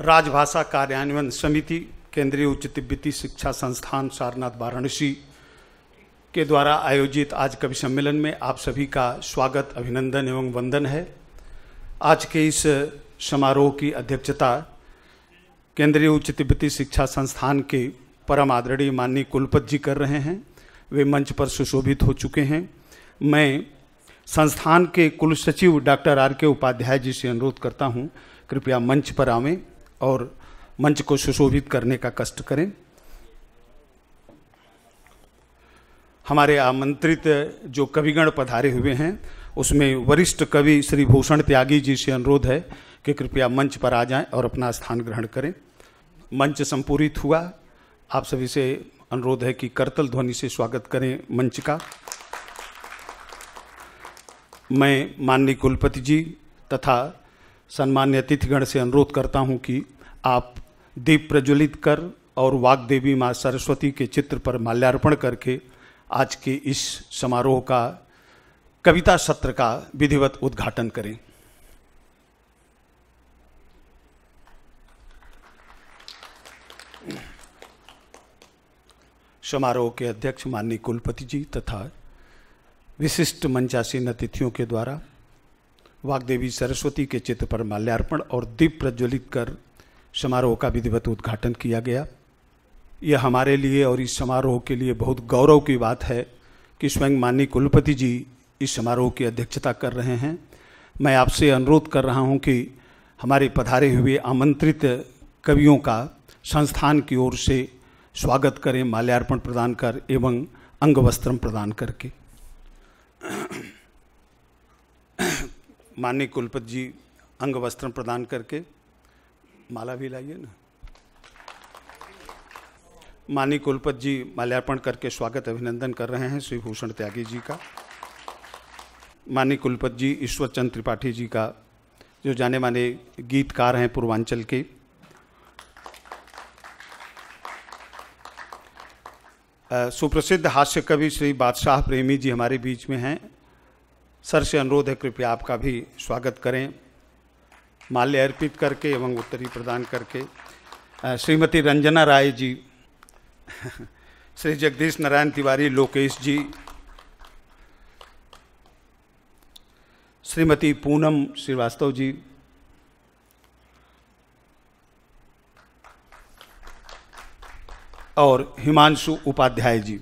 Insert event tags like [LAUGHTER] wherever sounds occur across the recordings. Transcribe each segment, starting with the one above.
राजभाषा कार्यान्वयन समिति केंद्रीय उच्च तिब्बती शिक्षा संस्थान सारनाथ वाराणसी के द्वारा आयोजित आज कवि सम्मेलन में आप सभी का स्वागत अभिनंदन एवं वंदन है आज के इस समारोह की अध्यक्षता केंद्रीय उच्च तिब्बती शिक्षा संस्थान के परम आदरणीय माननीय कुलपत जी कर रहे हैं वे मंच पर सुशोभित हो चुके हैं मैं संस्थान के कुल सचिव डॉक्टर आर के उपाध्याय जी से अनुरोध करता हूं कृपया मंच पर आवें और मंच को सुशोभित करने का कष्ट करें हमारे आमंत्रित जो कविगण पधारे हुए हैं उसमें वरिष्ठ कवि श्री भूषण त्यागी जी से अनुरोध है कि कृपया मंच पर आ जाएं और अपना स्थान ग्रहण करें मंच संपूरित हुआ आप सभी से अनुरोध है कि करतल ध्वनि से स्वागत करें मंच का मैं माननीय कुलपति जी तथा सम्मान्य अतिथिगण से अनुरोध करता हूँ कि आप दीप प्रज्वलित कर और वाग्देवी माँ सरस्वती के चित्र पर माल्यार्पण करके आज के इस समारोह का कविता सत्र का विधिवत उद्घाटन करें समारोह के अध्यक्ष माननीय कुलपति जी तथा विशिष्ट मंचासीन अतिथियों के द्वारा वागदेवी सरस्वती के चित्र पर माल्यार्पण और दीप प्रज्वलित कर समारोह का विधिवत उद्घाटन किया गया यह हमारे लिए और इस समारोह के लिए बहुत गौरव की बात है कि स्वयं माननीय कुलपति जी इस समारोह की अध्यक्षता कर रहे हैं मैं आपसे अनुरोध कर रहा हूं कि हमारे पधारे हुए आमंत्रित कवियों का संस्थान की ओर से स्वागत करें माल्यार्पण प्रदान कर एवं अंग वस्त्रम प्रदान करके माननीय कुलपति जी अंग वस्त्र प्रदान करके माला भी लाइए ना माननीय कुलपति जी माल्यार्पण करके स्वागत अभिनंदन कर रहे हैं श्री भूषण त्यागी जी का माननीय कुलपति जी ईश्वर चंद त्रिपाठी जी का जो जाने माने गीतकार हैं पूर्वांचल के सुप्रसिद्ध हास्य कवि श्री बादशाह प्रेमी जी हमारे बीच में हैं सर से अनुरोध है कृपया आपका भी स्वागत करें माल्य अर्पित करके एवं उत्तरी प्रदान करके श्रीमती रंजना राय जी [LAUGHS] श्री जगदीश नारायण तिवारी लोकेश जी श्रीमती पूनम श्रीवास्तव जी और हिमांशु उपाध्याय जी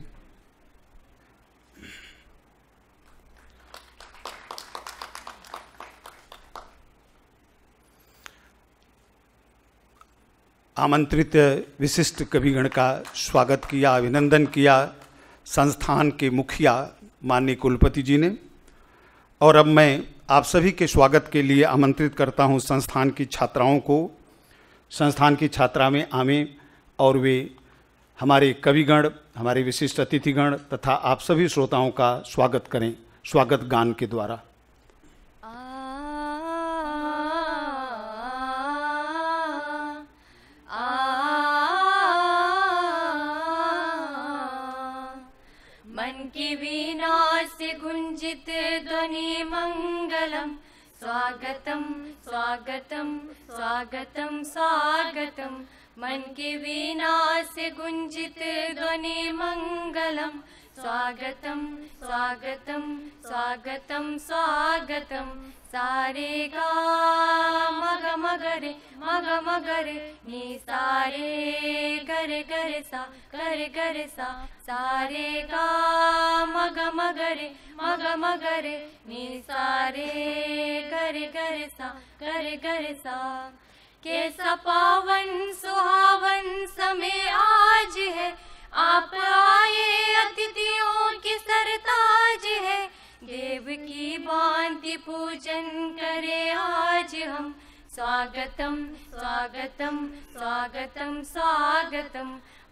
आमंत्रित विशिष्ट कविगण का स्वागत किया अभिनंदन किया संस्थान के मुखिया माननीय कुलपति जी ने और अब मैं आप सभी के स्वागत के लिए आमंत्रित करता हूं संस्थान की छात्राओं को संस्थान की छात्रा में आवें और वे हमारे कविगण हमारे विशिष्ट अतिथिगण तथा आप सभी श्रोताओं का स्वागत करें स्वागत गान के द्वारा ी विनास्य गुञ्जित ध्वनिमङ्गलम् स्वागतम् स्वागतम् स्वागतम् स्वागतम् मन् की विनास्य गुञ्जित ध्वनिमङ्गलम् स्वागतम् स्वागतम् स्वागतम् स्वागतम् सारे का मगमगरे मगर सारे मगर निसारे करकर सा करकर सा सारे का मगमगरे मगर मग मगर निसारे करकर सा कर करसा के स पावन सुहावन समय आज है आप आए अतिथियों की सरताज है देव की भांति पूजन करे आज हम स्वागतम स्वागतम स्वागतम स्वागतम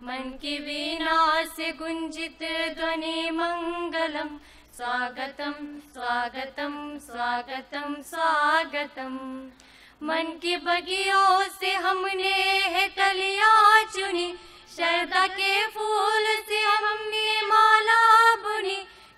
मन की वीणा से गुंजित ध्वनि मंगलम स्वागतम स्वागतम स्वागतम स्वागतम मन की बगियों से हमने है कलिया चुनी फूल शरदा हमने माला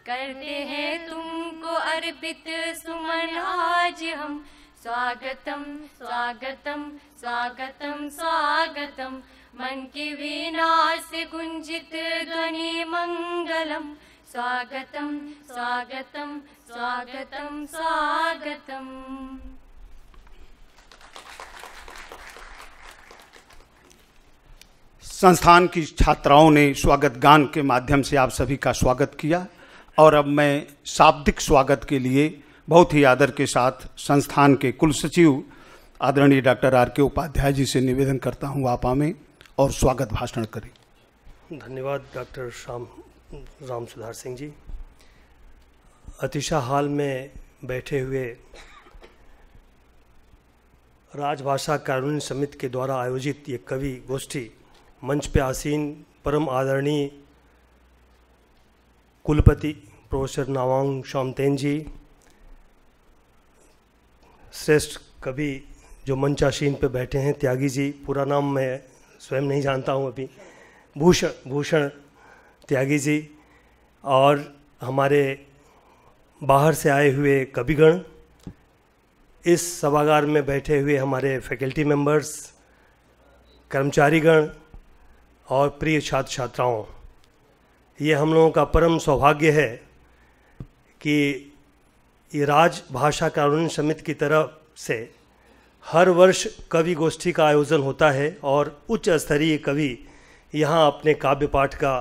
करते हैं तुमको अर्पित सुमन आज हम स्वागतम स्वागतम स्वागतम स्वागतम मन स्वागतम् वीणा से गुंजित ध्वनि मंगलम स्वागतम स्वागतम, स्वागतम, स्वागतम। संस्थान की छात्राओं ने स्वागत गान के माध्यम से आप सभी का स्वागत किया और अब मैं शाब्दिक स्वागत के लिए बहुत ही आदर के साथ संस्थान के कुल सचिव आदरणीय डॉक्टर आर के उपाध्याय जी से निवेदन करता हूँ आपा में और स्वागत भाषण करें धन्यवाद डॉक्टर श्याम राम सुधार सिंह जी अतिशा हाल में बैठे हुए राजभाषा कानून समिति के द्वारा आयोजित ये कवि गोष्ठी मंच पे आसीन परम आदरणीय कुलपति प्रोफेसर नावांग शामतेन जी श्रेष्ठ कवि जो मंच आसीन पे बैठे हैं त्यागी जी पूरा नाम मैं स्वयं नहीं जानता हूँ अभी भूषण भूषण त्यागी जी और हमारे बाहर से आए हुए कविगण इस सभागार में बैठे हुए हमारे फैकल्टी मेंबर्स कर्मचारीगण और प्रिय छात्र छात्राओं ये हम लोगों का परम सौभाग्य है कि ये राजभाषा कानून समिति की तरफ से हर वर्ष कवि गोष्ठी का आयोजन होता है और उच्च स्तरीय कवि यहाँ अपने काव्य पाठ का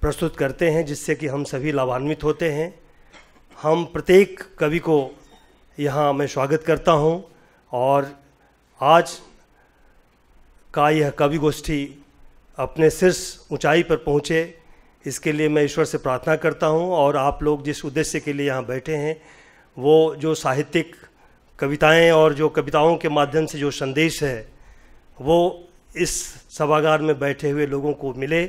प्रस्तुत करते हैं जिससे कि हम सभी लाभान्वित होते हैं हम प्रत्येक कवि को यहाँ मैं स्वागत करता हूँ और आज का यह कवि गोष्ठी अपने शीर्ष ऊंचाई पर पहुँचे इसके लिए मैं ईश्वर से प्रार्थना करता हूँ और आप लोग जिस उद्देश्य के लिए यहाँ बैठे हैं वो जो साहित्यिक कविताएं और जो कविताओं के माध्यम से जो संदेश है वो इस सभागार में बैठे हुए लोगों को मिले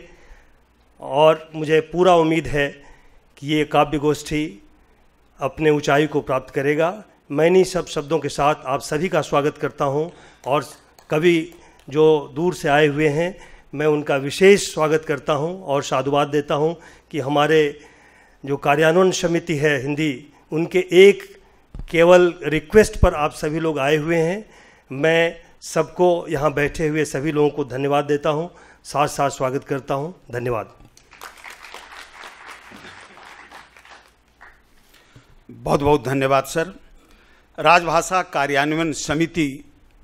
और मुझे पूरा उम्मीद है कि ये काव्य गोष्ठी अपने ऊंचाई को प्राप्त करेगा मैं नहीं सब शब्दों के साथ आप सभी का स्वागत करता हूं और कवि जो दूर से आए हुए हैं मैं उनका विशेष स्वागत करता हूं और साधुवाद देता हूं कि हमारे जो कार्यान्वयन समिति है हिंदी उनके एक केवल रिक्वेस्ट पर आप सभी लोग आए हुए हैं मैं सबको यहाँ बैठे हुए सभी लोगों को धन्यवाद देता हूँ साथ साथ स्वागत करता हूँ धन्यवाद बहुत बहुत धन्यवाद सर राजभाषा कार्यान्वयन समिति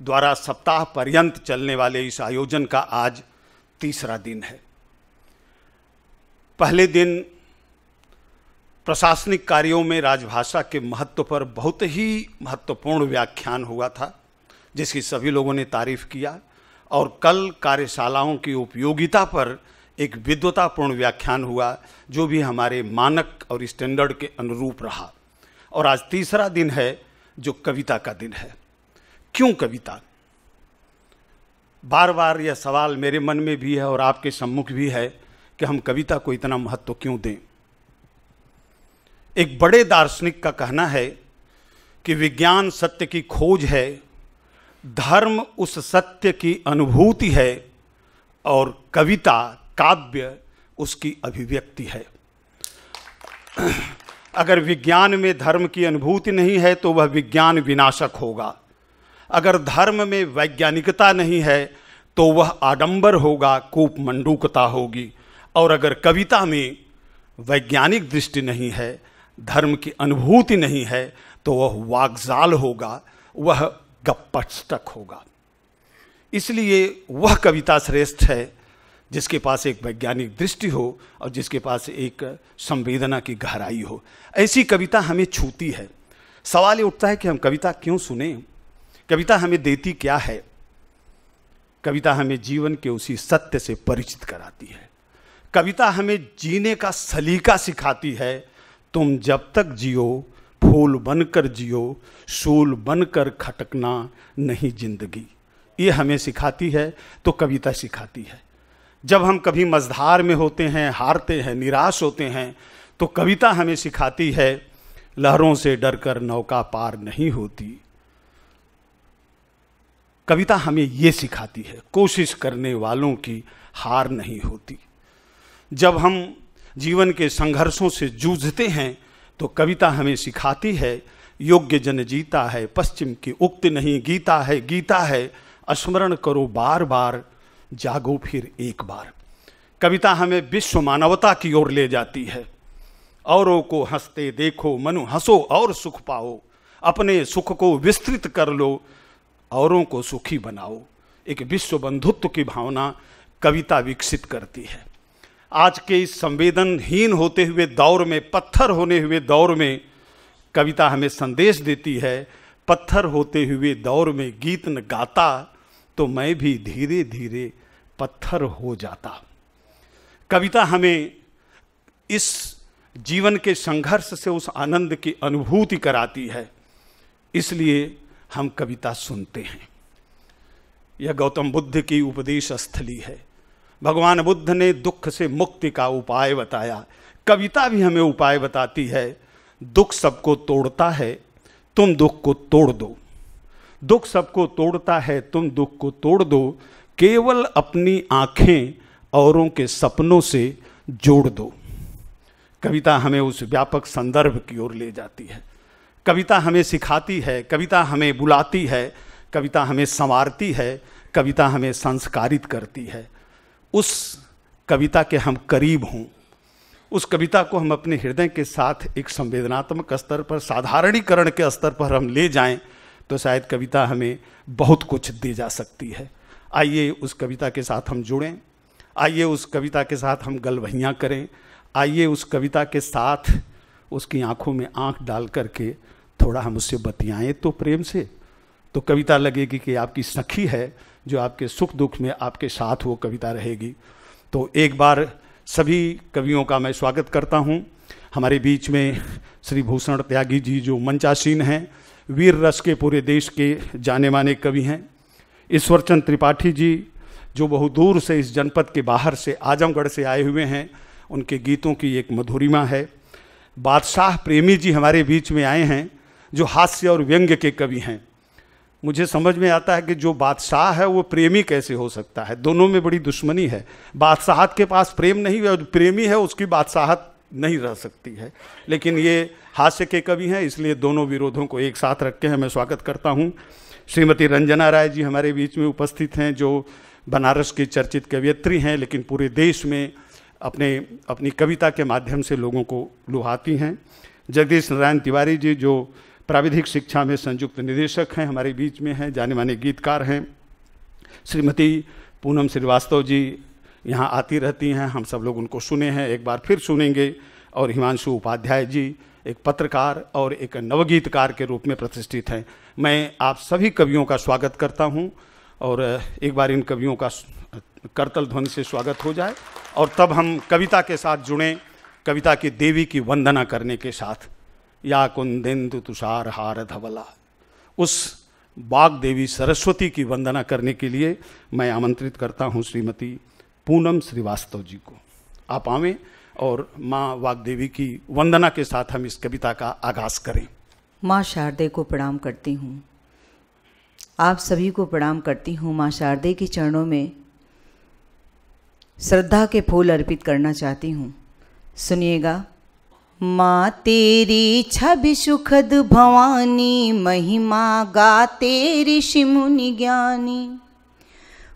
द्वारा सप्ताह पर्यंत चलने वाले इस आयोजन का आज तीसरा दिन है पहले दिन प्रशासनिक कार्यों में राजभाषा के महत्व पर बहुत ही महत्वपूर्ण व्याख्यान हुआ था जिसकी सभी लोगों ने तारीफ किया और कल कार्यशालाओं की उपयोगिता पर एक विद्वतापूर्ण व्याख्यान हुआ जो भी हमारे मानक और स्टैंडर्ड के अनुरूप रहा और आज तीसरा दिन है जो कविता का दिन है क्यों कविता बार बार यह सवाल मेरे मन में भी है और आपके सम्मुख भी है कि हम कविता को इतना महत्व तो क्यों दें एक बड़े दार्शनिक का कहना है कि विज्ञान सत्य की खोज है धर्म उस सत्य की अनुभूति है और कविता काव्य उसकी अभिव्यक्ति है अगर विज्ञान में धर्म की अनुभूति नहीं है तो वह विज्ञान विनाशक होगा अगर धर्म में वैज्ञानिकता नहीं है तो वह आडंबर होगा कूप मंडूकता होगी और अगर कविता में वैज्ञानिक दृष्टि नहीं है धर्म की अनुभूति नहीं है तो वह वाग्जाल होगा वह गप्पटक होगा इसलिए वह कविता श्रेष्ठ है जिसके पास एक वैज्ञानिक दृष्टि हो और जिसके पास एक संवेदना की गहराई हो ऐसी कविता हमें छूती है सवाल ये उठता है कि हम कविता क्यों सुने कविता हमें देती क्या है कविता हमें जीवन के उसी सत्य से परिचित कराती है कविता हमें जीने का सलीका सिखाती है तुम जब तक जियो फूल बनकर जियो शूल बनकर खटकना नहीं जिंदगी ये हमें सिखाती है तो कविता सिखाती है जब हम कभी मझधार में होते हैं हारते हैं निराश होते हैं तो कविता हमें सिखाती है लहरों से डरकर नौका पार नहीं होती कविता हमें ये सिखाती है कोशिश करने वालों की हार नहीं होती जब हम जीवन के संघर्षों से जूझते हैं तो कविता हमें सिखाती है योग्य जन जीता है पश्चिम की उक्त नहीं गीता है गीता है स्मरण करो बार बार जागो फिर एक बार कविता हमें विश्व मानवता की ओर ले जाती है औरों को हंसते देखो मनु हंसो और सुख पाओ अपने सुख को विस्तृत कर लो औरों को सुखी बनाओ एक विश्व बंधुत्व की भावना कविता विकसित करती है आज के इस संवेदनहीन होते हुए दौर में पत्थर होने हुए दौर में कविता हमें संदेश देती है पत्थर होते हुए दौर में गीत न गाता तो मैं भी धीरे धीरे पत्थर हो जाता कविता हमें इस जीवन के संघर्ष से उस आनंद की अनुभूति कराती है इसलिए हम कविता सुनते हैं यह गौतम बुद्ध की उपदेश स्थली है भगवान बुद्ध ने दुख से मुक्ति का उपाय बताया कविता भी हमें उपाय बताती है दुख सबको तोड़ता है तुम दुख को तोड़ दो दुख सबको तोड़ता है तुम दुख को तोड़ दो केवल अपनी आंखें औरों के सपनों से जोड़ दो कविता हमें उस व्यापक संदर्भ की ओर ले जाती है कविता हमें सिखाती है कविता हमें बुलाती है कविता हमें संवारती है कविता हमें संस्कारित करती है उस कविता के हम करीब हों उस कविता को हम अपने हृदय के साथ एक संवेदनात्मक स्तर पर साधारणीकरण के स्तर पर हम ले जाएं तो शायद कविता हमें बहुत कुछ दे जा सकती है आइए उस कविता के साथ हम जुड़ें आइए उस कविता के साथ हम गलवहियाँ करें आइए उस कविता के साथ उसकी आंखों में आंख डाल करके थोड़ा हम उससे बतियाएं तो प्रेम से तो कविता लगेगी कि आपकी सखी है जो आपके सुख दुख में आपके साथ वो कविता रहेगी तो एक बार सभी कवियों का मैं स्वागत करता हूँ हमारे बीच में श्री भूषण त्यागी जी जो मंचासीन हैं वीर रस के पूरे देश के जाने माने कवि हैं ईश्वरचंद त्रिपाठी जी जो बहुत दूर से इस जनपद के बाहर से आजमगढ़ से आए हुए हैं उनके गीतों की एक मधुरिमा है बादशाह प्रेमी जी हमारे बीच में आए हैं जो हास्य और व्यंग्य के कवि हैं मुझे समझ में आता है कि जो बादशाह है वो प्रेमी कैसे हो सकता है दोनों में बड़ी दुश्मनी है बादशाहत के पास प्रेम नहीं है प्रेमी है उसकी बादशाहत नहीं रह सकती है लेकिन ये हास्य के कवि हैं इसलिए दोनों विरोधों को एक साथ रख के मैं स्वागत करता हूँ श्रीमती रंजना राय जी हमारे बीच में उपस्थित हैं जो बनारस की चर्चित कवियत्री हैं लेकिन पूरे देश में अपने अपनी कविता के माध्यम से लोगों को लुभाती हैं जगदीश नारायण तिवारी जी जो प्राविधिक शिक्षा में संयुक्त निदेशक हैं हमारे बीच में हैं जाने माने गीतकार हैं श्रीमती पूनम श्रीवास्तव जी यहाँ आती रहती हैं हम सब लोग उनको सुने हैं एक बार फिर सुनेंगे और हिमांशु उपाध्याय जी एक पत्रकार और एक नवगीतकार के रूप में प्रतिष्ठित हैं मैं आप सभी कवियों का स्वागत करता हूँ और एक बार इन कवियों का करतल ध्वनि से स्वागत हो जाए और तब हम कविता के साथ जुड़ें कविता की देवी की वंदना करने के साथ या कुंदेन्दु तुषार हार धवला उस बाग देवी सरस्वती की वंदना करने के लिए मैं आमंत्रित करता हूँ श्रीमती पूनम श्रीवास्तव जी को आप आवें और माँ वागदेवी की वंदना के साथ हम इस कविता का आगाज करें माँ शारदे को प्रणाम करती हूँ आप सभी को प्रणाम करती हूँ माँ शारदे के चरणों में श्रद्धा के फूल अर्पित करना चाहती हूँ सुनिएगा माँ तेरी छवि सुखद भवानी महिमा गा ऋषि शिमुनि ज्ञानी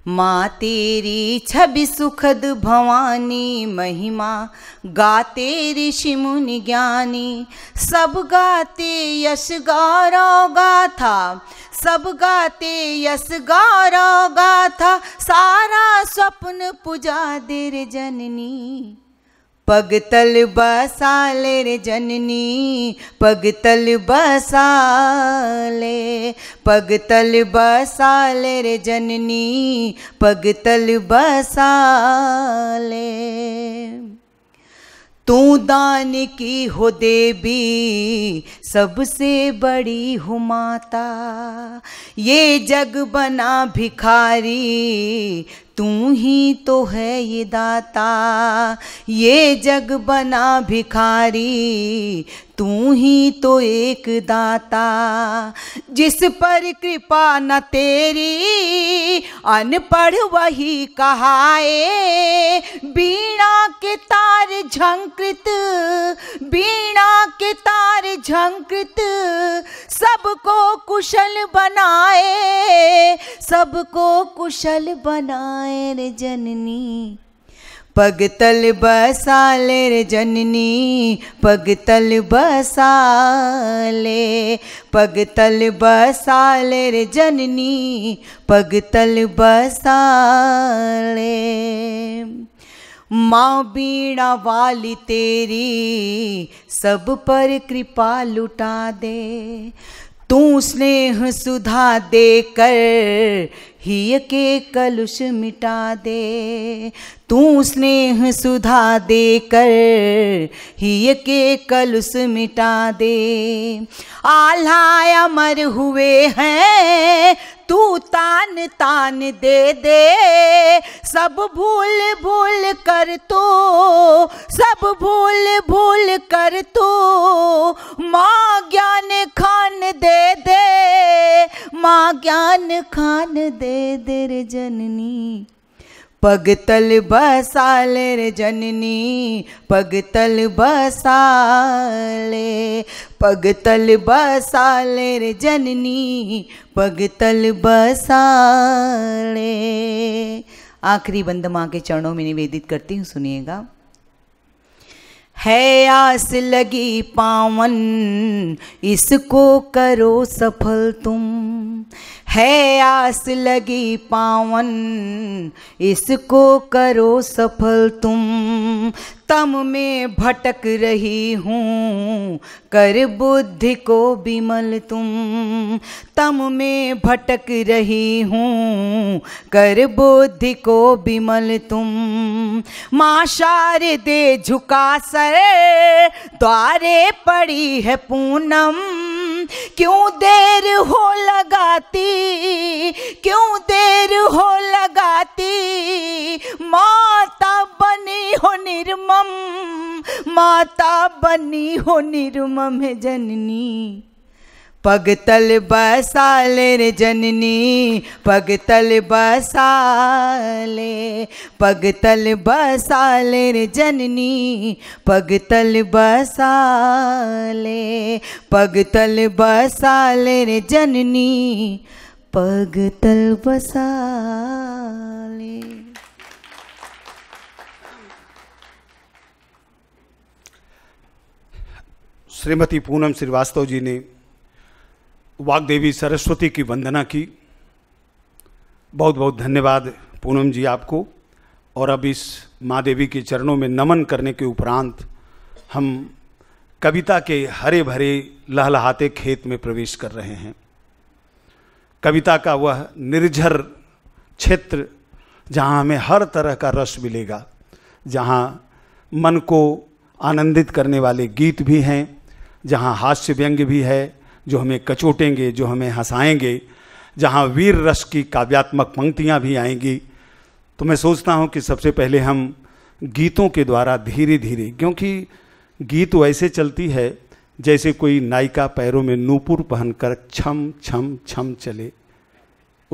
माँ तेरी छवि सुखद भवानी महिमा गा ऋषि शिमुनि ज्ञानी सब गाते यश गौरव गाथा सब गाते यश गौरव गाथा सारा स्वप्न पूजा देर जननी पगतल तल बसाले रे जननी पगतल तल बसाले पगतल तल बसाले रे जननी पगतल तल ले तू दान की हो देवी सबसे बड़ी हो माता ये जग बना भिखारी तू ही तो है ये दाता ये जग बना भिखारी तू ही तो एक दाता जिस पर कृपा न तेरी अनपढ़ वही कहाए बीणा के तार झंकृत बीणा के तार झंकृत सबको कुशल बनाए सबको कुशल बनाए रे जननी पगतल बसा ले रे जननी पगतल बसा ले पगतल बसा ले रे जननी पगतल बसा ले माँ बीणा वाली तेरी सब पर कृपा लुटा दे तू स्नेह सुधा दे कर ही के कलुष मिटा दे तू स्नेह सुधा दे कर ही के कलुस मिटा दे आल्हा अमर हुए हैं तू तान तान दे दे सब भूल भूल कर तो सब भूल भूल कर तो माँ ज्ञान खान दे दे माँ ज्ञान खान दे दे जननी पगतल बसाल रे जननी पगतल बसाले पगतल बसाल रे जननी पगतल बसाले आखिरी बंद माँ के चरणों में निवेदित करती हूँ सुनिएगा है आस लगी पावन इसको करो सफल तुम है आस लगी पावन इसको करो सफल तुम तम में भटक रही हूँ कर बुद्धि को बिमल तुम तम में भटक रही हूँ कर बुद्धि को बिमल तुम माँ दे झुका सर द्वारे पड़ी है पूनम क्यों देर हो लगाती क्यों देर हो लगाती माता बनी हो निर्मम माता बनी हो निर्मम है जननी पगतल बसाले रे जननी पगतल बसाले पगतल बसाले रे जननी पगतल बसाले पगतल बसाले रे जननी पगतल बसाले श्रीमती पूनम श्रीवास्तव जी ने वाग्देवी सरस्वती की वंदना की बहुत बहुत धन्यवाद पूनम जी आपको और अब इस माँ देवी के चरणों में नमन करने के उपरांत हम कविता के हरे भरे लहलहाते खेत में प्रवेश कर रहे हैं कविता का वह निर्झर क्षेत्र जहाँ हमें हर तरह का रस मिलेगा जहाँ मन को आनंदित करने वाले गीत भी हैं जहाँ हास्य व्यंग्य भी है जो हमें कचोटेंगे जो हमें हंसाएंगे जहाँ वीर रस की काव्यात्मक पंक्तियाँ भी आएंगी तो मैं सोचता हूँ कि सबसे पहले हम गीतों के द्वारा धीरे धीरे क्योंकि गीत वैसे चलती है जैसे कोई नायिका पैरों में नूपुर पहनकर छम छम छम चले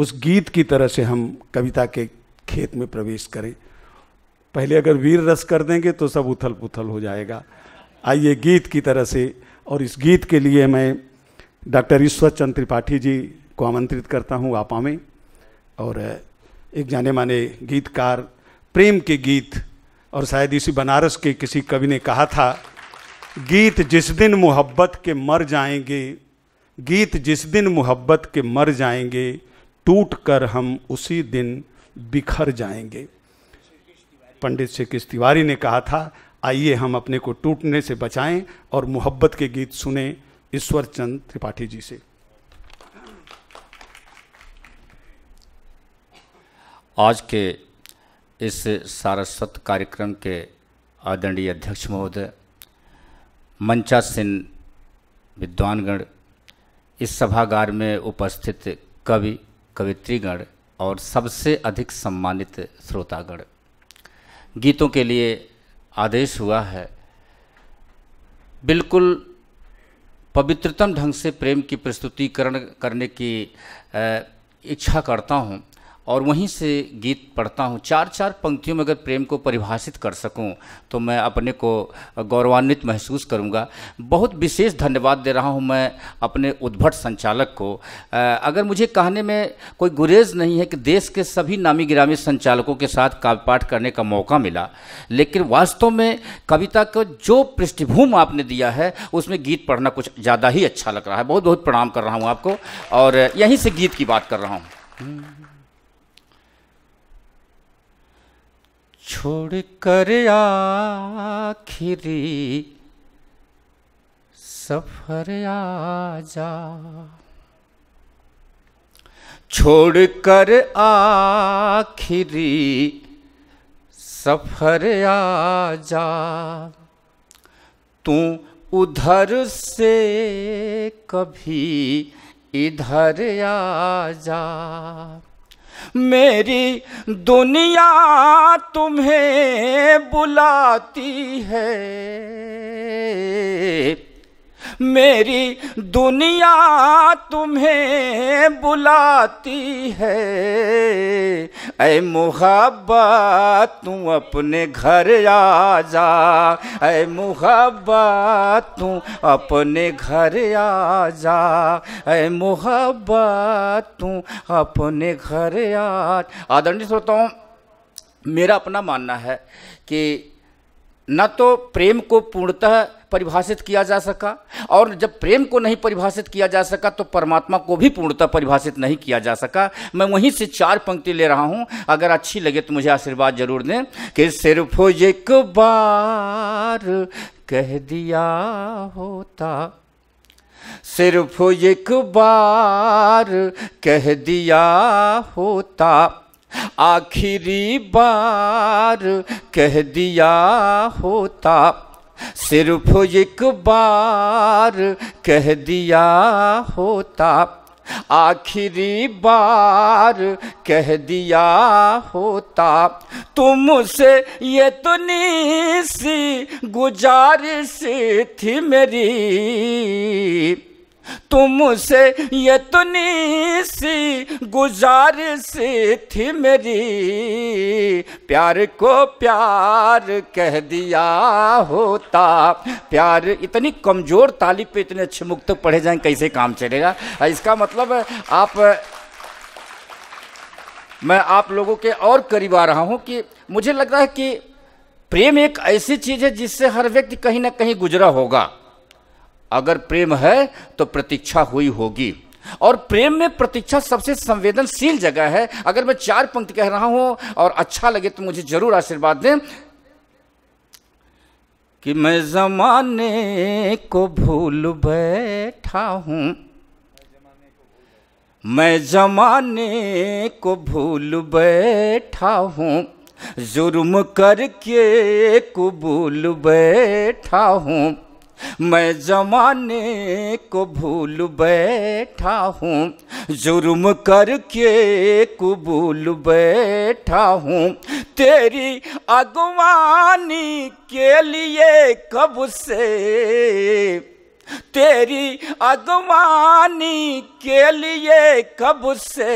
उस गीत की तरह से हम कविता के खेत में प्रवेश करें पहले अगर वीर रस कर देंगे तो सब उथल पुथल हो जाएगा आइए गीत की तरह से और इस गीत के लिए मैं डॉक्टर ईश्वर चंद त्रिपाठी जी को आमंत्रित करता हूँ आपा में और एक जाने माने गीतकार प्रेम के गीत और शायद इसी बनारस के किसी कवि ने कहा था गीत जिस दिन मोहब्बत के मर जाएंगे गीत जिस दिन मोहब्बत के मर जाएंगे टूट कर हम उसी दिन बिखर जाएंगे पंडित श्री किश तिवारी ने कहा था आइए हम अपने को टूटने से बचाएं और मोहब्बत के गीत सुने ईश्वर चंद त्रिपाठी जी से आज के इस सारस्वत कार्यक्रम के आदरणीय अध्यक्ष महोदय मंचा सिंह विद्वानगण इस सभागार में उपस्थित कवि कवित्रीगण और सबसे अधिक सम्मानित श्रोतागण गीतों के लिए आदेश हुआ है बिल्कुल पवित्रतम ढंग से प्रेम की प्रस्तुतिकरण करने की इच्छा करता हूँ और वहीं से गीत पढ़ता हूँ चार चार पंक्तियों में अगर प्रेम को परिभाषित कर सकूँ तो मैं अपने को गौरवान्वित महसूस करूँगा बहुत विशेष धन्यवाद दे रहा हूँ मैं अपने उद्भट संचालक को अगर मुझे कहने में कोई गुरेज नहीं है कि देश के सभी नामी गिरामी संचालकों के साथ काव्य पाठ करने का मौका मिला लेकिन वास्तव में कविता को जो पृष्ठभूमि आपने दिया है उसमें गीत पढ़ना कुछ ज़्यादा ही अच्छा लग रहा है बहुत बहुत प्रणाम कर रहा हूँ आपको और यहीं से गीत की बात कर रहा हूँ हम्म। छोड़ कर आखिरी सफर आजा छोड़ कर आखिरी सफर आजा तू उधर से कभी इधर आजा मेरी दुनिया तुम्हें बुलाती है मेरी दुनिया तुम्हें बुलाती है ऐ मुहब्बत तू अपने घर आ जा ऐ मुहब्बत तू अपने घर आ जा ऐ मुहब्बत तू अपने घर आ आदरणीय श्रोताओं मेरा अपना मानना है कि न तो प्रेम को पूर्णतः परिभाषित किया जा सका और जब प्रेम को नहीं परिभाषित किया जा सका तो परमात्मा को भी पूर्णतः परिभाषित नहीं किया जा सका मैं वहीं से चार पंक्ति ले रहा हूँ अगर अच्छी लगे तो मुझे आशीर्वाद जरूर दें कि सिर्फ एक बार कह दिया होता सिर्फ एक बार कह दिया होता आखिरी बार कह दिया होता सिर्फ एक बार कह दिया होता आखिरी बार कह दिया होता तुमसे ये तो नीसी गुजारिश थी मेरी तुमसे यतनी सी गुजार सी थी मेरी प्यार को प्यार कह दिया होता प्यार इतनी कमज़ोर ताली पे इतने अच्छे मुक्त पढ़े जाएं कैसे काम चलेगा इसका मतलब आप मैं आप लोगों के और करीब आ रहा हूं कि मुझे लग रहा है कि प्रेम एक ऐसी चीज़ है जिससे हर व्यक्ति कहीं ना कहीं गुजरा होगा अगर प्रेम है तो प्रतीक्षा हुई होगी और प्रेम में प्रतीक्षा सबसे संवेदनशील जगह है अगर मैं चार पंक्ति कह रहा हूं और अच्छा लगे तो मुझे जरूर आशीर्वाद दें कि मैं जमाने को भूल बैठा हूं मैं जमाने को भूल बैठा हूं जुर्म करके कबूल बैठा हूं मैं जमाने को भूल बैठा हूँ जुर्म करके कबूल बैठा हूँ तेरी अगवानी के लिए कब से तेरी अगवानी के लिए कब से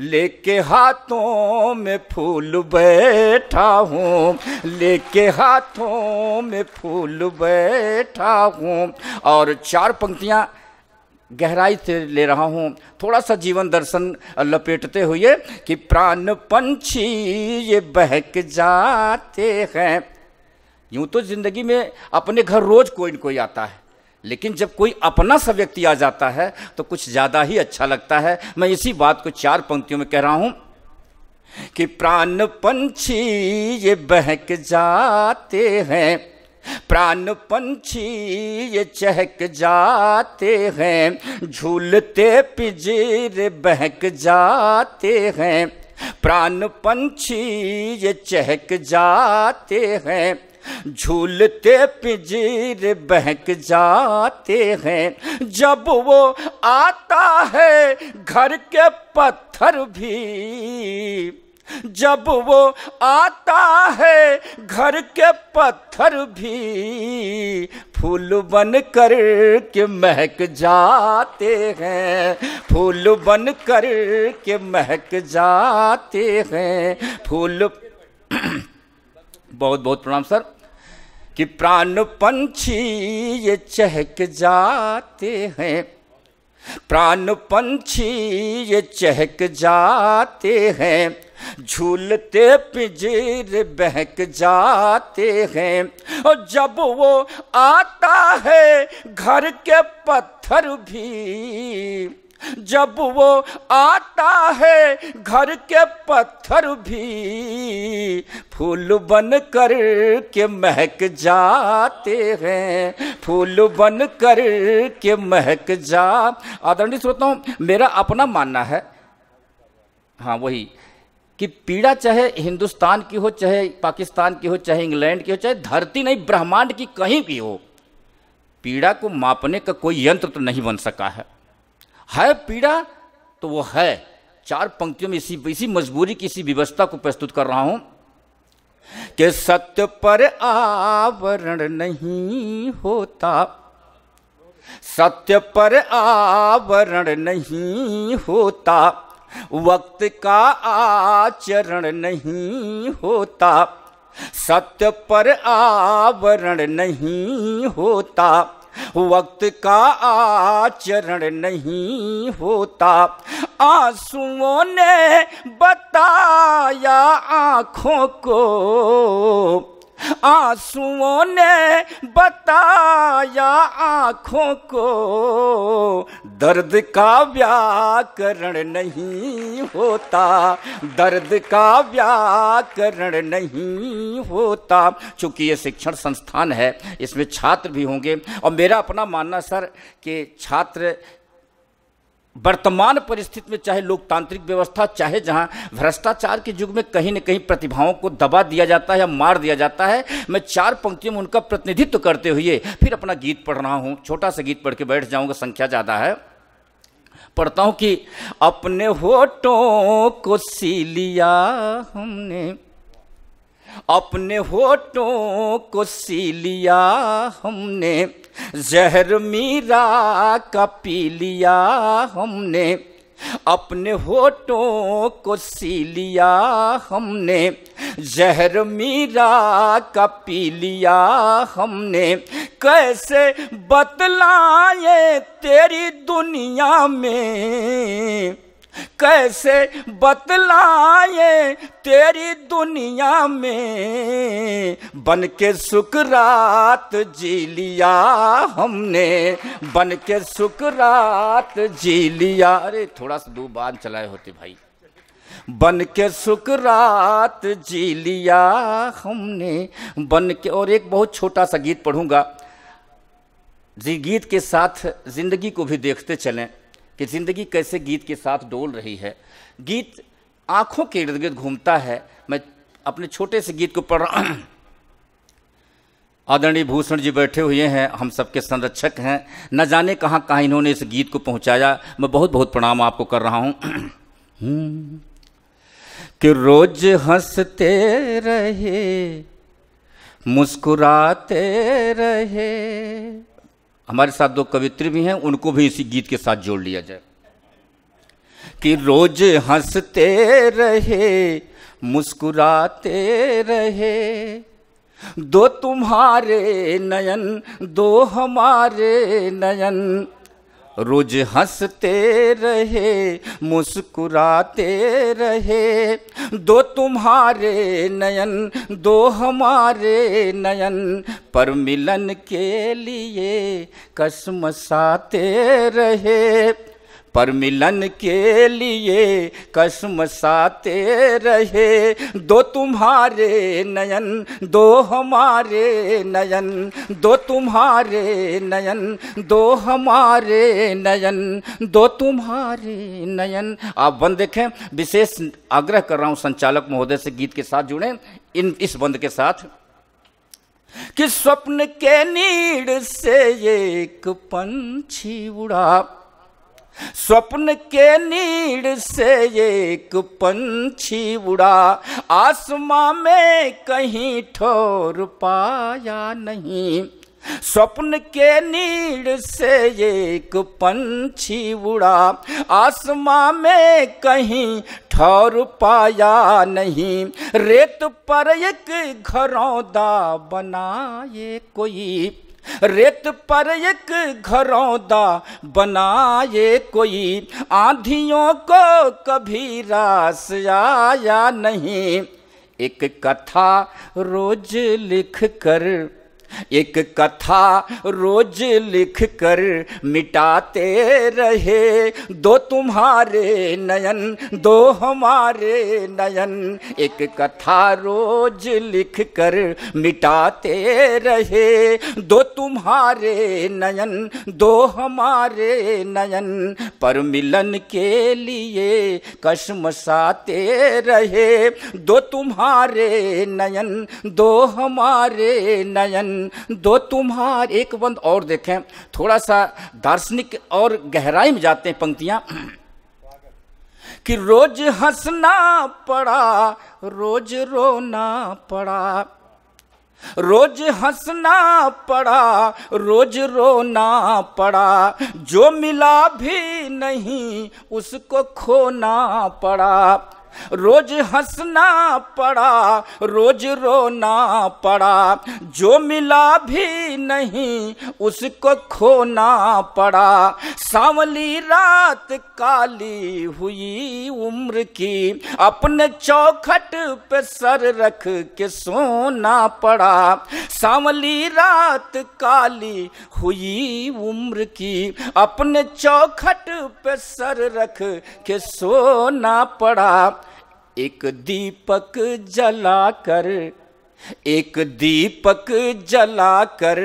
लेके हाथों में फूल बैठा हूँ लेके हाथों में फूल बैठा हूँ और चार पंक्तियाँ गहराई से ले रहा हूँ थोड़ा सा जीवन दर्शन लपेटते हुए कि प्राण पंछी ये बहक जाते हैं यूं तो जिंदगी में अपने घर रोज कोई न कोई आता है लेकिन जब कोई अपना सा व्यक्ति आ जाता है तो कुछ ज़्यादा ही अच्छा लगता है मैं इसी बात को चार पंक्तियों में कह रहा हूँ कि प्राण पंछी ये बहक जाते हैं प्राण पंछी ये चहक जाते हैं झूलते पिजीर बहक जाते हैं प्राण पंछी ये चहक जाते हैं झूलते पिंजीर बहक जाते हैं जब वो आता है घर के पत्थर भी जब वो आता है घर के पत्थर भी फूल बन कर के महक जाते हैं फूल बन कर के महक जाते हैं फूल [CLEARS THROAT] बहुत बहुत प्रणाम सर कि प्राण पंछी ये चहक जाते हैं प्राण पंछी ये चहक जाते हैं झूलते पिंजर बहक जाते हैं और जब वो आता है घर के पत्थर भी जब वो आता है घर के पत्थर भी फूल बन कर के महक जाते हैं फूल बन कर के महक जा आदरणीय श्रोताओं मेरा अपना मानना है हाँ वही कि पीड़ा चाहे हिंदुस्तान की हो चाहे पाकिस्तान की हो चाहे इंग्लैंड की हो चाहे धरती नहीं ब्रह्मांड की कहीं भी हो पीड़ा को मापने का कोई यंत्र तो नहीं बन सका है है पीड़ा तो वो है चार पंक्तियों में इसी इसी मजबूरी की इसी व्यवस्था को प्रस्तुत कर रहा हूं कि सत्य पर आवरण नहीं होता सत्य पर आवरण नहीं होता वक्त का आचरण नहीं होता सत्य पर आवरण नहीं होता वक्त का आचरण नहीं होता आंसुओं ने बताया आंखों को आंसुओं ने बताया आंखों को दर्द का व्याकरण नहीं होता दर्द का व्याकरण नहीं होता चूंकि ये शिक्षण संस्थान है इसमें छात्र भी होंगे और मेरा अपना मानना सर कि छात्र वर्तमान परिस्थिति में चाहे लोकतांत्रिक व्यवस्था चाहे जहां भ्रष्टाचार के युग में कहीं न कहीं प्रतिभाओं को दबा दिया जाता है या मार दिया जाता है मैं चार पंक्तियों में उनका प्रतिनिधित्व करते हुए फिर अपना गीत पढ़ रहा हूं छोटा सा गीत पढ़ के बैठ जाऊंगा संख्या ज़्यादा है पढ़ता हूं कि अपने होठों को सी लिया हमने अपने होठों को सी लिया हमने जहर मीरा का पी लिया हमने अपने होठों को सी लिया हमने जहर मीरा का पी लिया हमने कैसे बतलाए तेरी दुनिया में कैसे बतलाए तेरी दुनिया में बन के सुकरात जी लिया हमने बन के सुकरात जी लिया अरे थोड़ा सा दो बांध चलाए होते भाई बन के सुकरात जी लिया हमने बन के और एक बहुत छोटा सा गीत पढ़ूंगा जी गीत के साथ जिंदगी को भी देखते चलें कि ज़िंदगी कैसे गीत के साथ डोल रही है गीत आंखों के इर्द गिर्द घूमता है मैं अपने छोटे से गीत को पढ़ रहा आदरणीय भूषण जी बैठे हुए हैं हम सबके संरक्षक हैं न जाने कहाँ कहाँ इन्होंने इस गीत को पहुंचाया मैं बहुत बहुत प्रणाम आपको कर रहा हूँ कि रोज हंसते रहे मुस्कुराते रहे हमारे साथ दो कवित्री भी हैं उनको भी इसी गीत के साथ जोड़ लिया जाए कि रोज हंसते रहे मुस्कुराते रहे दो तुम्हारे नयन दो हमारे नयन रोज हंसते रहे मुस्कुराते रहे दो तुम्हारे नयन दो हमारे नयन पर मिलन के लिए कसम साते रहे पर मिलन के लिए कसम साते रहे दो तुम्हारे नयन दो हमारे नयन दो तुम्हारे नयन दो हमारे नयन दो तुम्हारे नयन आप बंद देखें विशेष आग्रह कर रहा हूं संचालक महोदय से गीत के साथ जुड़े इन इस बंद के साथ कि स्वप्न के नीड़ से एक पंछी उड़ा स्वप्न के नीड़ से एक पंछी उड़ा आसमां में कहीं ठोर पाया नहीं स्वप्न के नीड़ से एक पंछी उड़ा आसमां में कहीं ठौर पाया नहीं रेत पर एक घरौदा बनाए कोई रेत पर एक घरों दा बनाए कोई आंधियों को कभी रास आया नहीं एक कथा रोज लिख कर एक कथा रोज लिख कर मिटाते रहे दो तुम्हारे नयन दो हमारे नयन एक कथा रोज लिख कर मिटाते रहे दो तुम्हारे नयन दो हमारे नयन पर मिलन के लिए साते रहे दो तुम्हारे नयन दो हमारे नयन दो तुम्हार एक बंद और देखें थोड़ा सा दार्शनिक और गहराई में जाते हैं पंक्तियां कि रोज हंसना पड़ा रोज रोना पड़ा रोज हंसना पड़ा रोज रोना पड़ा जो मिला भी नहीं उसको खोना पड़ा रोज हंसना पड़ा रोज रोना पड़ा जो मिला भी नहीं उसको खोना पड़ा सांवली रात काली हुई उम्र की अपने चौखट पे सर रख के सोना पड़ा सांवली रात काली हुई उम्र की अपने चौखट पे सर रख के सोना पड़ा एक दीपक जलाकर एक दीपक जलाकर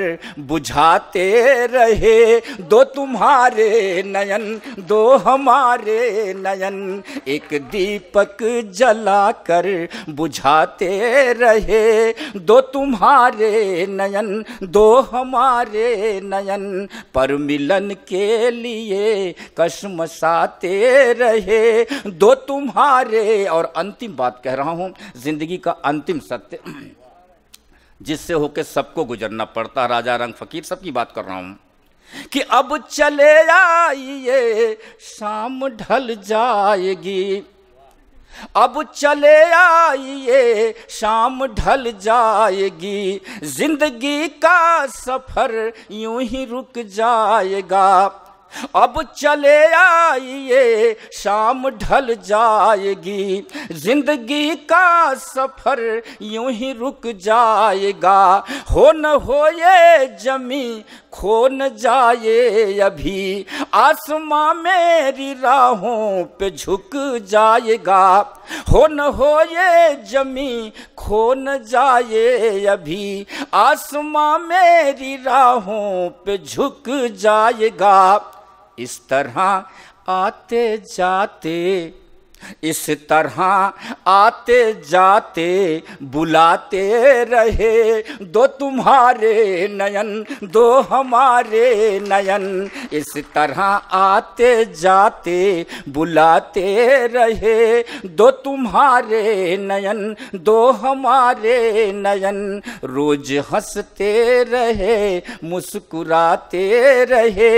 बुझाते रहे दो तुम्हारे नयन दो हमारे नयन एक दीपक जलाकर बुझाते रहे दो तुम्हारे नयन दो हमारे नयन पर मिलन के लिए साते रहे दो तुम्हारे और अंतिम बात कह रहा हूँ जिंदगी का अंतिम सत्य जिससे होके सबको गुजरना पड़ता राजा रंग फकीर सबकी बात कर रहा हूं कि अब चले आइए शाम ढल जाएगी अब चले आइए शाम ढल जाएगी जिंदगी का सफर यूं ही रुक जाएगा अब चले आइए शाम ढल जाएगी जिंदगी का सफर यूं ही रुक जाएगा हो न हो ये जमी खो न जाए अभी आसमां मेरी राहों पे झुक जाएगा हो न हो ये जमी खो न जाए अभी आसमां मेरी राहों पे झुक जाएगा इस तरह आते जाते इस तरह आते जाते बुलाते रहे दो तुम्हारे नयन दो हमारे नयन इस तरह आते जाते बुलाते रहे दो तुम्हारे नयन दो हमारे नयन रोज हंसते रहे मुस्कुराते रहे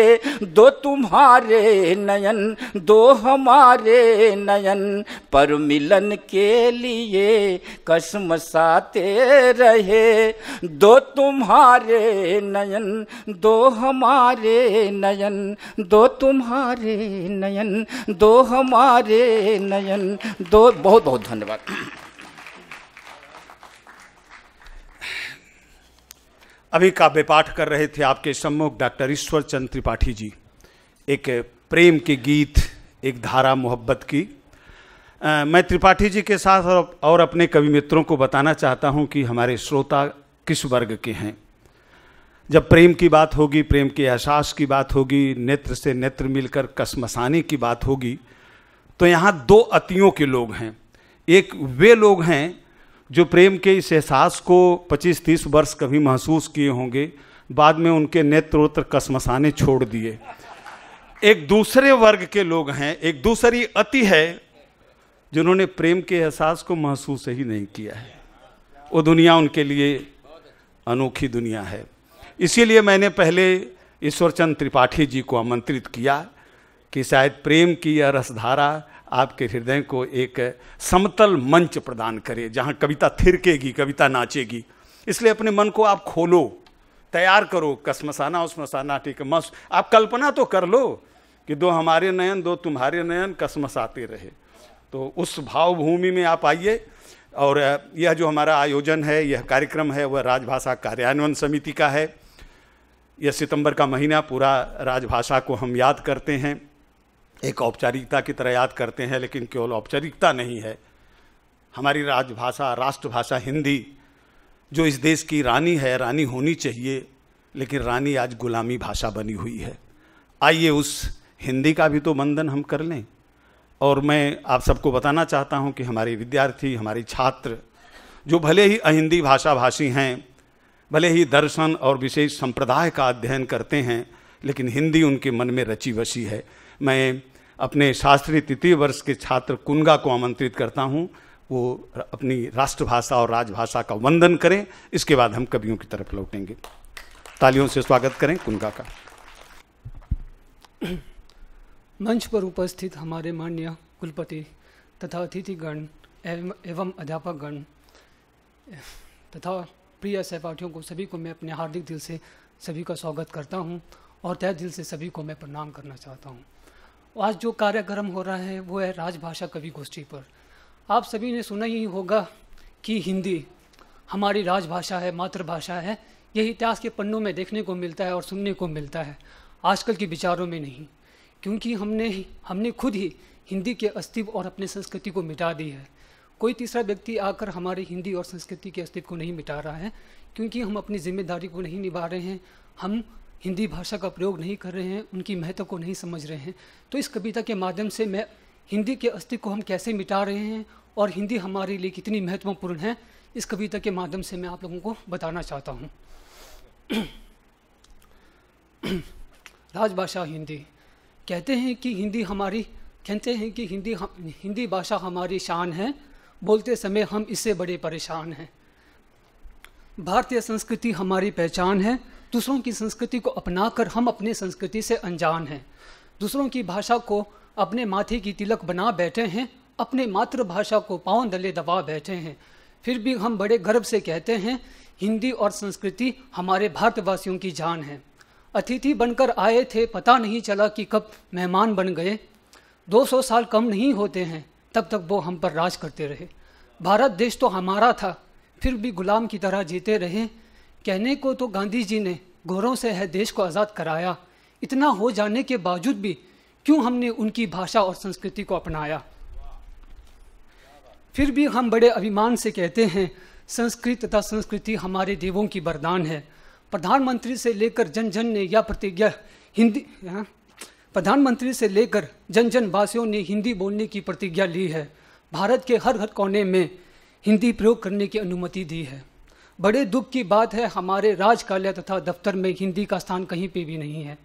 दो तुम्हारे नयन दो हमारे नयन नयन पर मिलन के लिए कसम साते रहे दो तुम्हारे नयन दो हमारे नयन दो तुम्हारे नयन दो हमारे नयन दो बहुत बहुत धन्यवाद अभी काव्य पाठ कर रहे थे आपके सम्मुख डॉक्टर ईश्वर चंद त्रिपाठी जी एक प्रेम के गीत एक धारा मोहब्बत की मैं त्रिपाठी जी के साथ और, और अपने कवि मित्रों को बताना चाहता हूँ कि हमारे श्रोता किस वर्ग के हैं जब प्रेम की बात होगी प्रेम के एहसास की बात होगी नेत्र से नेत्र मिलकर कसमसाने की बात होगी तो यहाँ दो अतियों के लोग हैं एक वे लोग हैं जो प्रेम के इस एहसास को 25-30 वर्ष कभी महसूस किए होंगे बाद में उनके नेत्रोत्र कसमसाने छोड़ दिए एक दूसरे वर्ग के लोग हैं एक दूसरी अति है जिन्होंने प्रेम के एहसास को महसूस ही नहीं किया है वो दुनिया उनके लिए अनोखी दुनिया है इसीलिए मैंने पहले ईश्वरचंद त्रिपाठी जी को आमंत्रित किया कि शायद प्रेम की यह रसधारा आपके हृदय को एक समतल मंच प्रदान करे जहाँ कविता थिरकेगी कविता नाचेगी इसलिए अपने मन को आप खोलो तैयार करो कसमसाना उसमसाना ठीक है मस आप कल्पना तो कर लो कि दो हमारे नयन दो तुम्हारे नयन कसमसाते रहे तो उस भावभूमि में आप आइए और यह जो हमारा आयोजन है यह कार्यक्रम है वह राजभाषा कार्यान्वयन समिति का है यह सितंबर का महीना पूरा राजभाषा को हम याद करते हैं एक औपचारिकता की तरह याद करते हैं लेकिन केवल औपचारिकता नहीं है हमारी राजभाषा राष्ट्रभाषा हिंदी जो इस देश की रानी है रानी होनी चाहिए लेकिन रानी आज गुलामी भाषा बनी हुई है आइए उस हिंदी का भी तो बंधन हम कर लें और मैं आप सबको बताना चाहता हूं कि हमारे विद्यार्थी हमारे छात्र जो भले ही अहिंदी भाषा भाषी हैं भले ही दर्शन और विशेष संप्रदाय का अध्ययन करते हैं लेकिन हिंदी उनके मन में रची बसी है मैं अपने शास्त्रीय तृतीय वर्ष के छात्र कुनगा को आमंत्रित करता हूँ वो अपनी राष्ट्रभाषा और राजभाषा का वंदन करें इसके बाद हम कवियों की तरफ लौटेंगे तालियों से स्वागत करें कुनगा का मंच पर उपस्थित हमारे मान्य कुलपति तथा अतिथिगण एवं अध्यापकगण तथा प्रिय सहपाठियों को सभी को मैं अपने हार्दिक दिल से सभी का स्वागत करता हूँ और तय दिल से सभी को मैं प्रणाम करना चाहता हूँ आज जो कार्यक्रम हो रहा है वो है राजभाषा कवि गोष्ठी पर आप सभी ने सुना ही होगा कि हिंदी हमारी राजभाषा है मातृभाषा है यह इतिहास के पन्नों में देखने को मिलता है और सुनने को मिलता है आजकल के विचारों में नहीं क्योंकि हमने हमने खुद ही हिंदी के अस्तित्व और अपने संस्कृति को मिटा दी है कोई तीसरा व्यक्ति आकर हमारे हिंदी और संस्कृति के अस्तित्व को नहीं मिटा रहा है क्योंकि हम अपनी जिम्मेदारी को नहीं निभा रहे हैं हम हिंदी भाषा का प्रयोग नहीं कर रहे हैं उनकी महत्व को नहीं समझ रहे हैं तो इस कविता के माध्यम से मैं हिंदी के अस्तित्व को हम कैसे मिटा रहे हैं और हिंदी हमारे लिए कितनी महत्वपूर्ण है इस कविता के माध्यम से मैं आप लोगों को बताना चाहता हूँ [CLEARS THROAT] राजभाषा हिंदी कहते हैं कि हिंदी हमारी कहते हैं कि हिंदी हिंदी भाषा हमारी शान है बोलते समय हम इससे बड़े परेशान हैं भारतीय संस्कृति हमारी पहचान है दूसरों की संस्कृति को अपनाकर हम अपने संस्कृति से अनजान हैं दूसरों की भाषा को अपने माथे की तिलक बना बैठे हैं अपने मातृभाषा को पाँव दले दबा बैठे हैं फिर भी हम बड़े गर्व से कहते हैं हिंदी और संस्कृति हमारे भारतवासियों की जान है अतिथि बनकर आए थे पता नहीं चला कि कब मेहमान बन गए 200 साल कम नहीं होते हैं तब तक वो हम पर राज करते रहे भारत देश तो हमारा था फिर भी गुलाम की तरह जीते रहे कहने को तो गांधी जी ने गोरों से है देश को आज़ाद कराया इतना हो जाने के बावजूद भी क्यों हमने उनकी भाषा और संस्कृति को अपनाया फिर भी हम बड़े अभिमान से कहते हैं संस्कृत तथा संस्कृति हमारे देवों की वरदान है प्रधानमंत्री से लेकर जन जन ने यह प्रतिज्ञा हिंदी हाँ? प्रधानमंत्री से लेकर जन जन वासियों ने हिंदी बोलने की प्रतिज्ञा ली है भारत के हर हर कोने में हिंदी प्रयोग करने की अनुमति दी है बड़े दुख की बात है हमारे राजकाल्य तथा दफ्तर में हिंदी का स्थान कहीं पे भी नहीं है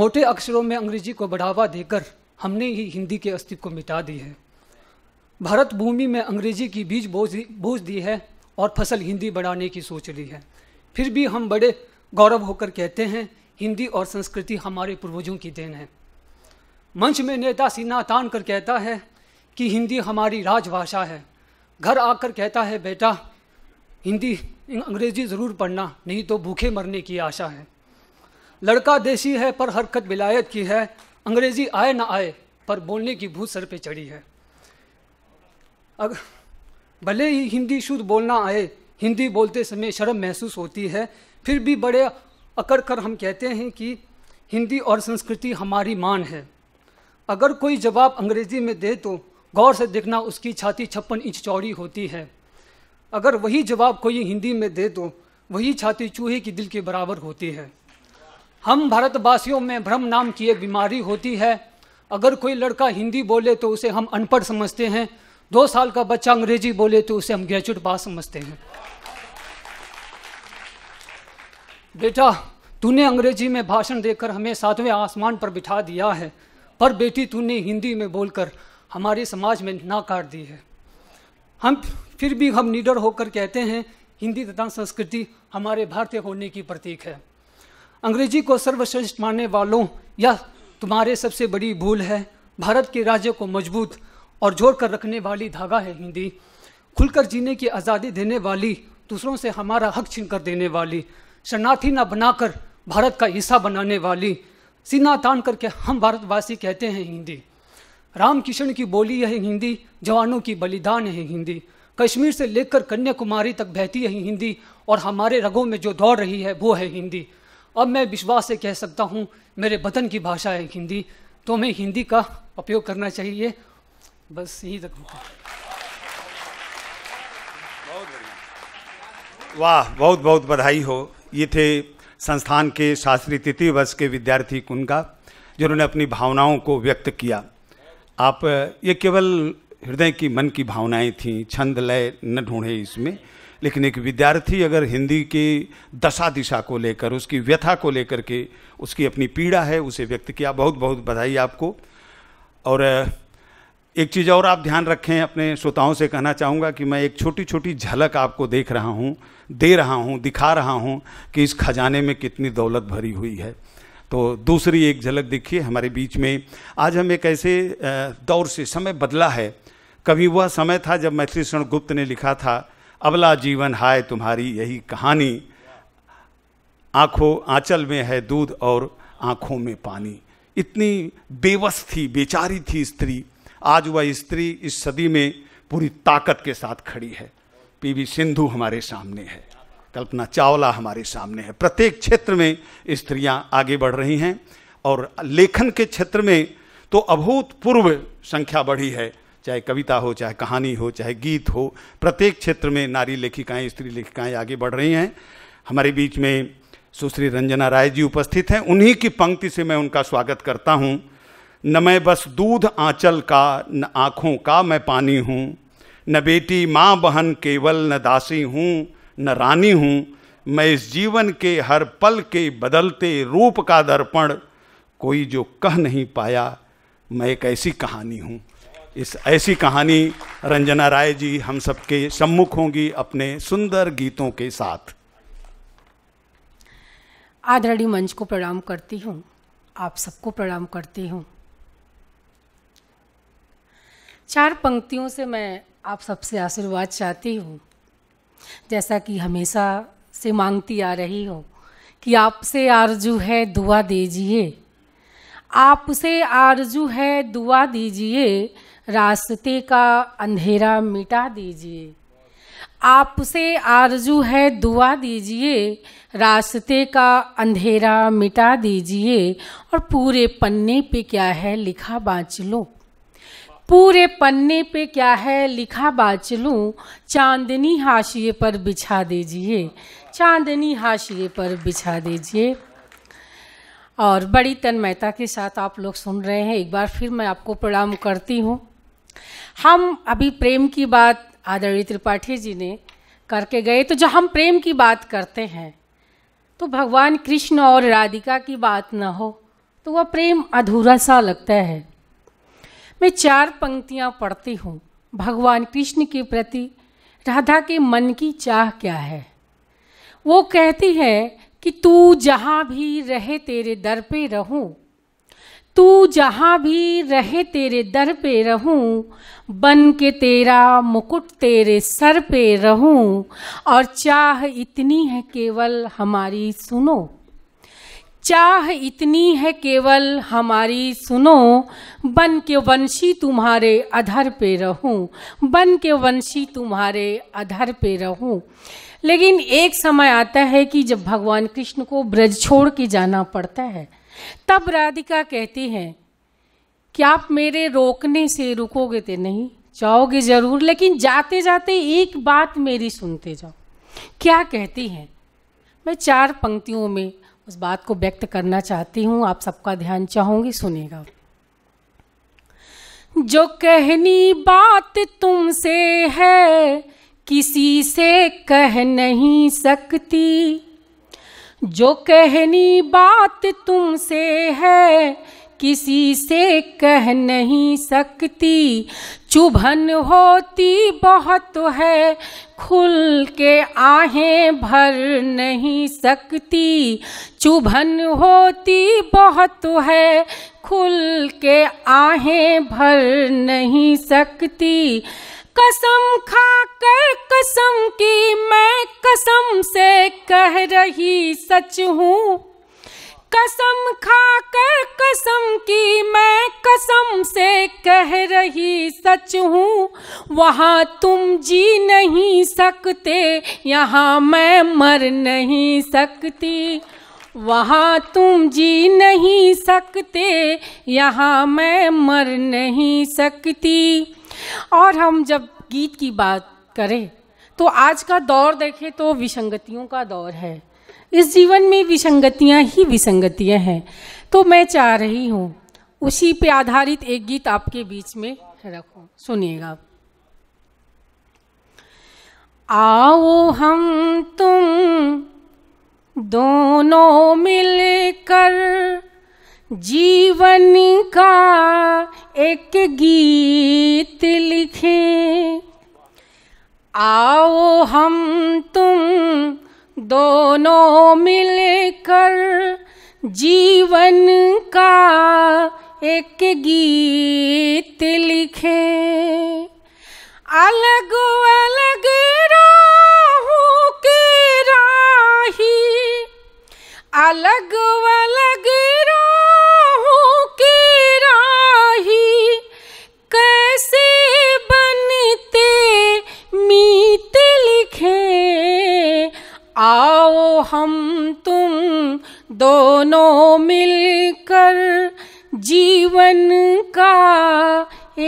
मोटे अक्षरों में अंग्रेजी को बढ़ावा देकर हमने ही हिंदी के अस्तित्व को मिटा दी है भारत भूमि में अंग्रेजी की बीज बोझ बोझ दी है और फसल हिंदी बढ़ाने की सोच ली है फिर भी हम बड़े गौरव होकर कहते हैं हिंदी और संस्कृति हमारे पूर्वजों की देन है मंच में नेता सीना तान कर कहता है कि हिंदी हमारी राजभाषा है घर आकर कहता है बेटा हिंदी अंग्रेजी ज़रूर पढ़ना नहीं तो भूखे मरने की आशा है लड़का देसी है पर हरकत विलायत की है अंग्रेजी आए ना आए पर बोलने की भूत सर पे चढ़ी है अगर भले ही हिंदी शुद्ध बोलना आए हिंदी बोलते समय शर्म महसूस होती है फिर भी बड़े अकड़ कर हम कहते हैं कि हिंदी और संस्कृति हमारी मान है अगर कोई जवाब अंग्रेजी में दे तो गौर से देखना उसकी छाती छप्पन इंच चौड़ी होती है अगर वही जवाब कोई हिंदी में दे तो वही छाती चूहे की दिल के बराबर होती है हम भारतवासियों में भ्रम नाम की एक बीमारी होती है अगर कोई लड़का हिंदी बोले तो उसे हम अनपढ़ समझते हैं दो साल का बच्चा अंग्रेजी बोले तो उसे हम ग्रेजुएट बात समझते हैं बेटा तूने अंग्रेजी में भाषण देकर हमें सातवें आसमान पर बिठा दिया है पर बेटी तूने हिंदी में बोलकर हमारे समाज में ना काट दी है हम फिर भी हम निडर होकर कहते हैं हिंदी तथा संस्कृति हमारे भारतीय होने की प्रतीक है अंग्रेजी को सर्वश्रेष्ठ मानने वालों या तुम्हारे सबसे बड़ी भूल है भारत के राज्य को मजबूत और जोड़ कर रखने वाली धागा है हिंदी खुलकर जीने की आज़ादी देने वाली दूसरों से हमारा हक छीन कर देने वाली शरणार्थी न बनाकर भारत का हिस्सा बनाने वाली सीना तान करके हम भारतवासी कहते हैं हिंदी राम किशन की बोली है हिंदी जवानों की बलिदान है हिंदी कश्मीर से लेकर कन्याकुमारी तक बहती है हिंदी और हमारे रगों में जो दौड़ रही है वो है हिंदी अब मैं विश्वास से कह सकता हूँ मेरे वतन की भाषा है हिंदी तो हमें हिंदी का उपयोग करना चाहिए बस यहीं तक बहुत वाह बहुत बहुत बधाई हो ये थे संस्थान के शास्त्री तृतीय वर्ष के विद्यार्थी कुनका जिन्होंने अपनी भावनाओं को व्यक्त किया आप ये केवल हृदय की मन की भावनाएं थीं छंद लय न ढूंढे इसमें लेकिन एक विद्यार्थी अगर हिंदी की दशा दिशा को लेकर उसकी व्यथा को लेकर के उसकी अपनी पीड़ा है उसे व्यक्त किया बहुत बहुत बधाई आपको और एक चीज़ और आप ध्यान रखें अपने श्रोताओं से कहना चाहूँगा कि मैं एक छोटी छोटी झलक आपको देख रहा हूँ दे रहा हूँ दिखा रहा हूँ कि इस खजाने में कितनी दौलत भरी हुई है तो दूसरी एक झलक देखिए हमारे बीच में आज हम एक ऐसे दौर से समय बदला है कभी वह समय था जब मैथिली शरण गुप्त ने लिखा था अबला जीवन हाय तुम्हारी यही कहानी आँखों आंचल में है दूध और आँखों में पानी इतनी बेवस थी बेचारी थी स्त्री आज वह स्त्री इस सदी में पूरी ताकत के साथ खड़ी है पीवी सिंधु हमारे सामने है कल्पना चावला हमारे सामने है प्रत्येक क्षेत्र में स्त्रियां आगे बढ़ रही हैं और लेखन के क्षेत्र में तो अभूतपूर्व संख्या बढ़ी है चाहे कविता हो चाहे कहानी हो चाहे गीत हो प्रत्येक क्षेत्र में नारी लेखिकाएं स्त्री लेखिकाएं आगे बढ़ रही हैं हमारे बीच में सुश्री रंजना राय जी उपस्थित हैं उन्हीं की पंक्ति से मैं उनका स्वागत करता हूँ न मैं बस दूध आंचल का न आँखों का मैं पानी हूँ न बेटी माँ बहन केवल न दासी हूँ न रानी हूँ मैं इस जीवन के हर पल के बदलते रूप का दर्पण कोई जो कह नहीं पाया मैं एक ऐसी कहानी हूँ इस ऐसी कहानी रंजना राय जी हम सबके सम्मुख होंगी अपने सुंदर गीतों के साथ आदरणीय मंच को प्रणाम करती हूँ आप सबको प्रणाम करती हूँ चार पंक्तियों से मैं आप सबसे आशीर्वाद चाहती हूँ जैसा कि हमेशा से मांगती आ रही हो कि आपसे आरजू है दुआ दीजिए आपसे आरजू है दुआ दीजिए रास्ते का अंधेरा मिटा दीजिए आपसे आरजू है दुआ दीजिए रास्ते का अंधेरा मिटा दीजिए और पूरे पन्ने पे क्या है लिखा बाँच लो पूरे पन्ने पे क्या है लिखा बाचलूँ चांदनी हाशिए पर बिछा दीजिए चांदनी हाशिए पर बिछा दीजिए और बड़ी तन्मयता के साथ आप लोग सुन रहे हैं एक बार फिर मैं आपको प्रणाम करती हूँ हम अभी प्रेम की बात आदरणीय त्रिपाठी जी ने करके गए तो जब हम प्रेम की बात करते हैं तो भगवान कृष्ण और राधिका की बात ना हो तो वह प्रेम अधूरा सा लगता है मैं चार पंक्तियाँ पढ़ती हूँ भगवान कृष्ण के प्रति राधा के मन की चाह क्या है वो कहती है कि तू जहाँ भी रहे तेरे दर पे रहूँ तू जहाँ भी रहे तेरे दर पे रहूँ बन के तेरा मुकुट तेरे सर पे रहूँ और चाह इतनी है केवल हमारी सुनो चाह इतनी है केवल हमारी सुनो बन के वंशी तुम्हारे अधर पे रहूं बन के वंशी तुम्हारे अधर पे रहूं लेकिन एक समय आता है कि जब भगवान कृष्ण को ब्रज छोड़ के जाना पड़ता है तब राधिका कहती हैं कि आप मेरे रोकने से रुकोगे तो नहीं जाओगे ज़रूर लेकिन जाते जाते एक बात मेरी सुनते जाओ क्या कहती हैं मैं चार पंक्तियों में उस बात को व्यक्त करना चाहती हूँ आप सबका ध्यान चाहूंगी सुनेगा जो कहनी बात तुमसे है किसी से कह नहीं सकती जो कहनी बात तुमसे है किसी से कह नहीं सकती चुभन होती बहुत है खुल के आहें भर नहीं सकती चुभन होती बहुत है खुल के आहें भर नहीं सकती कसम खा कर कसम की मैं कसम से कह रही सच हूँ कसम खा कर कसम की मैं कसम से कह रही सच हूँ वहाँ तुम जी नहीं सकते यहाँ मैं मर नहीं सकती वहाँ तुम जी नहीं सकते यहाँ मैं मर नहीं सकती और हम जब गीत की बात करें तो आज का दौर देखें तो विसंगतियों का दौर है इस जीवन में विसंगतियाँ ही विसंगतियाँ हैं तो मैं चाह रही हूँ उसी पे आधारित एक गीत आपके बीच में रखूँ सुनिएगा आओ हम तुम दोनों मिलकर जीवन का एक गीत लिखें आओ हम तुम दोनों मिलकर जीवन का एक गीत लिखे अलग अलग राहों के राही अलग अलग राह आओ हम तुम दोनों मिलकर जीवन का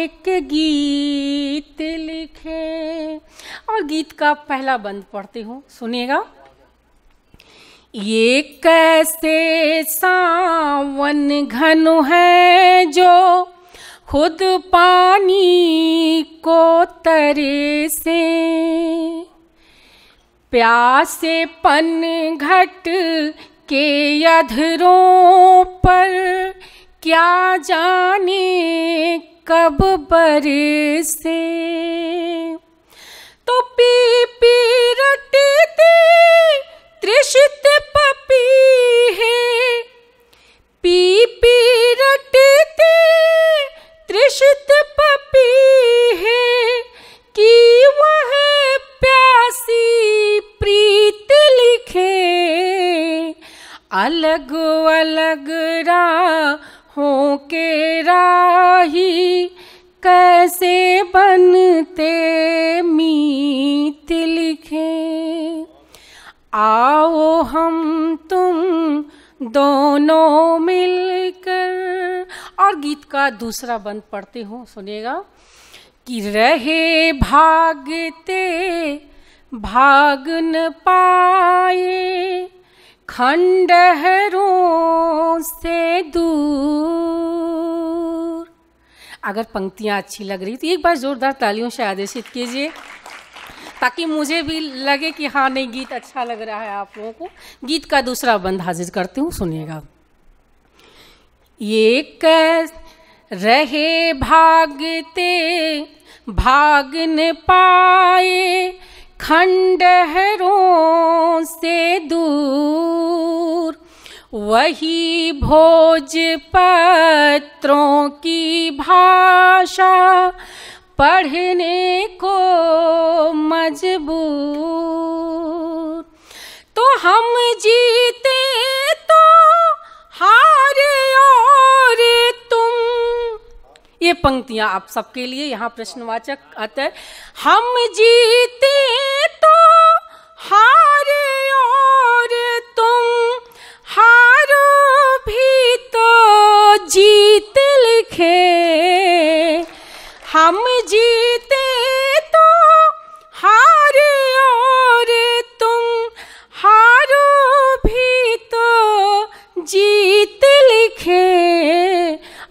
एक गीत लिखे और गीत का पहला बंद पढ़ती हूँ सुनिएगा ये कैसे सावन घन है जो खुद पानी को तरे से प्यासे पन घट के अधरों पर क्या जाने कब बरसे तो पी पी रटते तृषित पपी है पी पी रटते तृषित पपी है कि वह प्यासी प्रीत लिखे अलग अलग हो के राही कैसे बनते मीत लिखे आओ हम तुम दोनों मिलकर और गीत का दूसरा बंद पढ़ती हूँ सुनिएगा कि रहे भागते भाग न पाए खंडहरों से दूर अगर पंक्तियाँ अच्छी लग रही तो एक बार ज़ोरदार तालियों से आदेशित कीजिए ताकि मुझे भी लगे कि हाँ नहीं गीत अच्छा लग रहा है आप लोगों को गीत का दूसरा बंद हाजिर करती हूँ सुनिएगा ये कैसे रहे भागते भाग न पाए खंडहरों से दूर वही भोज पत्रों की भाषा पढ़ने को मजबूर तो हम जीते तो हारे और ये पंक्तियां आप सबके लिए यहाँ प्रश्नवाचक आता है हम जीते तो हारे और तुम हारो भी तो जीत लिखे हम जीते तो हारे और तुम हारो भी तो जीत लिखे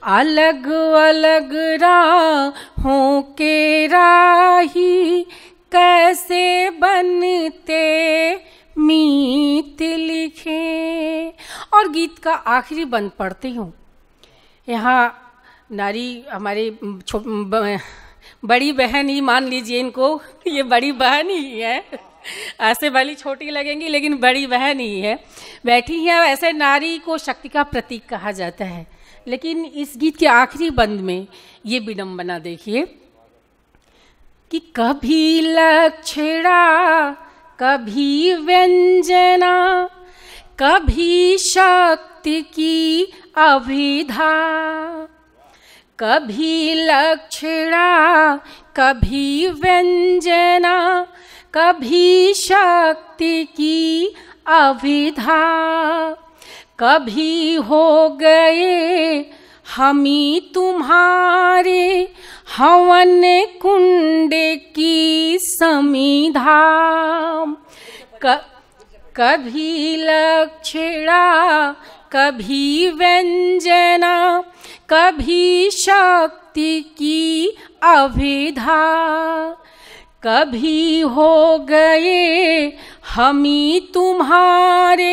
अलग अलग राहों के राही कैसे बनते मीत लिखे और गीत का आखिरी बंद पढ़ती हूँ यहाँ नारी हमारी बड़ी बहन ही मान लीजिए इनको ये बड़ी बहन ही है ऐसे वाली छोटी लगेंगी लेकिन बड़ी बहन ही है बैठी है वैसे नारी को शक्ति का प्रतीक कहा जाता है लेकिन इस गीत के आखिरी बंद में ये विडम्बना देखिए कि कभी लक्षणा कभी व्यंजना कभी शक्ति की अभिधा कभी लक्षणा कभी व्यंजना कभी शक्ति की अभिधा कभी हो गए हमी तुम्हारे हवन कुंड की समिधाम कभी लक्षणा कभी व्यंजना कभी शक्ति की अभिधा कभी हो गए हमी तुम्हारे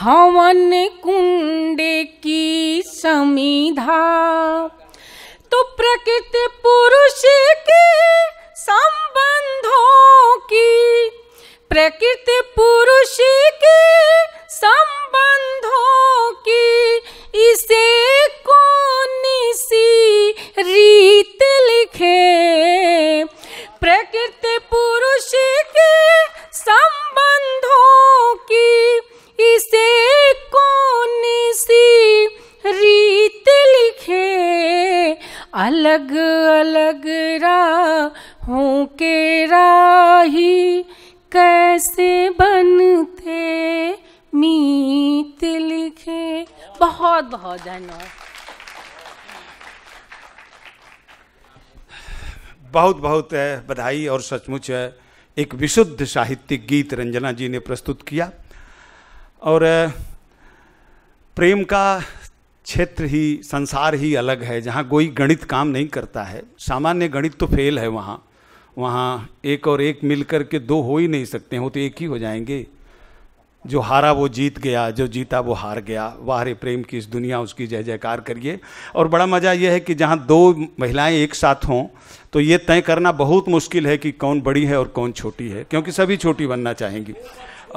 हवन कुंड की समीधा तो प्रकृति पुरुष के संबंधों की प्रकृति पुरुष के संबंधों की इसे कौन सी रीत लिखे प्रकृति पुरुष के संबंधों की इसे कौन सी रीत लिखे अलग अलग राहों के राही कैसे बनते मीत लिखे बहुत बहुत धन्यवाद बहुत बहुत है बधाई और सचमुच है एक विशुद्ध साहित्यिक गीत रंजना जी ने प्रस्तुत किया और प्रेम का क्षेत्र ही संसार ही अलग है जहाँ कोई गणित काम नहीं करता है सामान्य गणित तो फेल है वहाँ वहाँ एक और एक मिल कर के दो हो ही नहीं सकते हो तो एक ही हो जाएंगे जो हारा वो जीत गया जो जीता वो हार गया वाह रे प्रेम की इस दुनिया उसकी जय जयकार करिए और बड़ा मज़ा यह है कि जहाँ दो महिलाएं एक साथ हों तो ये तय करना बहुत मुश्किल है कि कौन बड़ी है और कौन छोटी है क्योंकि सभी छोटी बनना चाहेंगी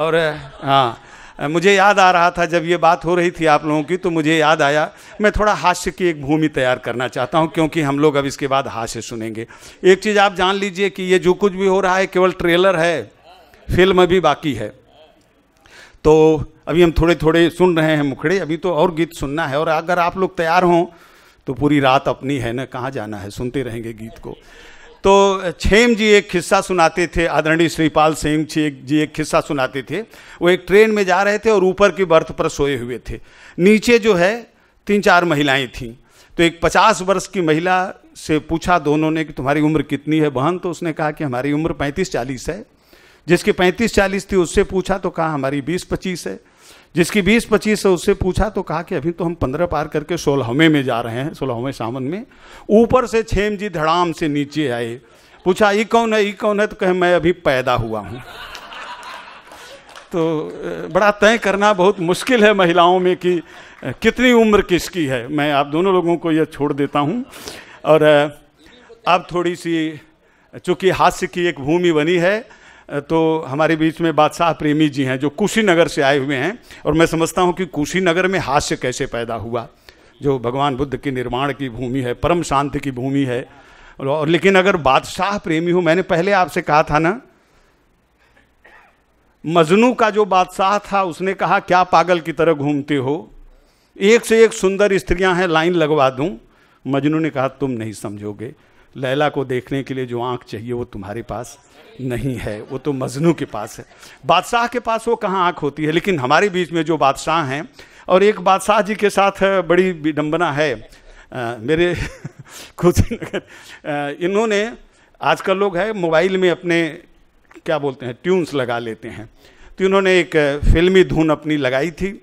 और हाँ मुझे याद आ रहा था जब ये बात हो रही थी आप लोगों की तो मुझे याद आया मैं थोड़ा हास्य की एक भूमि तैयार करना चाहता हूँ क्योंकि हम लोग अब इसके बाद हास्य सुनेंगे एक चीज़ आप जान लीजिए कि ये जो कुछ भी हो रहा है केवल ट्रेलर है फिल्म अभी बाकी है तो अभी हम थोड़े थोड़े सुन रहे हैं मुखड़े अभी तो और गीत सुनना है और अगर आप लोग तैयार हों तो पूरी रात अपनी है ना कहाँ जाना है सुनते रहेंगे गीत को तो छेम जी एक खिस्सा सुनाते थे आदरणीय श्रीपाल सिंह जी एक खिस्सा सुनाते थे वो एक ट्रेन में जा रहे थे और ऊपर की बर्थ पर सोए हुए थे नीचे जो है तीन चार महिलाएं थीं तो एक पचास वर्ष की महिला से पूछा दोनों ने कि तुम्हारी उम्र कितनी है बहन तो उसने कहा कि हमारी उम्र पैंतीस चालीस है जिसकी पैंतीस चालीस थी उससे पूछा तो कहा हमारी बीस पच्चीस है जिसकी बीस पच्चीस सौ उससे पूछा तो कहा कि अभी तो हम पंद्रह पार करके सोलहवें में जा रहे हैं सोलहवें सावन में ऊपर से छेम जी धड़ाम से नीचे आए पूछा ये कौन है ये कौन है तो कहे मैं अभी पैदा हुआ हूँ तो बड़ा तय करना बहुत मुश्किल है महिलाओं में कि कितनी उम्र किसकी है मैं आप दोनों लोगों को यह छोड़ देता हूँ और अब थोड़ी सी चूँकि हास्य की एक भूमि बनी है तो हमारे बीच में बादशाह प्रेमी जी हैं जो कुशीनगर से आए हुए हैं और मैं समझता हूँ कि कुशीनगर में हास्य कैसे पैदा हुआ जो भगवान बुद्ध के निर्माण की भूमि है परम शांति की भूमि है और लेकिन अगर बादशाह प्रेमी हो मैंने पहले आपसे कहा था ना मजनू का जो बादशाह था उसने कहा क्या पागल की तरह घूमते हो एक से एक सुंदर स्त्रियां हैं लाइन लगवा दूं मजनू ने कहा तुम नहीं समझोगे लैला को देखने के लिए जो आंख चाहिए वो तुम्हारे पास नहीं है वो तो मजनू के पास है बादशाह के पास वो कहाँ आँख होती है लेकिन हमारे बीच में जो बादशाह हैं और एक बादशाह जी के साथ बड़ी विडम्बना है आ, मेरे [LAUGHS] कुछ इन्होंने आजकल लोग है मोबाइल में अपने क्या बोलते हैं ट्यून्स लगा लेते हैं तो इन्होंने एक फिल्मी धुन अपनी लगाई थी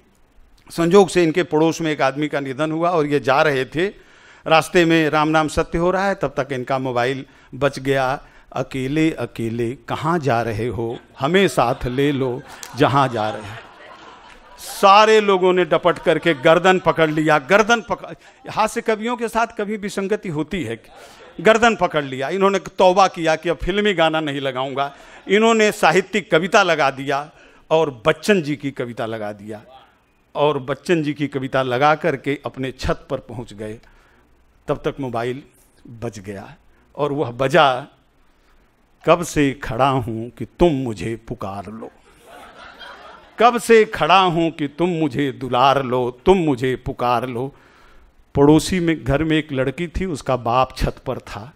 संजोग से इनके पड़ोस में एक आदमी का निधन हुआ और ये जा रहे थे रास्ते में राम नाम सत्य हो रहा है तब तक इनका मोबाइल बच गया अकेले अकेले कहाँ जा रहे हो हमें साथ ले लो जहाँ जा रहे हो सारे लोगों ने डपट करके गर्दन पकड़ लिया गर्दन पकड़ हास्य कवियों के साथ कभी विसंगति होती है गर्दन पकड़ लिया इन्होंने तौबा किया कि अब फिल्मी गाना नहीं लगाऊंगा इन्होंने साहित्यिक कविता लगा दिया और बच्चन जी की कविता लगा दिया और बच्चन जी की कविता लगा करके अपने छत पर पहुंच गए तब तक मोबाइल बज गया और वह बजा कब से खड़ा हूं कि तुम मुझे पुकार लो कब से खड़ा हूं कि तुम मुझे दुलार लो तुम मुझे पुकार लो पड़ोसी में घर में एक लड़की थी उसका बाप छत पर था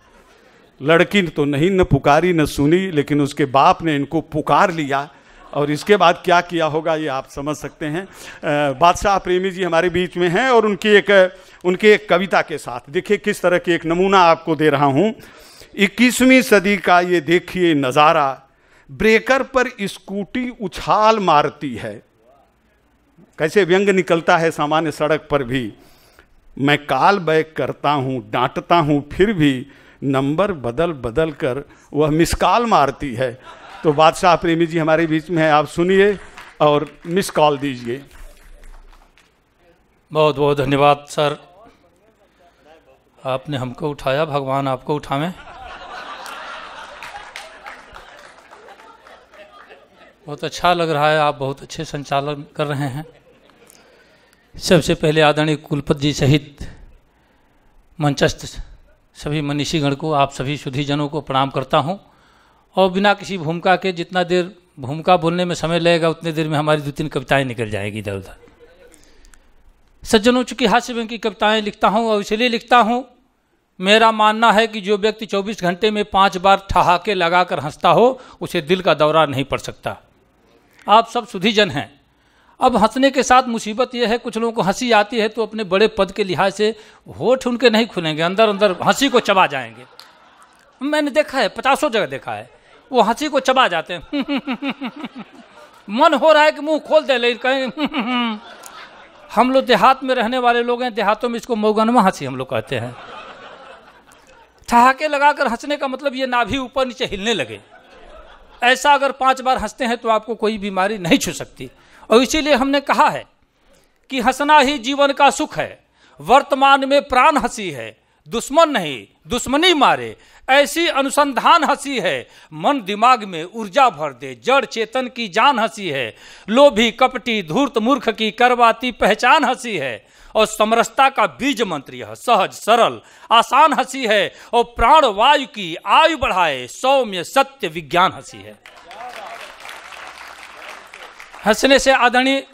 लड़की तो नहीं न पुकारी न सुनी लेकिन उसके बाप ने इनको पुकार लिया और इसके बाद क्या किया होगा ये आप समझ सकते हैं बादशाह प्रेमी जी हमारे बीच में हैं और उनकी एक उनकी एक कविता के साथ देखिए किस तरह की एक नमूना आपको दे रहा हूँ इक्कीसवीं सदी का ये देखिए नज़ारा ब्रेकर पर स्कूटी उछाल मारती है कैसे व्यंग निकलता है सामान्य सड़क पर भी मैं काल बैक करता हूँ डांटता हूँ फिर भी नंबर बदल बदल कर वह मिसकॉल मारती है तो बादशाह प्रेमी जी हमारे बीच में है आप सुनिए और मिस कॉल दीजिए बहुत बहुत धन्यवाद सर आपने हमको उठाया भगवान आपको उठावें बहुत अच्छा लग रहा है आप बहुत अच्छे संचालन कर रहे हैं सबसे पहले आदरणीय कुलपति जी सहित मंचस्थ सभी मनीषीगण को आप सभी सुधीजनों को प्रणाम करता हूँ और बिना किसी भूमिका के जितना देर भूमिका बोलने में समय लगेगा उतने देर में हमारी दो तीन कविताएं निकल जाएगी इधर उधर सज्जनों चुकी हास्य व्यंग की कविताएं लिखता हूँ और इसलिए लिखता हूँ मेरा मानना है कि जो व्यक्ति 24 घंटे में पांच बार ठहाके लगाकर हंसता हो उसे दिल का दौरा नहीं पड़ सकता आप सब सुधीजन हैं अब हंसने के साथ मुसीबत यह है कुछ लोगों को हंसी आती है तो अपने बड़े पद के लिहाज से होठ उनके नहीं खुलेंगे अंदर अंदर हंसी को चबा जाएंगे मैंने देखा है पचासों जगह देखा है वो हंसी को चबा जाते हैं [LAUGHS] मन हो रहा है कि मुंह खोल दे लेकिन कहें [LAUGHS] हम लोग देहात में रहने वाले लोग हैं देहातों में इसको मऊगनमा हंसी हम लोग कहते हैं ठहाके लगाकर हंसने का मतलब ये नाभी ऊपर नीचे हिलने लगे ऐसा अगर पांच बार हंसते हैं तो आपको कोई बीमारी नहीं छू सकती और इसीलिए हमने कहा है कि हंसना ही जीवन का सुख है वर्तमान में प्राण हंसी है दुश्मन नहीं दुश्मनी मारे ऐसी अनुसंधान हंसी है मन दिमाग में ऊर्जा भर दे जड़ चेतन की जान हंसी है लोभी कपटी धूर्त मूर्ख की करवाती पहचान हंसी है और समरसता का बीज मंत्र यह सहज सरल आसान हंसी है और प्राण वायु की आयु बढ़ाए सौम्य सत्य विज्ञान हंसी है हंसने से आदरणीय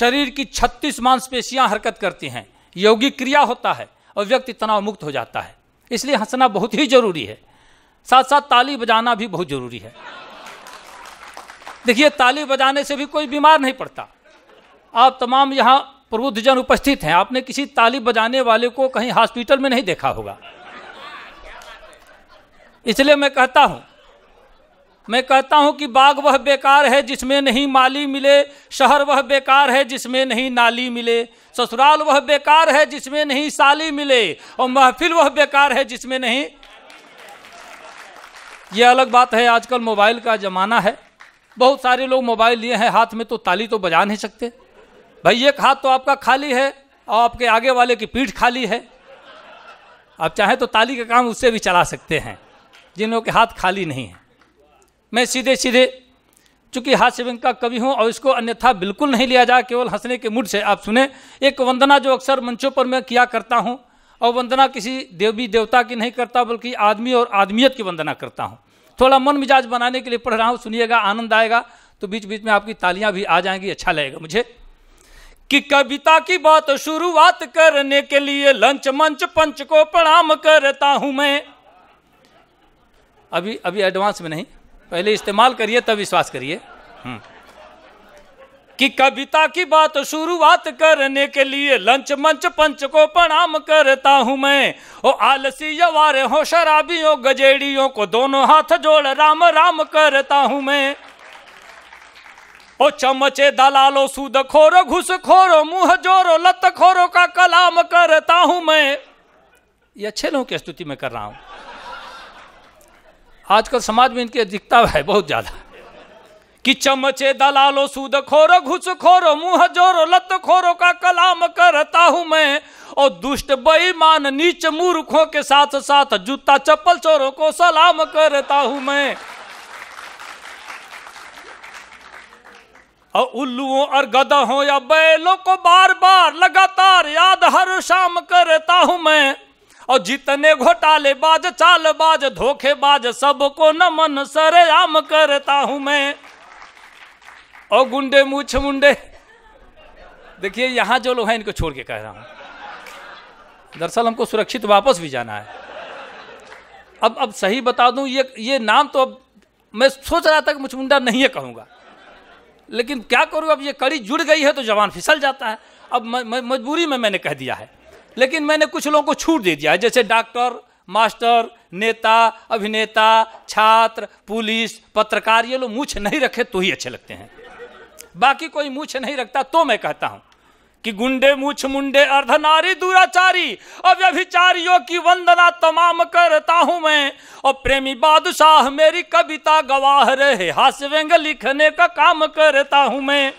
शरीर की छत्तीस मांसपेशियां हरकत करती हैं यौगिक क्रिया होता है और व्यक्ति तनाव मुक्त हो जाता है इसलिए हंसना बहुत ही जरूरी है साथ साथ ताली बजाना भी बहुत जरूरी है देखिए ताली बजाने से भी कोई बीमार नहीं पड़ता आप तमाम यहाँ प्रबुद्धजन उपस्थित हैं आपने किसी ताली बजाने वाले को कहीं हॉस्पिटल में नहीं देखा होगा इसलिए मैं कहता हूं मैं कहता हूं कि बाग वह बेकार है जिसमें नहीं माली मिले शहर वह बेकार है जिसमें नहीं नाली मिले ससुराल वह बेकार है जिसमें नहीं साली मिले और महफिल वह बेकार है जिसमें नहीं यह अलग बात है आजकल मोबाइल का ज़माना है बहुत सारे लोग मोबाइल लिए हैं हाथ में तो ताली तो बजा नहीं सकते भाई एक हाथ तो आपका खाली है और आपके आगे वाले की पीठ खाली है आप चाहें तो ताली का काम उससे भी चला सकते हैं जिन लोगों के हाथ खाली नहीं है मैं सीधे सीधे चूंकि हास्य व्यंग का कवि हूँ और इसको अन्यथा बिल्कुल नहीं लिया जाए केवल हंसने के मूड से आप सुने एक वंदना जो अक्सर मंचों पर मैं किया करता हूँ और वंदना किसी देवी देवता की नहीं करता बल्कि आदमी और आदमियत की वंदना करता हूँ थोड़ा मन मिजाज बनाने के लिए पढ़ रहा हूँ सुनिएगा आनंद आएगा तो बीच बीच में आपकी तालियाँ भी आ जाएंगी अच्छा लगेगा मुझे कि कविता की बात शुरुआत करने के लिए लंच मंच पंच को प्रणाम करता हूं मैं अभी अभी एडवांस में नहीं पहले इस्तेमाल करिए तब विश्वास करिए हम्म। कि कविता की बात शुरुआत करने के लिए लंच मंच पंच को प्रणाम करता हूं मैं ओ आलसी यवारे हो शराबियों गजेड़ियों को दोनों हाथ जोड़ राम राम करता हूं मैं ओ चमचे दलालो सूद खोरो घुस खोरो मुंह जोरो लत खोरो का कलाम करता हूं मैं ये अच्छे लोगों की स्तुति में कर रहा हूं आजकल समाज में इनकी अधिकता है बहुत ज्यादा कि चमचे दलालो सूद खोरो घुस खोरो मुंह जोरो लत खोरो का कलाम करता हूं मैं और दुष्ट बेईमान नीच मूर्खों के साथ साथ जूता चप्पल चोरों को सलाम करता हूं मैं और उल्लुओं और हो या बैलों को बार बार लगातार याद हर शाम करता हूं मैं और जितने घोटाले बाज चाल धोखे बाज सब सबको नमन सर आम करता हूं मैं और गुंडे मुछ मुंडे देखिए यहां जो लोग हैं इनको छोड़ के कह रहा हूं दरअसल हमको सुरक्षित वापस भी जाना है अब अब सही बता दूं ये ये नाम तो अब मैं सोच रहा था कि मुंडा नहीं है कहूंगा लेकिन क्या करूँ अब ये कड़ी जुड़ गई है तो जवान फिसल जाता है अब मजबूरी में मैंने कह दिया है लेकिन मैंने कुछ लोगों को छूट दे दिया है जैसे डॉक्टर मास्टर नेता अभिनेता छात्र पुलिस पत्रकार ये लोग मूछ नहीं रखे तो ही अच्छे लगते हैं बाकी कोई मूछ नहीं रखता तो मैं कहता हूँ कि गुंडे मूछ मुंडे अर्धनारी दुराचारी अब अभिचारियों की वंदना तमाम करता हूँ मैं और प्रेमी बादशाह मेरी कविता गवाह रहे हास्य व्यंग लिखने का काम करता हूँ मैं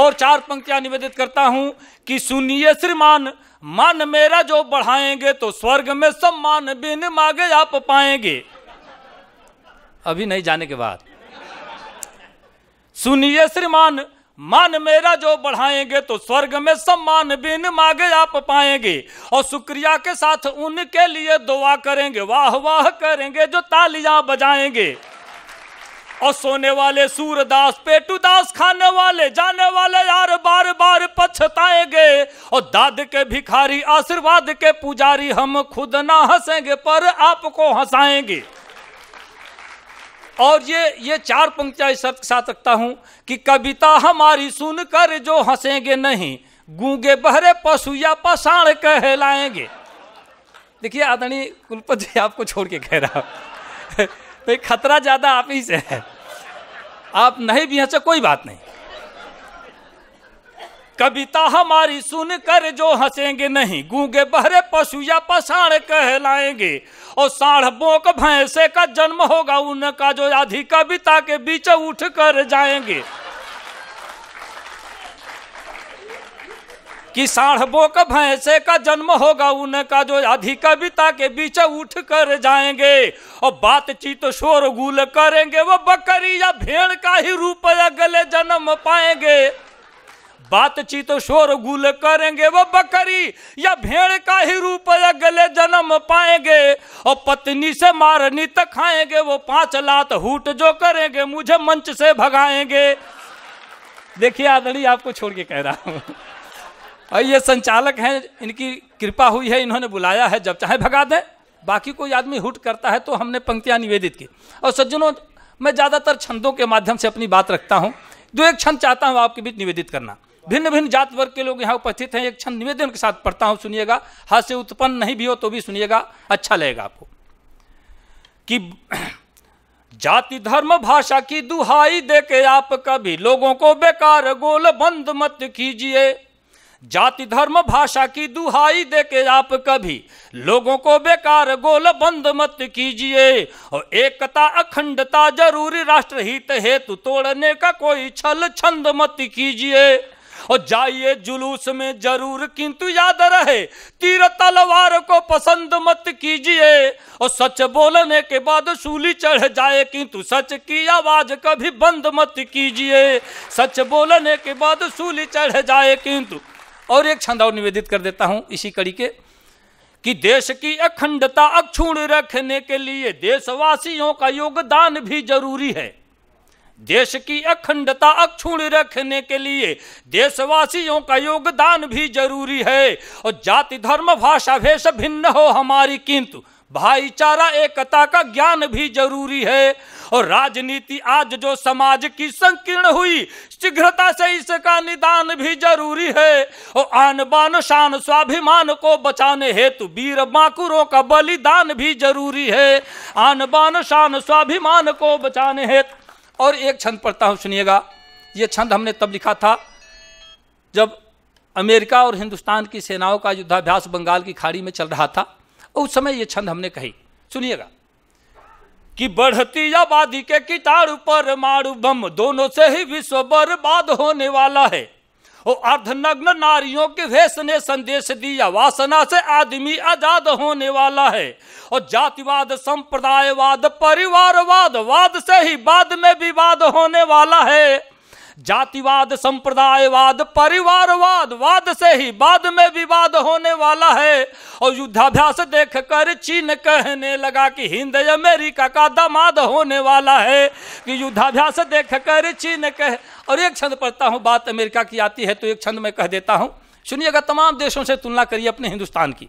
और चार पंक्तियां निवेदित करता हूं कि सुनिए श्रीमान मान मेरा जो बढ़ाएंगे तो स्वर्ग में सम्मान बिन मागे आप पाएंगे अभी नहीं जाने के बाद सुनिए श्रीमान मान मेरा जो बढ़ाएंगे तो स्वर्ग में सम्मान बिन मांगे आप पाएंगे और शुक्रिया के साथ उनके लिए दुआ करेंगे वाह वाह करेंगे जो तालियां बजाएंगे और सोने वाले सूरदास पेटूदास खाने वाले जाने वाले यार बार बार पछताएंगे और दाद के भिखारी आशीर्वाद के पुजारी हम खुद ना हंसेंगे पर आपको हंसाएंगे और ये ये चार पंक्तियाँ इस शब्द के साथ रखता हूँ कि कविता हमारी सुनकर जो हंसेंगे नहीं गूंगे बहरे पशु या पसाण कहलाएंगे देखिए आदरणीय कुलपत जी आपको छोड़ के कह रहा हूँ [LAUGHS] तो खतरा ज़्यादा आप ही से है आप नहीं भी हंसे कोई बात नहीं कविता हमारी सुनकर जो हंसेंगे नहीं गूंगे बहरे पशु या पसाड़ कहलाएंगे और साढ़ बोक भैंसे का जन्म होगा उनका जो आधी कविता के बीच उठ कर जाएंगे कि साढ़ बोक भैंसे का जन्म होगा उनका जो आधी कविता के बीच उठ कर जाएंगे और बातचीत शोरगुल करेंगे वो बकरी या भेड़ का ही रूप या गले जन्म पाएंगे बातचीत शोर गुल करेंगे वो बकरी या भेड़ का ही रूप अगले जन्म पाएंगे और पत्नी से मारनी तक तो खाएंगे वो पांच लात हूट जो करेंगे मुझे मंच से भगाएंगे देखिए आदरणी आपको छोड़ के कह रहा हूँ और ये संचालक हैं इनकी कृपा हुई है इन्होंने बुलाया है जब चाहे भगा दें बाकी कोई आदमी हुट करता है तो हमने पंक्तियाँ निवेदित की और सज्जनों मैं ज़्यादातर छंदों के माध्यम से अपनी बात रखता हूँ जो एक छंद चाहता हूँ आपके बीच निवेदित करना भिन्न भिन्न जात वर्ग के लोग यहाँ उपस्थित हैं एक क्षण निवेदन के साथ पढ़ता हूँ सुनिएगा हास्य उत्पन्न नहीं भी हो तो भी सुनिएगा अच्छा लगेगा आपको कि [CLEARS THROAT] जाति धर्म भाषा की दुहाई दे के आप कभी लोगों को बेकार गोल बंद मत कीजिए जाति धर्म भाषा की दुहाई दे के आप कभी लोगों को बेकार गोल बंद मत कीजिए और एकता अखंडता जरूरी राष्ट्रहित हेतु तोड़ने का कोई छल छंद मत कीजिए और जाइए जुलूस में जरूर किंतु याद रहे तीर तलवार को पसंद मत कीजिए और सच बोलने के बाद सूली चढ़ जाए किंतु सच की आवाज कभी बंद मत कीजिए सच बोलने के बाद सूली चढ़ जाए किंतु और एक छंदा निवेदित कर देता हूँ इसी कड़ी के कि देश की अखंडता अक्षुण रखने के लिए देशवासियों का योगदान भी जरूरी है देश की अखंडता अक्षुण रखने के लिए देशवासियों का योगदान भी जरूरी है और जाति धर्म भाषा भेष भिन्न हो हमारी किंतु भाईचारा एकता का ज्ञान भी जरूरी है और राजनीति आज जो समाज की संकीर्ण हुई शीघ्रता से इसका निदान भी जरूरी है और आन बान शान स्वाभिमान को बचाने हेतु वीर बाकुरों का बलिदान भी जरूरी है आन बान शान स्वाभिमान को बचाने हेतु और एक छंद पढ़ता हूँ सुनिएगा ये छंद हमने तब लिखा था जब अमेरिका और हिंदुस्तान की सेनाओं का युद्धाभ्यास बंगाल की खाड़ी में चल रहा था उस समय ये छंद हमने कही सुनिएगा कि बढ़ती आबादी के किटाणु पर मारू बम दोनों से ही विश्व बर्बाद होने वाला है और अर्धनग्न नारियों के वेष ने संदेश दिया वासना से आदमी आजाद होने वाला है और जातिवाद संप्रदायवाद परिवारवाद वाद से ही बाद में विवाद होने वाला है जातिवाद संप्रदायवाद परिवारवाद वाद से ही बाद में विवाद होने वाला है और युद्धाभ्यास देखकर चीन कहने लगा कि हिंद अमेरिका का दामाद होने वाला है कि युद्धाभ्यास देखकर चीन कह और एक छंद पढ़ता हूँ बात अमेरिका की आती है तो एक छंद में कह देता हूँ सुनिएगा तमाम देशों से तुलना करिए अपने हिंदुस्तान की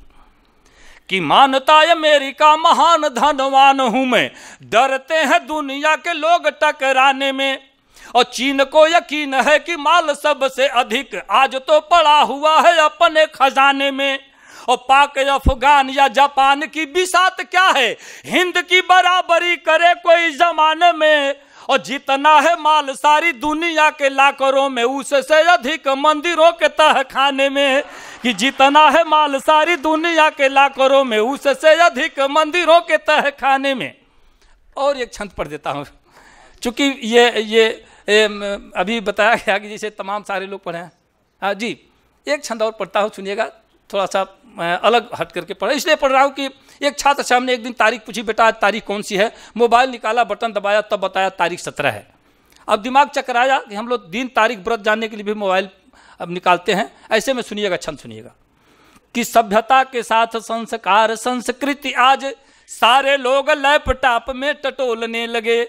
कि मानता है अमेरिका महान धनवान हूं मैं डरते हैं दुनिया के लोग टकराने में और चीन को यकीन है कि माल सबसे अधिक आज तो पड़ा हुआ है अपने खजाने में और पाक अफगान या जापान की बिसात क्या है हिंद की बराबरी करे कोई जमाने में और जितना है माल सारी दुनिया के लाकरों में उससे अधिक मंदिरों के तह खाने में कि जितना है माल सारी दुनिया के लाकरों में उससे अधिक मंदिरों के तह खाने में और एक छंद पढ़ देता हूँ चूंकि ये ये अभी बताया गया कि जैसे तमाम सारे लोग पढ़े हैं हाँ जी एक छंद और पढ़ता हूँ सुनिएगा थोड़ा सा अलग हट करके पढ़ा इसलिए पढ़ रहा हूँ कि एक छात्र ने एक दिन तारीख पूछी बेटा आज तारीख कौन सी है मोबाइल निकाला बटन दबाया तब बताया तारीख सत्रह है अब दिमाग चकराया कि हम लोग दिन तारीख व्रत जानने के लिए भी मोबाइल अब निकालते हैं ऐसे में सुनिएगा छंद सुनिएगा कि सभ्यता के साथ संस्कार संस्कृति आज सारे लोग लैपटॉप में टटोलने लगे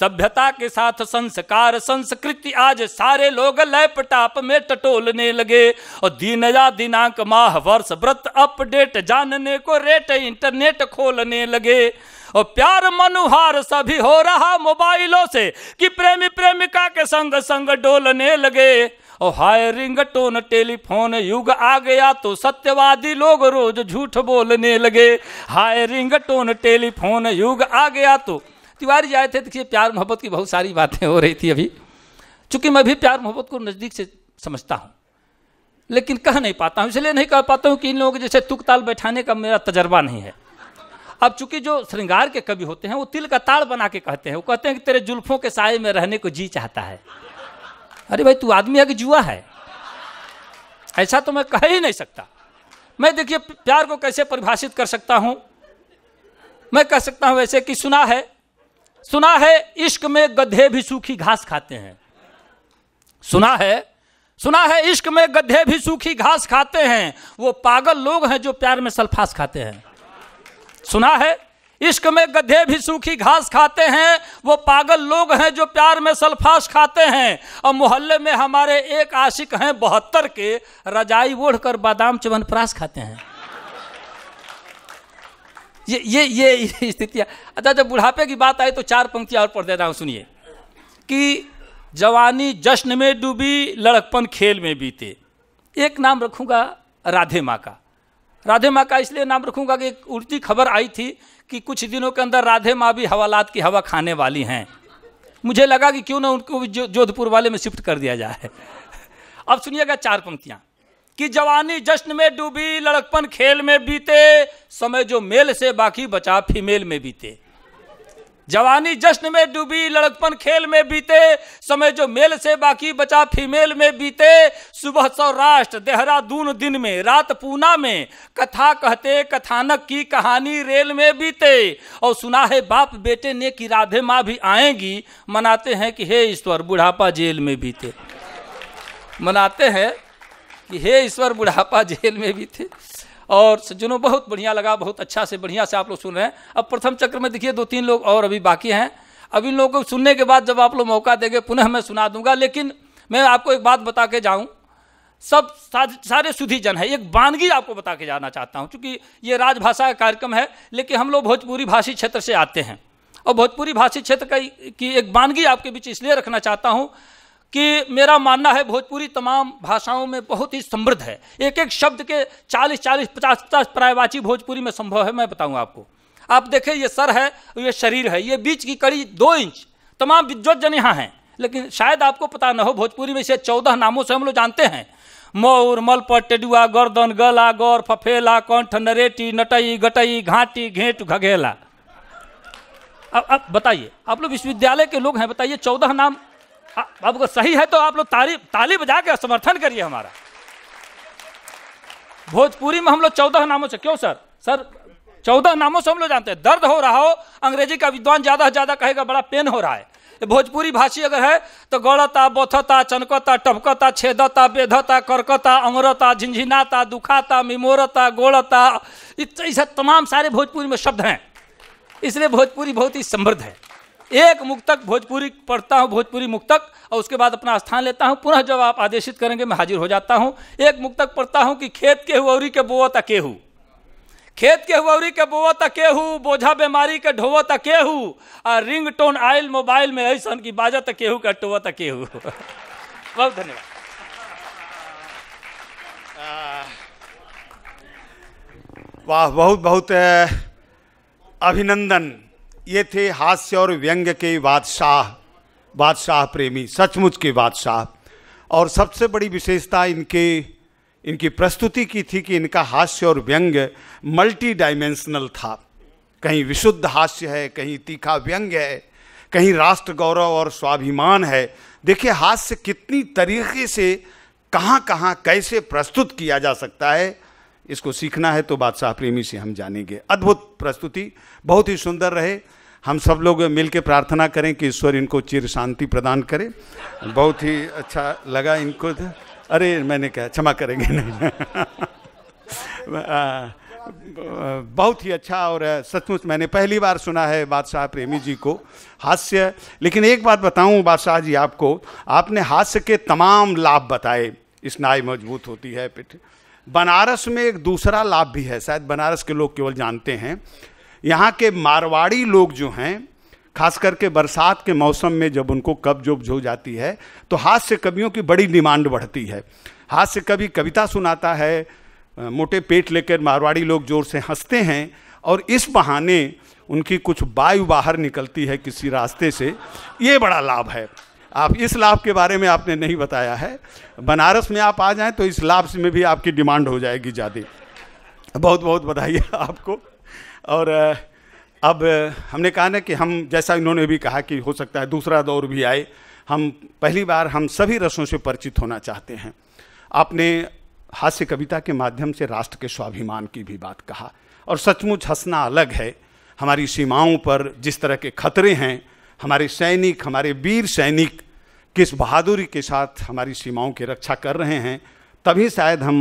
सभ्यता के साथ संस्कार संस्कृति आज सारे लोग लैपटॉप में टटोलने लगे और दिन या दिनांक माह वर्ष व्रत अपडेट जानने को रेट इंटरनेट खोलने लगे और प्यार मनुहार सभी हो रहा मोबाइलों से कि प्रेमी प्रेमिका के संग संग डोलने लगे और हायरिंग टोन टेलीफोन युग आ गया तो सत्यवादी लोग रोज झूठ बोलने लगे हायरिंग टोन टेलीफोन युग आ गया तो तिवारी जी आए थे देखिए तो प्यार मोहब्बत की बहुत सारी बातें हो रही थी अभी चूंकि मैं भी प्यार मोहब्बत को नज़दीक से समझता हूँ लेकिन कह नहीं पाता हूँ इसलिए नहीं कह पाता हूँ कि इन लोगों के जैसे तुक ताल बैठाने का मेरा तजर्बा नहीं है अब चूंकि जो श्रृंगार के कवि होते हैं वो तिल का ताड़ बना के कहते हैं वो कहते हैं कि तेरे जुल्फों के साय में रहने को जी चाहता है अरे भाई तू आदमी अगर जुआ है ऐसा तो मैं कह ही नहीं सकता मैं देखिए प्यार को कैसे परिभाषित कर सकता हूँ मैं कह सकता हूँ वैसे कि सुना है सुना है इश्क में गधे भी सूखी घास खाते हैं सुना है सुना है इश्क में गधे भी सूखी घास खाते हैं वो पागल लोग हैं जो प्यार में सल्फास खाते हैं सुना है इश्क में गधे भी सूखी घास खाते हैं वो पागल लोग हैं जो प्यार में सल्फास खाते हैं और मोहल्ले में हमारे एक आशिक हैं बहत्तर के रजाई ओढ़ कर बादाम चवनप्रास खाते हैं ये ये ये स्थितियाँ अच्छा जब बुढ़ापे की बात आई तो चार पंक्तियाँ और पढ़ देता हूँ सुनिए कि जवानी जश्न में डूबी लड़कपन खेल में बीते एक नाम रखूँगा राधे माँ का राधे माँ का इसलिए नाम रखूँगा कि एक उल्टी खबर आई थी कि कुछ दिनों के अंदर राधे माँ भी हवालात की हवा खाने वाली हैं मुझे लगा कि क्यों ना उनको जोधपुर वाले में शिफ्ट कर दिया जाए अब सुनिएगा चार पंक्तियाँ कि जवानी जश्न में डूबी लड़कपन खेल में बीते समय जो मेल से बाकी बचा फीमेल में बीते जवानी जश्न में डूबी लड़कपन खेल में बीते समय जो मेल से बाकी बचा फीमेल में बीते सुबह सौराष्ट्र देहरादून दिन में रात पूना में कथा कहते कथानक की कहानी रेल में बीते और सुना है बाप बेटे ने कि राधे माँ भी आएंगी मनाते हैं कि हे ईश्वर बुढ़ापा जेल में बीते मनाते हैं कि हे ईश्वर बुढ़ापा जेल में भी थे और सज्जनों बहुत बढ़िया लगा बहुत अच्छा से बढ़िया से आप लोग सुन रहे हैं अब प्रथम चक्र में देखिए दो तीन लोग और अभी बाकी हैं अब इन लोगों को सुनने के बाद जब आप लोग मौका देंगे पुनः मैं सुना दूंगा लेकिन मैं आपको एक बात बता के जाऊँ सब सारे सुधी जन है एक बानगी आपको बता के जाना चाहता हूँ क्योंकि ये राजभाषा का कार्यक्रम है लेकिन हम लोग भोजपुरी भाषी क्षेत्र से आते हैं और भोजपुरी भाषी क्षेत्र का की एक बानगी आपके बीच इसलिए रखना चाहता हूँ कि मेरा मानना है भोजपुरी तमाम भाषाओं में बहुत ही समृद्ध है एक एक शब्द के 40 40 50 पचास प्रायवाची भोजपुरी में संभव है मैं बताऊं आपको आप देखें ये सर है ये शरीर है ये बीच की कड़ी दो इंच तमाम विद्वजन यहाँ हैं लेकिन शायद आपको पता ना हो भोजपुरी में से चौदह नामों से हम लोग जानते हैं मौर मलपट टेडुआ गर्दन गला गौर फफेला कंठ नरेटी नटई गटई घाटी घेंट घघेला अब अब बताइए आप लोग विश्वविद्यालय के लोग हैं बताइए चौदह नाम आपको हाँ, सही है तो आप लोग ताली ताली बजा के समर्थन करिए हमारा भोजपुरी में हम लोग चौदह नामों से क्यों सर सर चौदह नामों से हम लोग जानते हैं दर्द हो रहा हो अंग्रेजी का विद्वान ज़्यादा से ज़्यादा कहेगा बड़ा पेन हो रहा है भोजपुरी भाषी अगर है तो गौड़ता बोथता चनकता टपकता छेदता बेधता करकता अमरता झिझिनाता दुखाता मिमोरता गोड़ता इस तमाम सारे भोजपुरी में शब्द हैं इसलिए भोजपुरी बहुत ही समृद्ध है एक मुक्तक भोजपुरी पढ़ता हूँ भोजपुरी मुक्तक और उसके बाद अपना स्थान लेता हूँ पुनः जब आप आदेशित करेंगे मैं हाजिर हो जाता हूँ एक मुक्तक पढ़ता हूँ कि खेत के हुऔरी के बोवो तकेहू खेत के हुऔरी के बोवो तकेहू बोझा बीमारी के ढोवो तकेहू और रिंग टोन आयल मोबाइल में ऐसा की बाजा तकेहू का टोवो तकेहू [LAUGHS] बहुत धन्यवाद वाह बहुत बहुत अभिनंदन ये थे हास्य और व्यंग के बादशाह बादशाह प्रेमी सचमुच के बादशाह और सबसे बड़ी विशेषता इनके इनकी प्रस्तुति की थी कि इनका हास्य और व्यंग मल्टी डायमेंशनल था कहीं विशुद्ध हास्य है कहीं तीखा व्यंग है कहीं राष्ट्र गौरव और स्वाभिमान है देखिए हास्य कितनी तरीके से कहाँ कहाँ कैसे प्रस्तुत किया जा सकता है इसको सीखना है तो बादशाह प्रेमी से हम जानेंगे अद्भुत प्रस्तुति बहुत ही सुंदर रहे हम सब लोग मिल प्रार्थना करें कि ईश्वर इनको चिर शांति प्रदान करे बहुत ही अच्छा लगा इनको अरे मैंने कहा क्षमा करेंगे नहीं [LAUGHS] बहुत ही अच्छा और सचमुच मैंने पहली बार सुना है बादशाह प्रेमी जी को हास्य लेकिन एक बात बताऊं बादशाह जी आपको आपने हास्य के तमाम लाभ बताए स्नायु मजबूत होती है पिठ बनारस में एक दूसरा लाभ भी है शायद बनारस के लोग केवल जानते हैं यहाँ के मारवाड़ी लोग जो हैं खास करके बरसात के मौसम में जब उनको कब जोब हो जाती है तो हास्य कवियों की बड़ी डिमांड बढ़ती है हास्य कवि कविता सुनाता है मोटे पेट लेकर मारवाड़ी लोग जोर से हंसते हैं और इस बहाने उनकी कुछ वायु बाहर निकलती है किसी रास्ते से ये बड़ा लाभ है आप इस लाभ के बारे में आपने नहीं बताया है बनारस में आप आ जाएं तो इस लाभ में भी आपकी डिमांड हो जाएगी ज़्यादा बहुत बहुत बधाई आपको और अब हमने कहा ना कि हम जैसा इन्होंने भी कहा कि हो सकता है दूसरा दौर भी आए हम पहली बार हम सभी रसों से परिचित होना चाहते हैं आपने हास्य कविता के माध्यम से राष्ट्र के स्वाभिमान की भी बात कहा और सचमुच हंसना अलग है हमारी सीमाओं पर जिस तरह के खतरे हैं हमारे सैनिक हमारे वीर सैनिक किस बहादुरी के साथ हमारी सीमाओं की रक्षा कर रहे हैं तभी शायद हम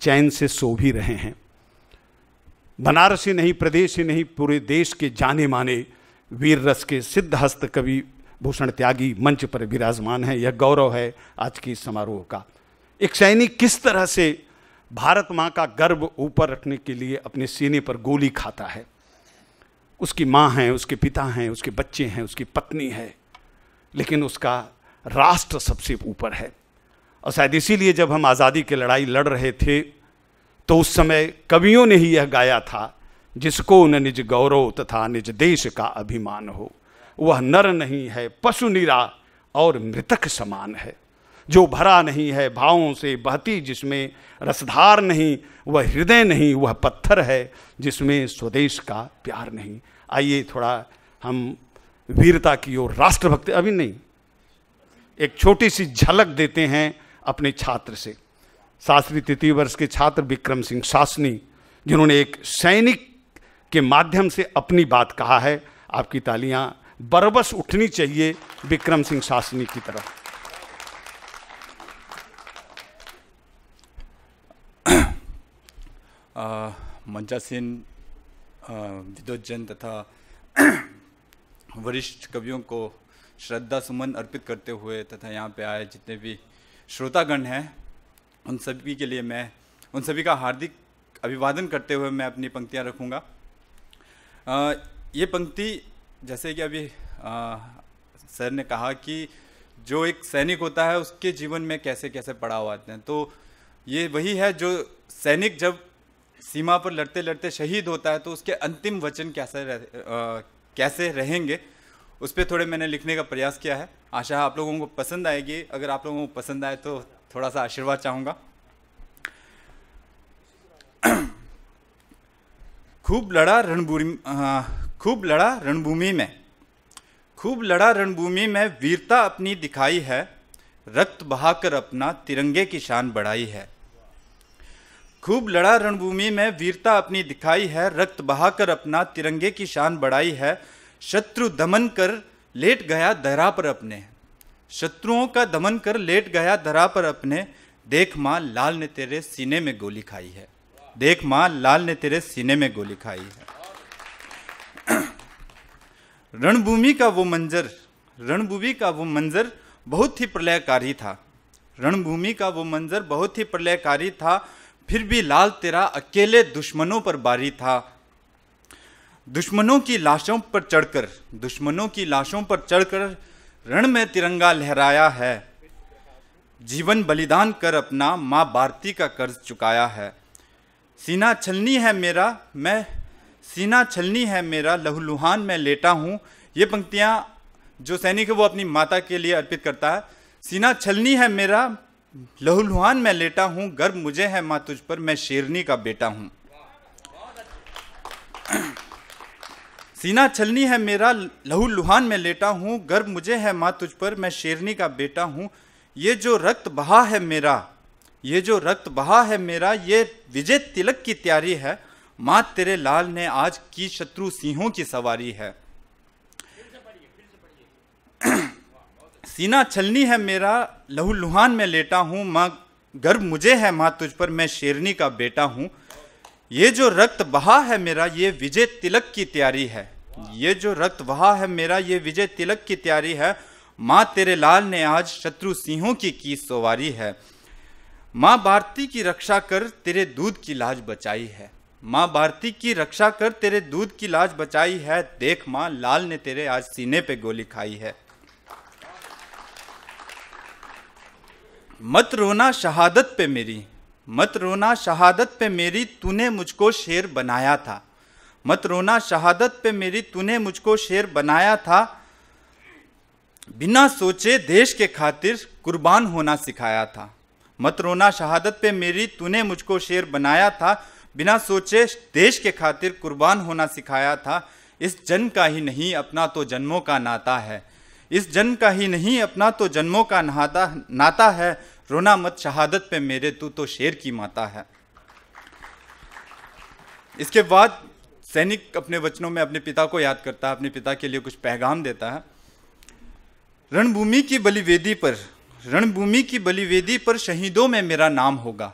चैन से सो भी रहे हैं बनारस ही नहीं प्रदेश ही नहीं पूरे देश के जाने माने वीर रस के सिद्ध हस्त कवि भूषण त्यागी मंच पर विराजमान है यह गौरव है आज के समारोह का एक सैनिक किस तरह से भारत माँ का गर्व ऊपर रखने के लिए अपने सीने पर गोली खाता है उसकी माँ हैं उसके पिता हैं उसके बच्चे हैं उसकी पत्नी है लेकिन उसका राष्ट्र सबसे ऊपर है और शायद इसीलिए जब हम आज़ादी की लड़ाई लड़ रहे थे तो उस समय कवियों ने ही यह गाया था जिसको न निज गौरव तथा निज देश का अभिमान हो वह नर नहीं है पशु निरा और मृतक समान है जो भरा नहीं है भावों से बहती जिसमें रसधार नहीं वह हृदय नहीं वह पत्थर है जिसमें स्वदेश का प्यार नहीं आइए थोड़ा हम वीरता की ओर राष्ट्रभक्ति अभी नहीं एक छोटी सी झलक देते हैं अपने छात्र से शास्त्री तृतीय वर्ष के छात्र विक्रम सिंह शासनी जिन्होंने एक सैनिक के माध्यम से अपनी बात कहा है आपकी तालियां बरबस उठनी चाहिए विक्रम सिंह शासनी की तरफ [COUGHS] मंचा सिंह विदोजन तथा [CLEARS THROAT] वरिष्ठ कवियों को श्रद्धा सुमन अर्पित करते हुए तथा यहाँ पे आए जितने भी श्रोतागण हैं उन सभी के लिए मैं उन सभी का हार्दिक अभिवादन करते हुए मैं अपनी पंक्तियाँ रखूँगा ये पंक्ति जैसे कि अभी आ, सर ने कहा कि जो एक सैनिक होता है उसके जीवन में कैसे कैसे पड़ाव आते हैं तो ये वही है जो सैनिक जब सीमा पर लड़ते लड़ते शहीद होता है तो उसके अंतिम वचन कैसे रह, आ, कैसे रहेंगे उस पर थोड़े मैंने लिखने का प्रयास किया है आशा है आप लोगों को पसंद आएगी अगर आप लोगों को पसंद आए तो थोड़ा सा आशीर्वाद चाहूँगा [CLEARS THROAT] खूब लड़ा रणभूमि खूब लड़ा रणभूमि में खूब लड़ा रणभूमि में वीरता अपनी दिखाई है रक्त बहाकर अपना तिरंगे की शान बढ़ाई है खूब लड़ा रणभूमि में वीरता अपनी दिखाई है रक्त बहाकर अपना तिरंगे की शान बढ़ाई है शत्रु दमन कर लेट गया धरा पर अपने शत्रुओं का दमन कर लेट गया धरा पर अपने देख माँ लाल ने तेरे सीने में गोली खाई है देख माँ लाल ने तेरे सीने में गोली खाई है [CLEARS THROAT] रणभूमि का वो मंजर रणभूमि का वो मंजर बहुत ही प्रलयकारी था रणभूमि का वो मंजर बहुत ही प्रलयकारी था फिर भी लाल तेरा अकेले दुश्मनों पर बारी था दुश्मनों की लाशों पर चढ़कर दुश्मनों की लाशों पर चढ़कर रण में तिरंगा लहराया है जीवन बलिदान कर अपना माँ भारती का कर्ज चुकाया है सीना छलनी है मेरा मैं सीना छलनी है मेरा लहूलुहान मैं लेटा हूँ ये पंक्तियाँ जो सैनिक है वो अपनी माता के लिए अर्पित करता है सीना छलनी है मेरा लहुलुहान मैं लेटा हूँ गर्व मुझे है माँ तुझ पर मैं शेरनी का बेटा हूँ सीना छलनी है मेरा लहूलुहान में लेटा हूँ गर्व मुझे है माँ तुझ पर मैं शेरनी का बेटा हूँ ये जो रक्त बहा है मेरा ये जो रक्त बहा है मेरा ये विजय तिलक की तैयारी है माँ तेरे लाल ने आज की शत्रु सिंहों की सवारी है सीना छलनी है मेरा लहू लुहान में लेटा हूँ माँ गर्व मुझे है माँ तुझ पर मैं शेरनी का बेटा हूँ ये जो रक्त बहा है मेरा ये विजय तिलक की तैयारी है ये जो रक्त बहा है मेरा ये विजय तिलक की तैयारी है माँ तेरे लाल ने आज शत्रु सिंहों की की सवारी है माँ भारती की रक्षा कर तेरे दूध की लाज बचाई है माँ भारती की रक्षा कर तेरे दूध की लाज बचाई है देख माँ लाल ने तेरे आज सीने पे गोली खाई है मत रोना शहादत पे मेरी मत रोना शहादत पे मेरी तूने मुझको शेर बनाया था मत रोना शहादत पे मेरी तूने मुझको शेर बनाया था बिना सोचे देश के खातिर कुर्बान होना सिखाया था मत रोना शहादत पे मेरी तूने मुझको शेर बनाया था बिना सोचे देश के खातिर कुर्बान होना सिखाया था इस जन का ही नहीं अपना तो जन्मों का नाता है इस जन्म का ही नहीं अपना तो जन्मों का नहाता नाता है रोना मत शहादत पे मेरे तू तो शेर की माता है इसके बाद सैनिक अपने वचनों में अपने पिता को याद करता है अपने पिता के लिए कुछ पैगाम देता है रणभूमि की बलिवेदी पर रणभूमि की बलिवेदी पर शहीदों में मेरा नाम होगा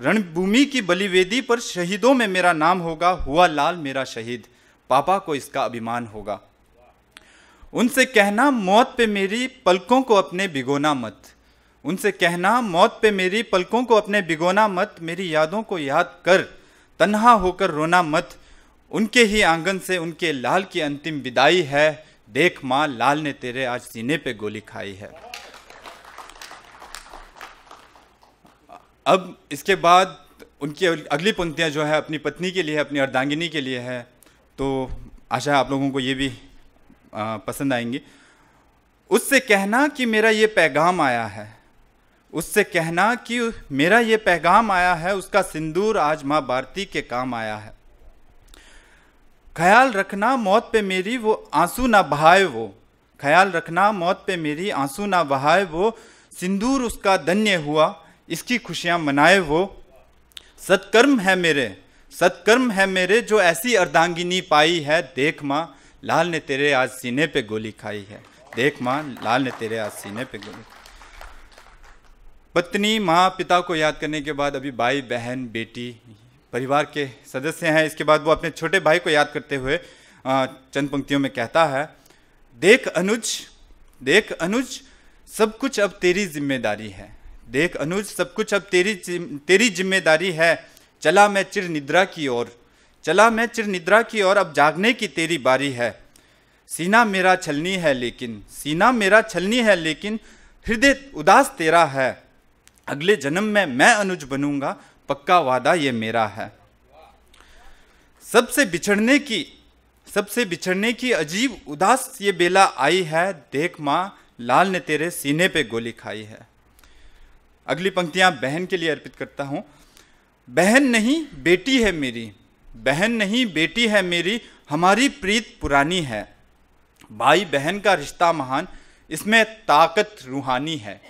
रणभूमि की बलिवेदी पर शहीदों में मेरा नाम होगा हुआ लाल मेरा शहीद पापा को इसका अभिमान होगा उनसे कहना मौत पे मेरी पलकों को अपने भिगोना मत उनसे कहना मौत पे मेरी पलकों को अपने भिगोना मत मेरी यादों को याद कर तन्हा होकर रोना मत उनके ही आंगन से उनके लाल की अंतिम विदाई है देख माँ लाल ने तेरे आज सीने पे गोली खाई है अब इसके बाद उनकी अगली पंक्तियाँ जो है अपनी पत्नी के लिए अपनी अर्धांगिनी के लिए है तो आशा है आप लोगों को ये भी पसंद आएंगी उससे कहना कि मेरा ये पैगाम आया है उससे कहना कि मेरा ये पैगाम आया है उसका सिंदूर आज माँ भारती के काम आया है ख्याल रखना मौत पे मेरी वो आंसू ना बहाए वो ख्याल रखना मौत पे मेरी आंसू ना बहाए वो सिंदूर उसका धन्य हुआ इसकी खुशियाँ मनाए वो सत्कर्म है मेरे सत्कर्म है मेरे जो ऐसी अर्धांगिनी पाई है देख माँ लाल ने तेरे आज सीने पे गोली खाई है देख माँ लाल ने तेरे आज सीने पे गोली पत्नी माँ पिता को याद करने के बाद अभी भाई बहन बेटी परिवार के सदस्य हैं इसके बाद वो अपने छोटे भाई को याद करते हुए चंद पंक्तियों में कहता है देख अनुज देख अनुज सब कुछ अब तेरी जिम्मेदारी है देख अनुज सब कुछ अब तेरी तेरी जिम्मेदारी है चला मैं चिर निद्रा की ओर चला मैं चिर निद्रा की ओर अब जागने की तेरी बारी है सीना मेरा छलनी है लेकिन सीना मेरा छलनी है लेकिन हृदय उदास तेरा है अगले जन्म में मैं अनुज बनूंगा पक्का वादा ये मेरा है सबसे बिछड़ने की सबसे बिछड़ने की अजीब उदास ये बेला आई है देख माँ लाल ने तेरे सीने पे गोली खाई है अगली पंक्तियां बहन के लिए अर्पित करता हूं बहन नहीं बेटी है मेरी बहन नहीं बेटी है मेरी हमारी प्रीत पुरानी है भाई बहन का रिश्ता महान इसमें ताकत रूहानी है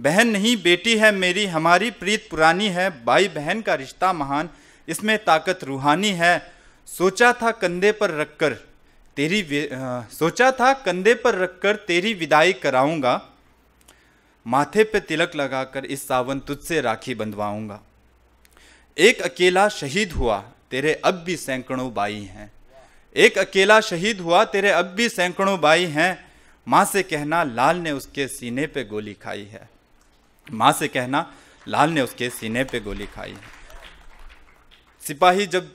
बहन नहीं बेटी है मेरी हमारी प्रीत पुरानी है भाई बहन का रिश्ता महान इसमें ताकत रूहानी है सोचा था कंधे पर रखकर तेरी आ, सोचा था कंधे पर रखकर तेरी विदाई कराऊंगा माथे पे तिलक लगाकर इस सावन तुझसे राखी बंधवाऊंगा एक अकेला शहीद हुआ तेरे अब भी सैकड़ों बाई हैं एक अकेला शहीद हुआ तेरे अब भी सैकड़ों बाई हैं माँ से कहना लाल ने उसके सीने पे गोली खाई है माँ से कहना लाल ने उसके सीने पे गोली खाई है सिपाही जब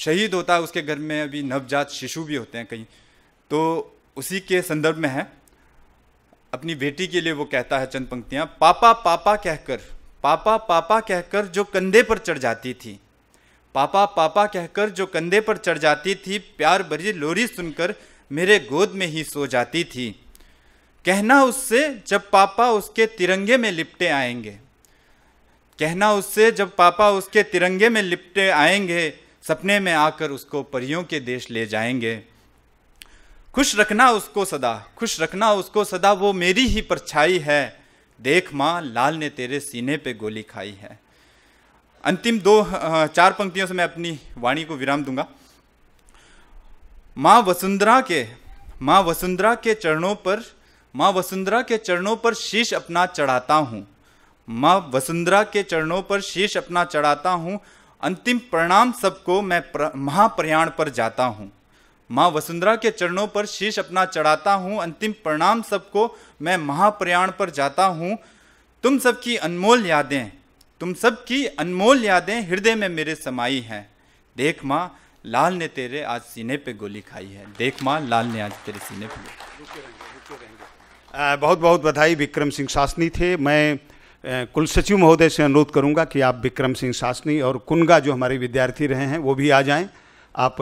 शहीद होता है उसके घर में अभी नवजात शिशु भी होते हैं कहीं तो उसी के संदर्भ में है अपनी बेटी के लिए वो कहता है चंद पंक्तियाँ पापा पापा कहकर पापा पापा कहकर जो कंधे पर चढ़ जाती थी पापा पापा कहकर जो कंधे पर चढ़ जाती थी प्यार भरी लोरी सुनकर मेरे गोद में ही सो जाती थी कहना उससे जब पापा उसके तिरंगे में लिपटे आएंगे कहना उससे जब पापा उसके तिरंगे में लिपटे आएंगे सपने में आकर उसको परियों के देश ले जाएंगे खुश रखना उसको सदा खुश रखना उसको सदा वो मेरी ही परछाई है देख माँ लाल ने तेरे सीने पे गोली खाई है अंतिम दो चार पंक्तियों से मैं अपनी वाणी को विराम दूंगा माँ वसुंधरा के माँ वसुंधरा के चरणों पर माँ वसुंधरा के चरणों पर शीश अपना चढ़ाता हूँ माँ वसुंधरा के चरणों पर शीश अपना चढ़ाता हूँ अंतिम प्रणाम सबको मैं प्र, महाप्रयाण पर जाता हूँ माँ वसुंधरा के चरणों पर शीश अपना चढ़ाता हूँ अंतिम प्रणाम सबको मैं महाप्रयाण पर जाता हूँ तुम सबकी अनमोल यादें तुम सब की अनमोल यादें हृदय में मेरे समाई हैं देख माँ लाल ने तेरे आज सीने पे गोली खाई है देख माँ लाल ने आज तेरे सीने पे रुके रहेंगे, बहुत बहुत बधाई विक्रम सिंह शासनी थे मैं कुल सचिव महोदय से अनुरोध करूंगा कि आप विक्रम सिंह शासनी और कुनगा जो हमारे विद्यार्थी रहे हैं वो भी आ जाएं आप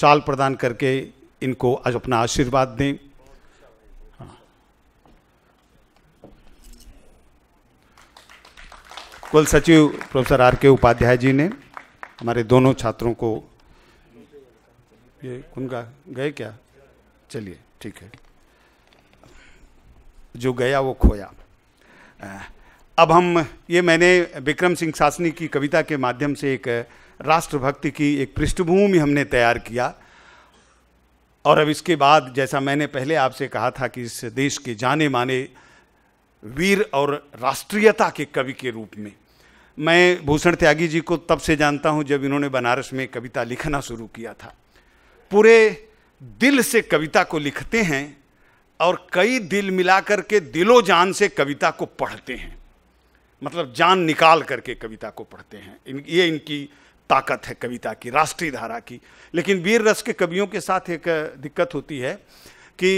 शाल प्रदान करके इनको आज अपना आशीर्वाद दें कुल सचिव प्रोफेसर आर के उपाध्याय जी ने हमारे दोनों छात्रों को ये उनका गए क्या चलिए ठीक है जो गया वो खोया अब हम ये मैंने विक्रम सिंह सासनी की कविता के माध्यम से एक राष्ट्रभक्ति की एक पृष्ठभूमि हमने तैयार किया और अब इसके बाद जैसा मैंने पहले आपसे कहा था कि इस देश के जाने माने वीर और राष्ट्रीयता के कवि के रूप में मैं भूषण त्यागी जी को तब से जानता हूँ जब इन्होंने बनारस में कविता लिखना शुरू किया था पूरे दिल से कविता को लिखते हैं और कई दिल मिला करके दिलो जान से कविता को पढ़ते हैं मतलब जान निकाल करके कविता को पढ़ते हैं इन ये इनकी ताकत है कविता की राष्ट्रीय धारा की लेकिन वीर रस के कवियों के साथ एक दिक्कत होती है कि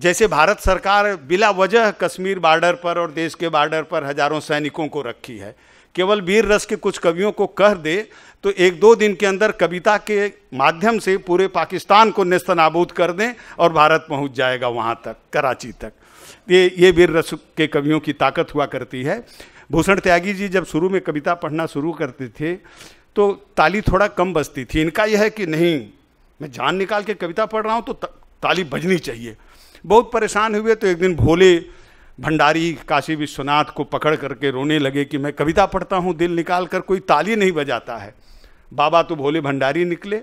जैसे भारत सरकार बिला वजह कश्मीर बॉर्डर पर और देश के बॉर्डर पर हजारों सैनिकों को रखी है केवल वीर रस के कुछ कवियों को कह दे तो एक दो दिन के अंदर कविता के माध्यम से पूरे पाकिस्तान को नेस्तनाबूद कर दें और भारत पहुंच जाएगा वहां तक कराची तक ये ये वीर रस के कवियों की ताकत हुआ करती है भूषण त्यागी जी जब शुरू में कविता पढ़ना शुरू करते थे तो ताली थोड़ा कम बजती थी इनका यह है कि नहीं मैं जान निकाल के कविता पढ़ रहा हूँ तो ताली बजनी चाहिए बहुत परेशान हुए तो एक दिन भोले भंडारी काशी विश्वनाथ को पकड़ करके रोने लगे कि मैं कविता पढ़ता हूँ दिल निकाल कर कोई ताली नहीं बजाता है बाबा तो भोले भंडारी निकले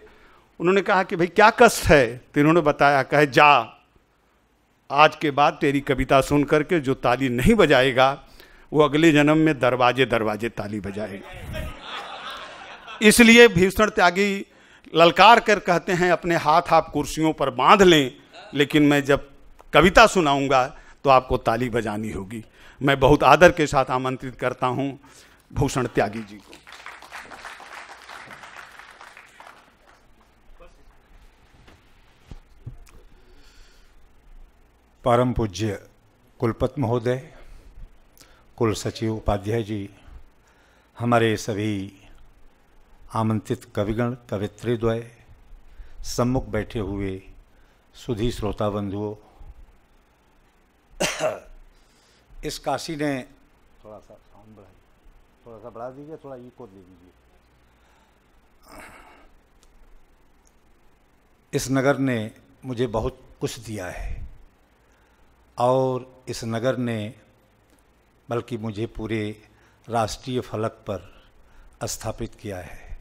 उन्होंने कहा कि भाई क्या कष्ट है तो इन्होंने बताया कहे जा आज के बाद तेरी कविता सुन करके जो ताली नहीं बजाएगा वो अगले जन्म में दरवाजे दरवाजे ताली बजाएगा इसलिए भीषण त्यागी ललकार कर कहते हैं अपने हाथ आप कुर्सियों पर बांध लें लेकिन मैं जब कविता सुनाऊंगा तो आपको ताली बजानी होगी मैं बहुत आदर के साथ आमंत्रित करता हूँ भूषण त्यागी जी को परम पूज्य कुलपत महोदय कुल सचिव उपाध्याय जी हमारे सभी आमंत्रित कविगण कवित्री द्वय सम्मुख बैठे हुए सुधी श्रोता बंधुओं [COUGHS] इस काशी ने थोड़ा सा साउंड बढ़ाइए थोड़ा सा बढ़ा दीजिए थोड़ा इको e दे दीजिए इस नगर ने मुझे बहुत कुछ दिया है और इस नगर ने बल्कि मुझे पूरे राष्ट्रीय फलक पर स्थापित किया है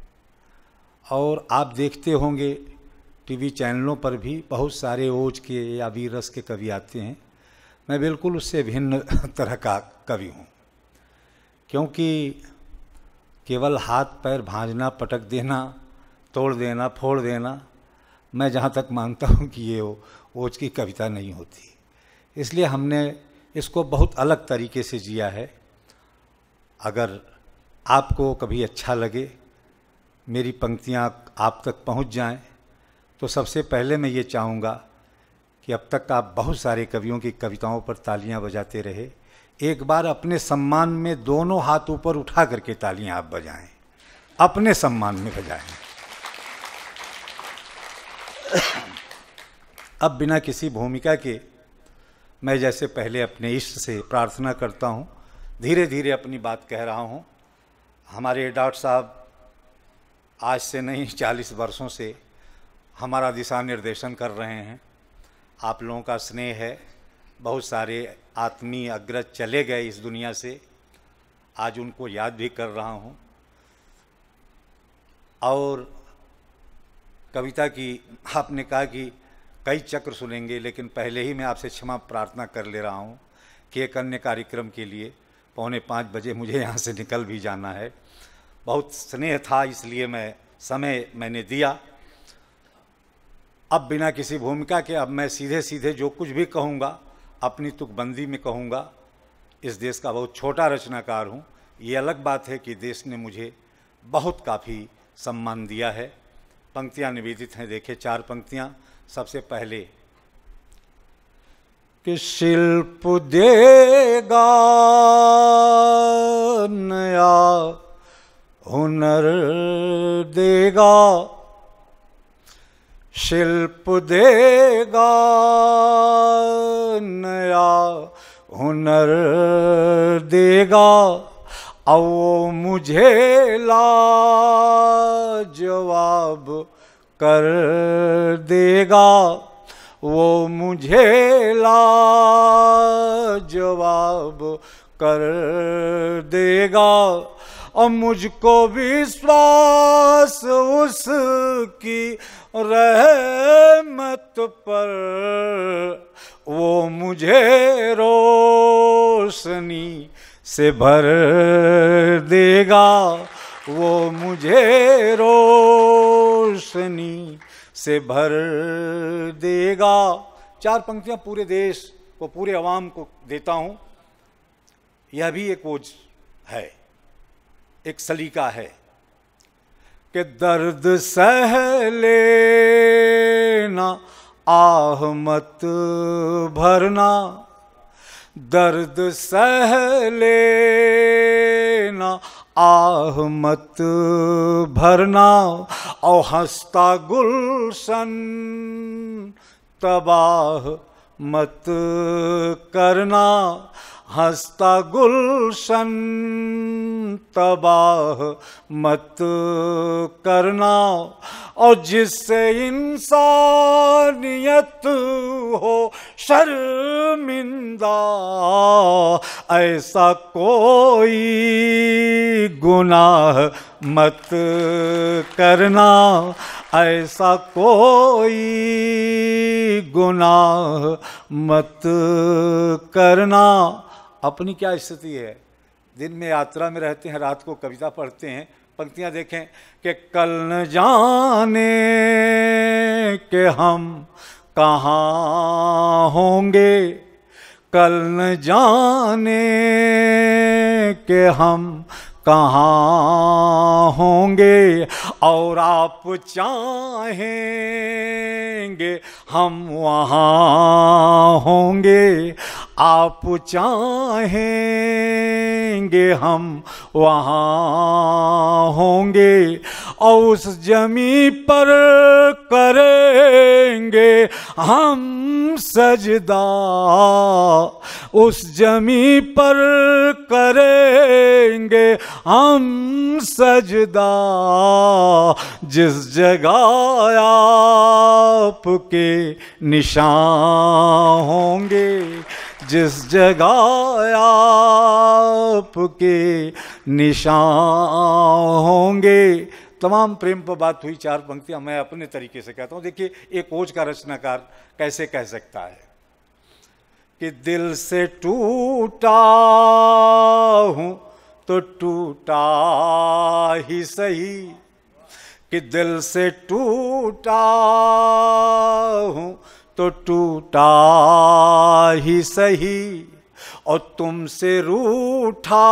और आप देखते होंगे टीवी चैनलों पर भी बहुत सारे ओज के या वीरस के कवि आते हैं मैं बिल्कुल उससे भिन्न [LAUGHS] तरह का कवि हूँ क्योंकि केवल हाथ पैर भांजना पटक देना तोड़ देना फोड़ देना मैं जहाँ तक मानता हूँ कि ये वो ओज की कविता नहीं होती इसलिए हमने इसको बहुत अलग तरीके से जिया है अगर आपको कभी अच्छा लगे मेरी पंक्तियाँ आप तक पहुँच जाएँ तो सबसे पहले मैं ये चाहूँगा कि अब तक आप बहुत सारे कवियों की कविताओं पर तालियां बजाते रहे एक बार अपने सम्मान में दोनों हाथ ऊपर उठा करके तालियां आप बजाएं अपने सम्मान में बजाएं अब बिना किसी भूमिका के मैं जैसे पहले अपने इष्ट से प्रार्थना करता हूँ धीरे धीरे अपनी बात कह रहा हूँ हमारे डॉक्टर साहब आज से नहीं चालीस वर्षों से हमारा दिशा निर्देशन कर रहे हैं आप लोगों का स्नेह है बहुत सारे आत्मीय अग्रज चले गए इस दुनिया से आज उनको याद भी कर रहा हूँ और कविता की आपने कहा कि कई चक्र सुनेंगे लेकिन पहले ही मैं आपसे क्षमा प्रार्थना कर ले रहा हूँ कि एक अन्य कार्यक्रम के लिए पौने पाँच बजे मुझे यहाँ से निकल भी जाना है बहुत स्नेह था इसलिए मैं समय मैंने दिया अब बिना किसी भूमिका के अब मैं सीधे सीधे जो कुछ भी कहूँगा अपनी तुकबंदी में कहूँगा इस देश का बहुत छोटा रचनाकार हूँ ये अलग बात है कि देश ने मुझे बहुत काफ़ी सम्मान दिया है पंक्तियाँ निवेदित हैं देखे चार पंक्तियाँ सबसे पहले कि शिल्प देगा नया हुनर देगा शिल्प देगा नया हुनर देगा अब मुझे ला जवाब कर देगा वो मुझे ला जवाब कर देगा और मुझको विश्वास उसकी रहमत पर वो मुझे रोशनी से भर देगा वो मुझे रोशनी से भर देगा चार पंक्तियां पूरे देश को पूरे आवाम को देता हूं यह भी एक ओज है एक सलीका है कि दर्द सह लेना आह मत भरना दर्द सह लेना आह मत भरना और हंसता गुलशन तबाह मत करना हंसता गुलशन तबाह मत करना और जिससे इंसानियत हो शर्मिंदा ऐसा कोई गुनाह मत करना ऐसा कोई गुनाह मत करना अपनी क्या स्थिति है दिन में यात्रा में रहते हैं रात को कविता पढ़ते हैं पंक्तियां देखें कि कल न जाने के हम कहाँ होंगे कल न जाने के हम कहाँ होंगे और आप चाहेंगे हम वहाँ होंगे आप चाहेंगे हम वहाँ होंगे और उस जमी पर करेंगे हम सजदा उस जमी पर करेंगे हम सजदा जिस जगह आपके निशान होंगे जिस जगह आपके निशान होंगे तमाम प्रेम पर बात हुई चार पंक्तियां मैं अपने तरीके से कहता हूं देखिए एक ओज का रचनाकार कैसे कह सकता है कि दिल से टूटा हूं तो टूटा ही सही कि दिल से टूटा हूं तो टूटा ही सही और तुमसे रूठा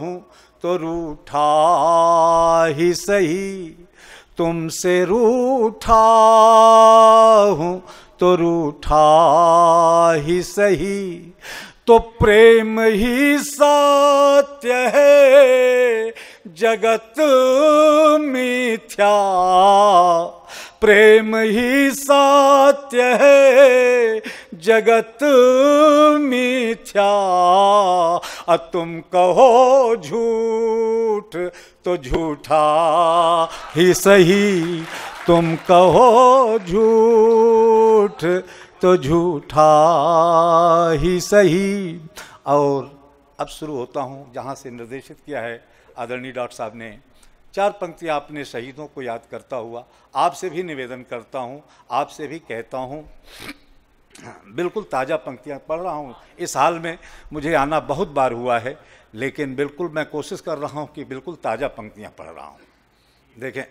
हूँ तो रूठा ही सही तुमसे रूठा हूँ तो रूठा ही सही तो प्रेम ही सत्य है जगत मिथ्या प्रेम ही सत्य है जगत मिथ्या अ तुम कहो झूठ तो झूठा ही सही तुम कहो झूठ तो झूठा ही सही और अब शुरू होता हूँ जहाँ से निर्देशित किया है आदरणीय डॉक्टर साहब ने चार पंक्तियाँ अपने शहीदों को याद करता हुआ आपसे भी निवेदन करता हूँ आपसे भी कहता हूँ बिल्कुल ताज़ा पंक्तियाँ पढ़ रहा हूँ इस हाल में मुझे आना बहुत बार हुआ है लेकिन बिल्कुल मैं कोशिश कर रहा हूँ कि बिल्कुल ताज़ा पंक्तियाँ पढ़ रहा हूँ देखें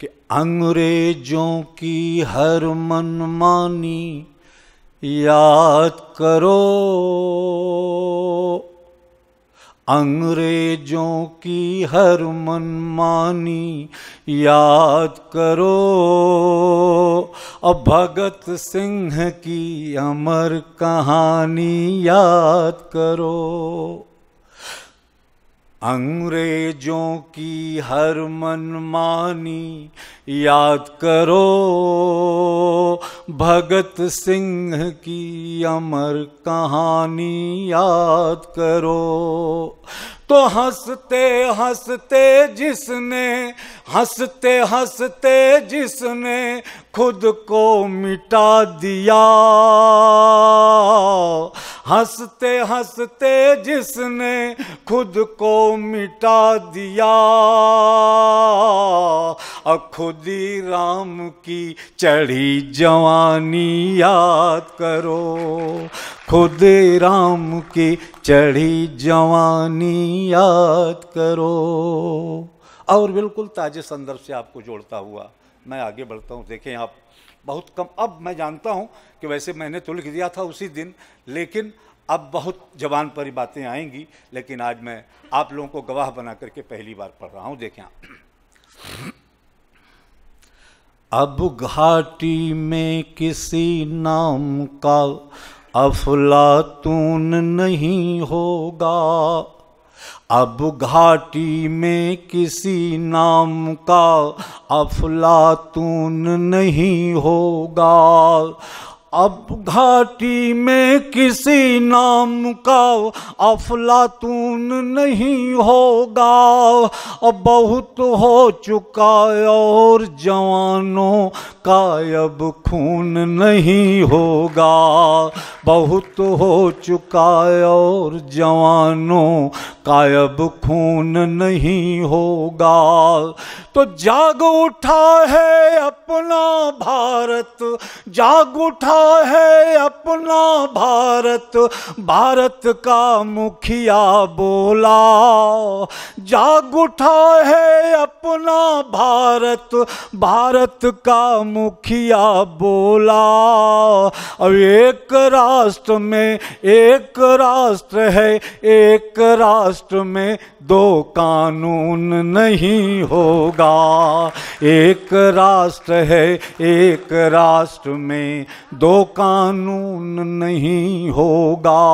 कि अंग्रेजों की हर मनमानी याद करो अंग्रेजों की हर मनमानी याद करो अब भगत सिंह की अमर कहानी याद करो अंग्रेजों की हर मनमानी याद करो भगत सिंह की अमर कहानी याद करो तो हंसते हंसते जिसने हंसते हंसते जिसने खुद को मिटा दिया हंसते हंसते जिसने खुद को मिटा दिया और खुद ही राम की चढ़ी जवानी याद करो खुद राम की चढ़ी जवानी याद करो और बिल्कुल ताजे संदर्भ से आपको जोड़ता हुआ मैं आगे बढ़ता हूँ देखें आप बहुत कम अब मैं जानता हूँ कि वैसे मैंने तो लिख दिया था उसी दिन लेकिन अब बहुत जबान पर ही बातें आएंगी लेकिन आज मैं आप लोगों को गवाह बना करके पहली बार पढ़ रहा हूँ देखें अब घाटी में किसी नाम का अफलातून नहीं होगा अब घाटी में किसी नाम का अफलातून नहीं होगा अब घाटी में किसी नाम का अफलातून नहीं होगा अब बहुत हो चुका और जवानों का अब खून नहीं होगा बहुत हो चुका और जवानों का अब खून नहीं होगा तो जाग उठा है अपना भारत जाग उठा है अपना भारत भारत का मुखिया बोला जाग उठा है अपना भारत भारत का मुखिया बोला अब एक राष्ट्र में एक राष्ट्र है एक राष्ट्र में दो कानून नहीं होगा एक राष्ट्र है एक राष्ट्र में दो कानून नहीं होगा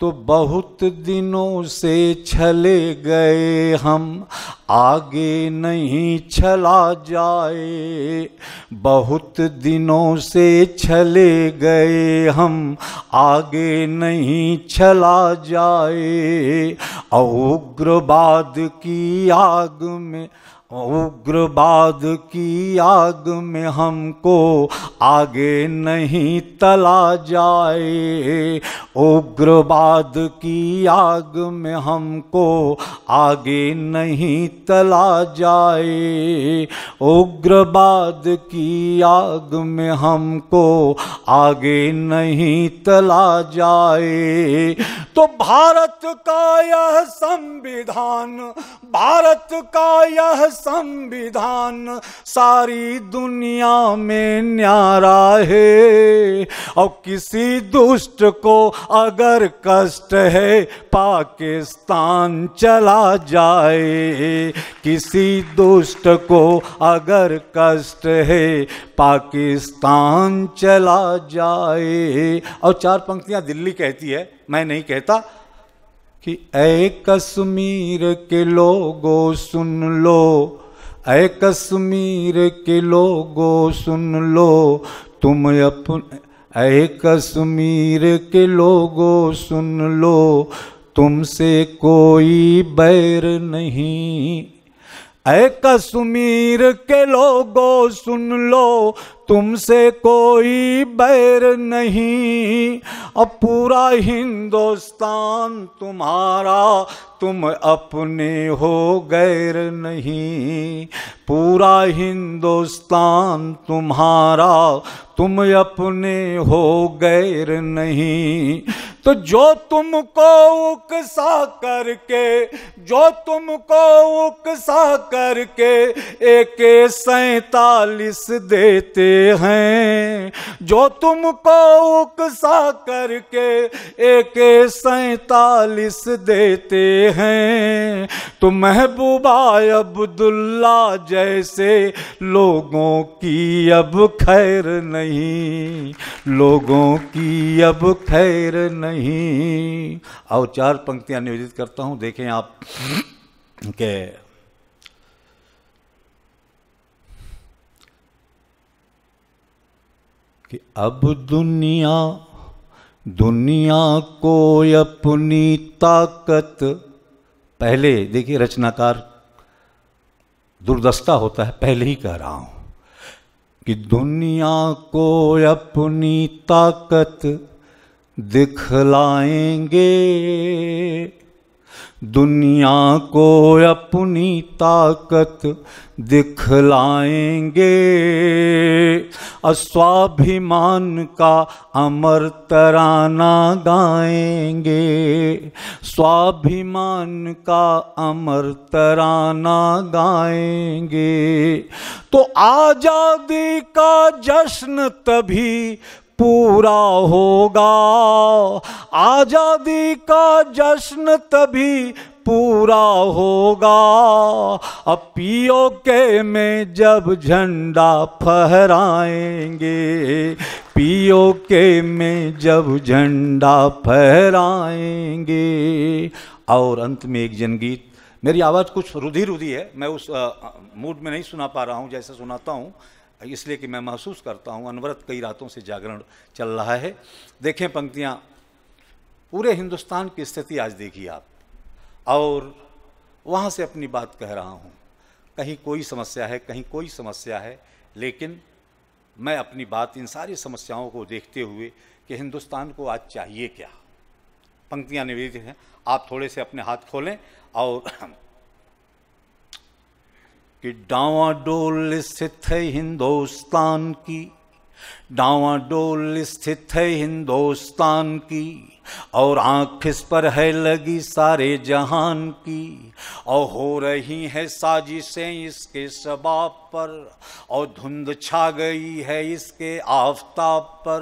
तो बहुत दिनों से चले गए हम आगे नहीं चला जाए बहुत दिनों से चले गए हम आगे नहीं चला जाए उग्रवाद की आग में उग्रवाद की आग में हमको आगे नहीं तला जाए उग्रवाद की आग में हमको आगे नहीं तला जाए उग्रवाद की आग में हमको आगे नहीं तला जाए तो भारत का यह संविधान भारत का यह संविधान सारी दुनिया में न्यारा है और किसी दुष्ट को अगर कष्ट है पाकिस्तान चला जाए किसी दुष्ट को अगर कष्ट है पाकिस्तान चला जाए और चार पंक्तियां दिल्ली कहती है मैं नहीं कहता कि ऐ कश्मीर के लोगो सुन लो ऐ कश्मीर के लोगो सुन लो तुम अपने ऐ कश्मीर के लोगो सुन लो तुमसे कोई बैर नहीं ऐ कश्मीर के लोगो सुन लो तुमसे कोई बैर नहीं अब पूरा हिंदुस्तान तुम्हारा तुम अपने हो गैर नहीं पूरा हिंदुस्तान तुम्हारा तुम अपने हो गैर नहीं तो जो तुमको उकसा करके जो तुमको उकसा करके एक सैतालीस देते हैं जो तुमको उकसा करके एक सैतालीस देते हैं तो महबूबा अब्दुल्ला जैसे लोगों की अब खैर नहीं लोगों की अब खैर नहीं और चार पंक्तियां नियोजित करता हूं देखें आप के कि अब दुनिया दुनिया को अपनी ताकत पहले देखिए रचनाकार दुर्दस्ता होता है पहले ही कह रहा हूँ कि दुनिया को अपनी ताकत दिखलाएंगे दुनिया को अपनी ताकत दिखलाएंगे अस्वाभिमान का अमर तराना गाएंगे स्वाभिमान का अमर तराना गाएंगे तो आज़ादी का जश्न तभी पूरा होगा आज़ादी का जश्न तभी पूरा होगा अब पीओ के में जब झंडा फहराएंगे पीओ के में जब झंडा फहराएंगे और अंत में एक जनगीत मेरी आवाज़ कुछ रुधी रुधी है मैं उस मूड में नहीं सुना पा रहा हूँ जैसे सुनाता हूँ इसलिए कि मैं महसूस करता हूँ अनवरत कई रातों से जागरण चल रहा है देखें पंक्तियाँ पूरे हिंदुस्तान की स्थिति आज देखिए आप और वहाँ से अपनी बात कह रहा हूँ कहीं कोई समस्या है कहीं कोई समस्या है लेकिन मैं अपनी बात इन सारी समस्याओं को देखते हुए कि हिंदुस्तान को आज चाहिए क्या पंक्तियाँ निवेदित हैं आप थोड़े से अपने हाथ खोलें और कि डावा डोल स्थित है हिंदुस्तान की डावा डोल स्थित है हिंदुस्तान की और आंख इस पर है लगी सारे जहान की और हो रही है साजिशें इसके शबाब पर और धुंध छा गई है इसके आफ्ताब पर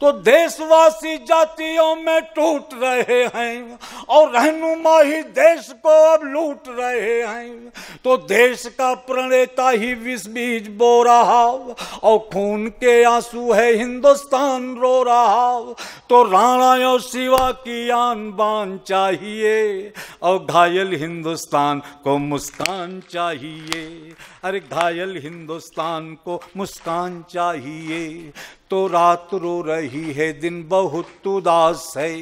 तो देशवासी जातियों में टूट रहे हैं और रहनुमा ही देश को अब लूट रहे हैं तो देश का प्रणेता ही विष बीज बो रहा और खून के आंसू है हिंदुस्तान रो रहा तो राणा और शिवा की आन बान चाहिए और घायल हिंदुस्तान को मुस्कान चाहिए अरे घायल हिंदुस्तान को मुस्कान चाहिए तो रात रो रही है दिन बहुत उदास है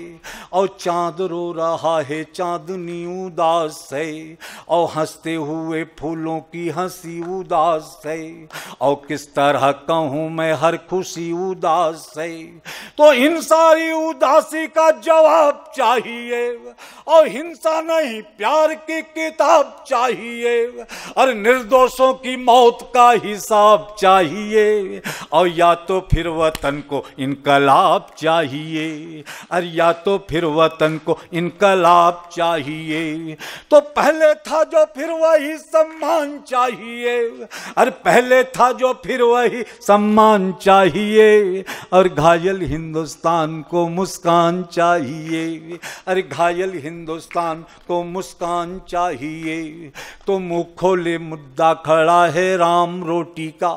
और चांद रो रहा है चांदनी उदास है और हंसते हुए फूलों की हंसी उदास है और किस तरह कहूँ मैं हर खुशी उदास है तो इन सारी उदासी का जवाब चाहिए और हिंसा नहीं प्यार की किताब चाहिए और निर्दोषों की मौत का हिसाब चाहिए और या तो फिर वतन को इनकलाब चाहिए अरे या तो फिर वतन को इनकलाब चाहिए तो पहले था जो फिर वही सम्मान चाहिए अरे पहले था जो फिर वही सम्मान चाहिए और घायल हिंदुस्तान को मुस्कान चाहिए अरे घायल हिंदुस्तान को मुस्कान चाहिए तो मुँह खोले मुद्दा खड़ा पड़ा है राम रोटी का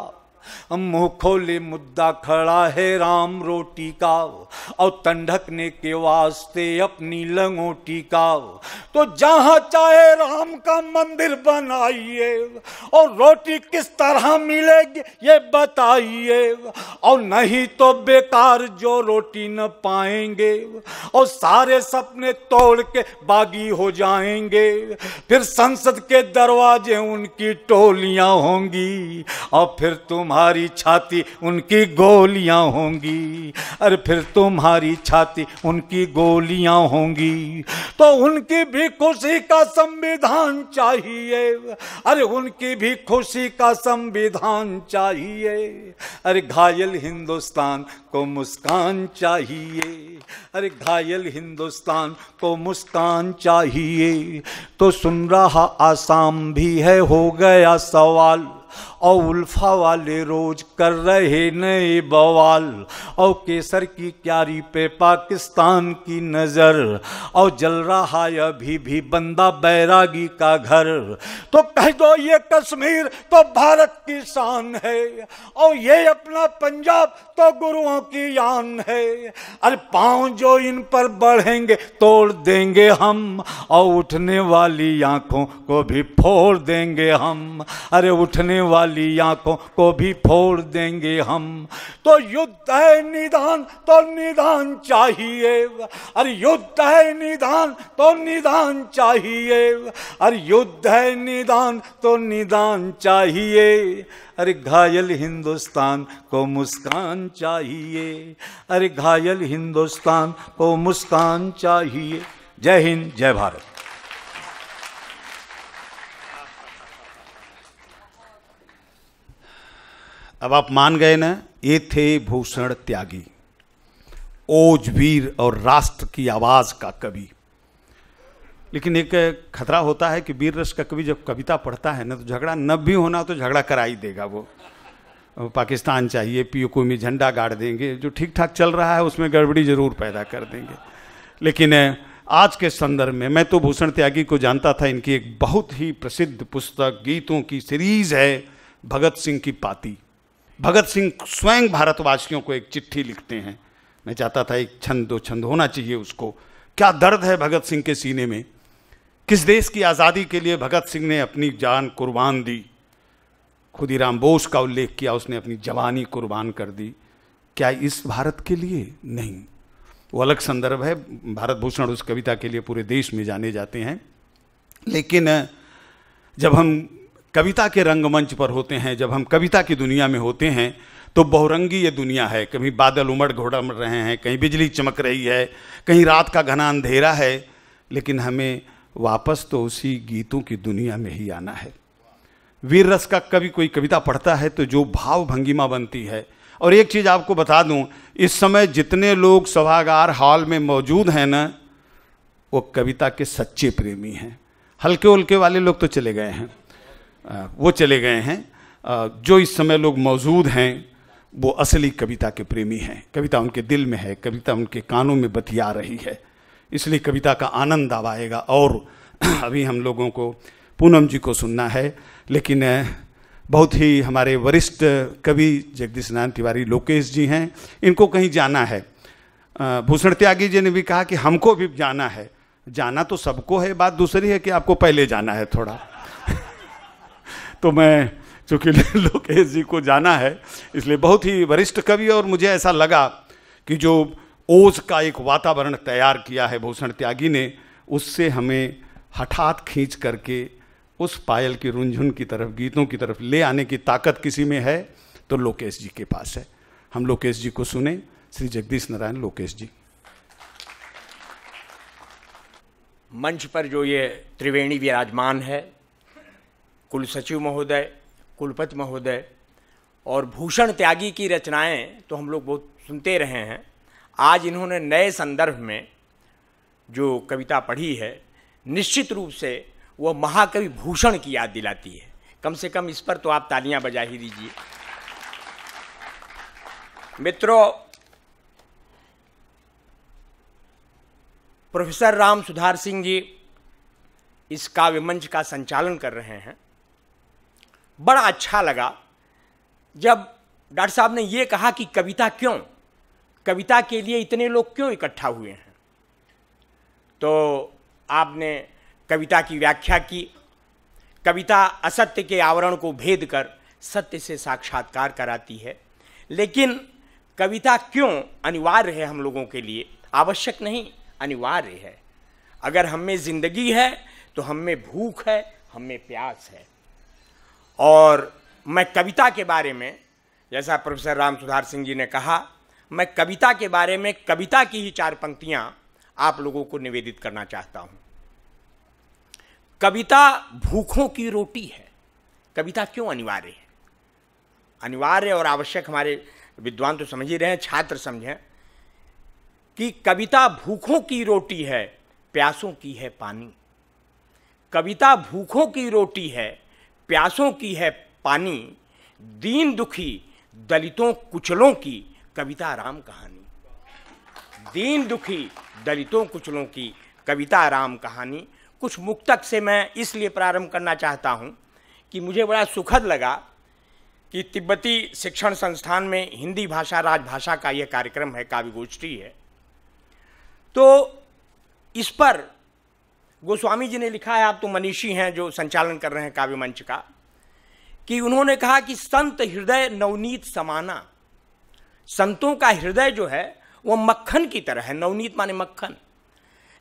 मुंह खोले मुद्दा खड़ा है राम रोटी का और तंडकने के वास्ते अपनी लंगोटी का तो जहां चाहे राम का मंदिर बनाइए और रोटी किस तरह मिलेगी ये बताइए और नहीं तो बेकार जो रोटी न पाएंगे और सारे सपने तोड़ के बागी हो जाएंगे फिर संसद के दरवाजे उनकी टोलियां होंगी और फिर तुम्हारे तुम्हारी छाती उनकी गोलियां होंगी अरे फिर तुम्हारी छाती उनकी गोलियां होंगी तो उनकी भी खुशी का संविधान चाहिए अरे उनकी भी खुशी का संविधान चाहिए अरे घायल हिंदुस्तान को मुस्कान चाहिए अरे घायल हिंदुस्तान को मुस्कान चाहिए तो सुन रहा आसाम भी है हो गया सवाल और उल्फा वाले रोज कर रहे नए बवाल और केसर की क्यारी पे पाकिस्तान की नज़र और जल रहा है अभी भी बंदा बैरागी का घर तो कह दो ये कश्मीर तो भारत की शान है और ये अपना पंजाब तो गुरुओं की यान है अरे पांव जो इन पर बढ़ेंगे तोड़ देंगे हम और उठने वाली आंखों को भी फोड़ देंगे हम अरे उठने वाली आंखों को भी फोड़ देंगे हम तो युद्ध है निदान तो निदान चाहिए अरे युद्ध है निदान तो निदान चाहिए अरे युद्ध है निदान तो निदान चाहिए अरे घायल हिंदुस्तान को मुस्कान चाहिए अरे घायल हिंदुस्तान को मुस्कान चाहिए जय हिंद जय भारत अब आप मान गए ना ये थे भूषण त्यागी ओज वीर और राष्ट्र की आवाज़ का कवि लेकिन एक खतरा होता है कि वीर रस का कवि जब कविता पढ़ता है ना तो झगड़ा न भी होना तो झगड़ा करा ही देगा वो पाकिस्तान चाहिए पीओ में झंडा गाड़ देंगे जो ठीक ठाक चल रहा है उसमें गड़बड़ी ज़रूर पैदा कर देंगे लेकिन आज के संदर्भ में मैं तो भूषण त्यागी को जानता था इनकी एक बहुत ही प्रसिद्ध पुस्तक गीतों की सीरीज़ है भगत सिंह की पाती भगत सिंह स्वयं भारतवासियों को एक चिट्ठी लिखते हैं मैं चाहता था एक छंद दो छंद होना चाहिए उसको क्या दर्द है भगत सिंह के सीने में किस देश की आज़ादी के लिए भगत सिंह ने अपनी जान कुर्बान दी खुदीराम बोस का उल्लेख किया उसने अपनी जवानी कुर्बान कर दी क्या इस भारत के लिए नहीं वो अलग संदर्भ है भारत भूषण उस कविता के लिए पूरे देश में जाने जाते हैं लेकिन जब हम कविता के रंगमंच पर होते हैं जब हम कविता की दुनिया में होते हैं तो बहुरंगी ये दुनिया है कभी बादल उमड़ उमड़ रहे हैं कहीं बिजली चमक रही है कहीं रात का घना अंधेरा है लेकिन हमें वापस तो उसी गीतों की दुनिया में ही आना है वीर रस का कभी कोई कविता पढ़ता है तो जो भाव भंगिमा बनती है और एक चीज़ आपको बता दूं इस समय जितने लोग सभागार हॉल में मौजूद हैं ना वो कविता के सच्चे प्रेमी हैं हल्के उल्के वाले लोग तो चले गए हैं वो चले गए हैं जो इस समय लोग मौजूद हैं वो असली कविता के प्रेमी हैं कविता उनके दिल में है कविता उनके कानों में बतिया रही है इसलिए कविता का आनंद अब आएगा और [CLEARS THROAT] अभी हम लोगों को पूनम जी को सुनना है लेकिन बहुत ही हमारे वरिष्ठ कवि जगदीश नारायण तिवारी लोकेश जी हैं इनको कहीं जाना है भूषण त्यागी जी ने भी कहा कि हमको भी जाना है जाना तो सबको है बात दूसरी है कि आपको पहले जाना है थोड़ा तो मैं चूँकि [LAUGHS] लोकेश जी को जाना है इसलिए बहुत ही वरिष्ठ कवि और मुझे ऐसा लगा कि जो ओज का एक वातावरण तैयार किया है भूषण त्यागी ने उससे हमें हठात खींच करके उस पायल की रुंझुन की तरफ गीतों की तरफ ले आने की ताकत किसी में है तो लोकेश जी के पास है हम लोकेश जी को सुने श्री जगदीश नारायण लोकेश जी मंच पर जो ये त्रिवेणी विराजमान है कुल सचिव महोदय कुलपति महोदय और भूषण त्यागी की रचनाएं तो हम लोग बहुत सुनते रहे हैं आज इन्होंने नए संदर्भ में जो कविता पढ़ी है निश्चित रूप से वह महाकवि भूषण की याद दिलाती है कम से कम इस पर तो आप तालियां बजा ही दीजिए मित्रों प्रोफेसर राम सुधार सिंह जी इस काव्य मंच का संचालन कर रहे हैं बड़ा अच्छा लगा जब डॉक्टर साहब ने ये कहा कि कविता क्यों कविता के लिए इतने लोग क्यों इकट्ठा हुए हैं तो आपने कविता की व्याख्या की कविता असत्य के आवरण को भेद कर सत्य से साक्षात्कार कराती है लेकिन कविता क्यों अनिवार्य है हम लोगों के लिए आवश्यक नहीं अनिवार्य है अगर हम में ज़िंदगी है तो हम में भूख है हम में प्यास है और मैं कविता के बारे में जैसा प्रोफेसर राम सुधार सिंह जी ने कहा मैं कविता के बारे में कविता की ही चार पंक्तियां आप लोगों को निवेदित करना चाहता हूं कविता भूखों की रोटी है कविता क्यों अनिवार्य है अनिवार्य और आवश्यक हमारे विद्वान तो समझ ही रहे हैं छात्र समझें कि कविता भूखों की रोटी है प्यासों की है पानी कविता भूखों की रोटी है प्यासों की है पानी दीन दुखी दलितों कुचलों की कविता राम कहानी दीन दुखी दलितों कुचलों की कविता राम कहानी कुछ मुक्तक से मैं इसलिए प्रारंभ करना चाहता हूँ कि मुझे बड़ा सुखद लगा कि तिब्बती शिक्षण संस्थान में हिंदी भाषा राजभाषा का यह कार्यक्रम है काव्य गोष्ठी है तो इस पर गोस्वामी जी ने लिखा है आप तो मनीषी हैं जो संचालन कर रहे हैं काव्य मंच का कि उन्होंने कहा कि संत हृदय नवनीत समाना संतों का हृदय जो है वह मक्खन की तरह है नवनीत माने मक्खन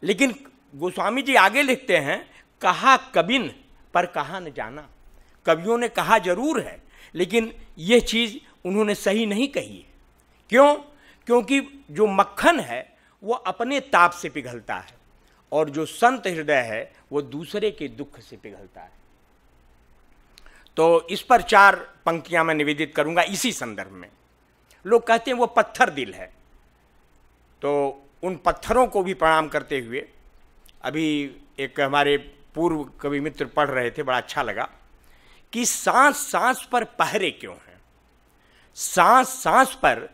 लेकिन गोस्वामी जी आगे लिखते हैं कहा कबिन पर कहा न जाना कवियों ने कहा जरूर है लेकिन यह चीज़ उन्होंने सही नहीं कही है क्यों क्योंकि जो मक्खन है वो अपने ताप से पिघलता है और जो संत हृदय है वो दूसरे के दुख से पिघलता है तो इस पर चार पंक्तियां मैं निवेदित करूंगा इसी संदर्भ में लोग कहते हैं वो पत्थर दिल है तो उन पत्थरों को भी प्रणाम करते हुए अभी एक हमारे पूर्व कवि मित्र पढ़ रहे थे बड़ा अच्छा लगा कि सांस सांस पर पहरे क्यों हैं सांस सांस पर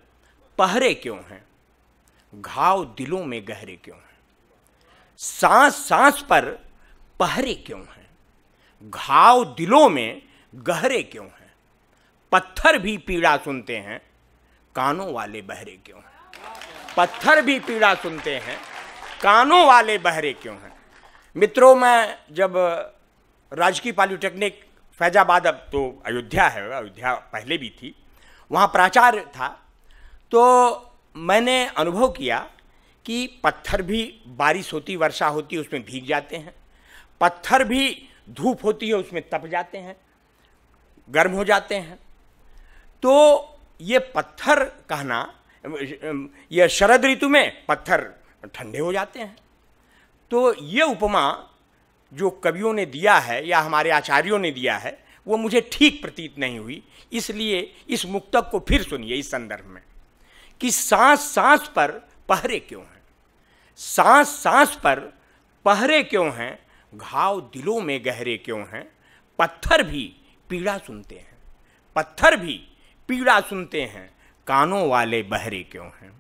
पहरे क्यों हैं घाव दिलों में गहरे क्यों सांस सांस पर पहरे क्यों हैं घाव दिलों में गहरे क्यों हैं पत्थर भी पीड़ा सुनते हैं कानों वाले बहरे क्यों हैं पत्थर भी पीड़ा सुनते हैं कानों वाले बहरे क्यों हैं मित्रों मैं जब राजकीय पॉलिटेक्निक फैजाबाद अब तो अयोध्या है अयोध्या पहले भी थी वहाँ प्राचार्य था तो मैंने अनुभव किया कि पत्थर भी बारिश होती वर्षा होती उसमें भीग जाते हैं पत्थर भी धूप होती है उसमें तप जाते हैं गर्म हो जाते हैं तो ये पत्थर कहना यह शरद ऋतु में पत्थर ठंडे हो जाते हैं तो ये उपमा जो कवियों ने दिया है या हमारे आचार्यों ने दिया है वो मुझे ठीक प्रतीत नहीं हुई इसलिए इस मुक्तक को फिर सुनिए इस संदर्भ में कि सांस सांस पर पहरे क्यों हैं सांस सांस पर पहरे क्यों हैं घाव दिलों में गहरे क्यों हैं पत्थर भी पीड़ा सुनते हैं पत्थर भी पीड़ा सुनते हैं कानों वाले बहरे क्यों हैं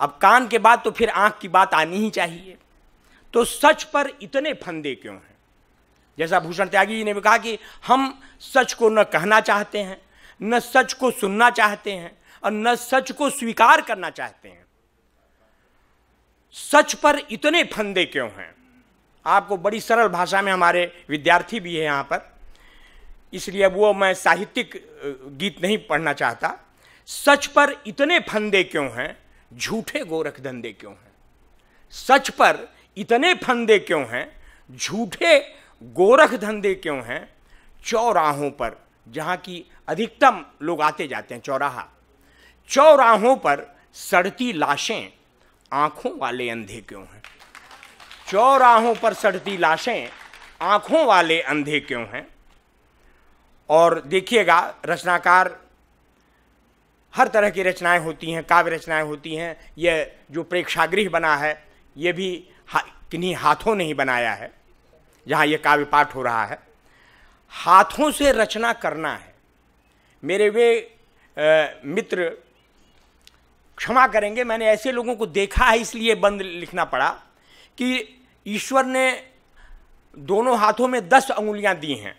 अब कान के बाद तो फिर आंख की बात आनी ही चाहिए तो सच पर इतने फंदे क्यों हैं जैसा भूषण त्यागी जी ने भी कहा कि हम सच को न कहना चाहते हैं न सच को सुनना चाहते हैं और न सच को स्वीकार करना चाहते हैं सच पर इतने फंदे क्यों हैं आपको बड़ी सरल भाषा में हमारे विद्यार्थी भी हैं यहाँ पर इसलिए वो मैं साहित्यिक गीत नहीं पढ़ना चाहता सच पर इतने फंदे क्यों हैं झूठे गोरख धंधे क्यों हैं सच पर इतने फंदे क्यों हैं झूठे गोरख धंधे क्यों हैं चौराहों पर जहाँ की अधिकतम लोग आते जाते हैं चौराहा चौराहों पर सड़ती लाशें आंखों वाले अंधे क्यों हैं चौराहों पर सड़ती लाशें आंखों वाले अंधे क्यों हैं और देखिएगा रचनाकार हर तरह की रचनाएं होती हैं काव्य रचनाएं होती हैं यह जो प्रेक्षागृह बना है ये भी हा, किन्हीं हाथों ने ही बनाया है जहाँ ये काव्य पाठ हो रहा है हाथों से रचना करना है मेरे वे आ, मित्र क्षमा करेंगे मैंने ऐसे लोगों को देखा है इसलिए बंद लिखना पड़ा कि ईश्वर ने दोनों हाथों में दस अंगुलियां दी हैं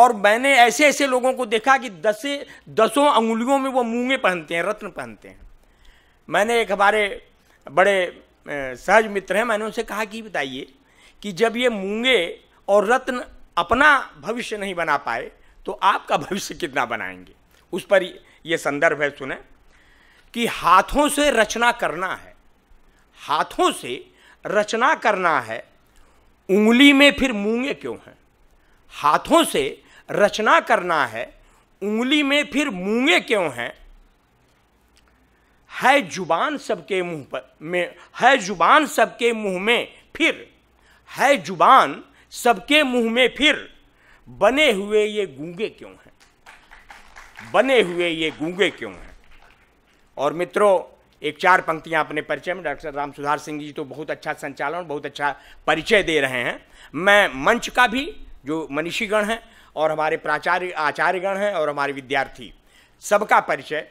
और मैंने ऐसे ऐसे लोगों को देखा कि दसे दसों अंगुलियों में वो मूँगे पहनते हैं रत्न पहनते हैं मैंने एक हमारे बड़े सहज मित्र हैं मैंने उनसे कहा कि बताइए कि जब ये मूँगे और रत्न अपना भविष्य नहीं बना पाए तो आपका भविष्य कितना बनाएंगे उस पर ये संदर्भ है सुने कि हाथों से रचना करना है हाथों से रचना करना है उंगली में फिर मूंगे क्यों हैं हाथों से रचना करना है उंगली में फिर मूंगे क्यों हैं है जुबान सबके मुंह पर में है जुबान सबके मुंह में फिर है जुबान सबके मुंह में फिर बने हुए ये गूंगे क्यों हैं बने हुए ये गूंगे क्यों हैं और मित्रों एक चार पंक्तियां अपने परिचय में डॉक्टर राम सुधार सिंह जी तो बहुत अच्छा संचालन बहुत अच्छा परिचय दे रहे हैं मैं मंच का भी जो मनीषीगण हैं और हमारे प्राचार्य आचार्यगण हैं और हमारे विद्यार्थी सबका परिचय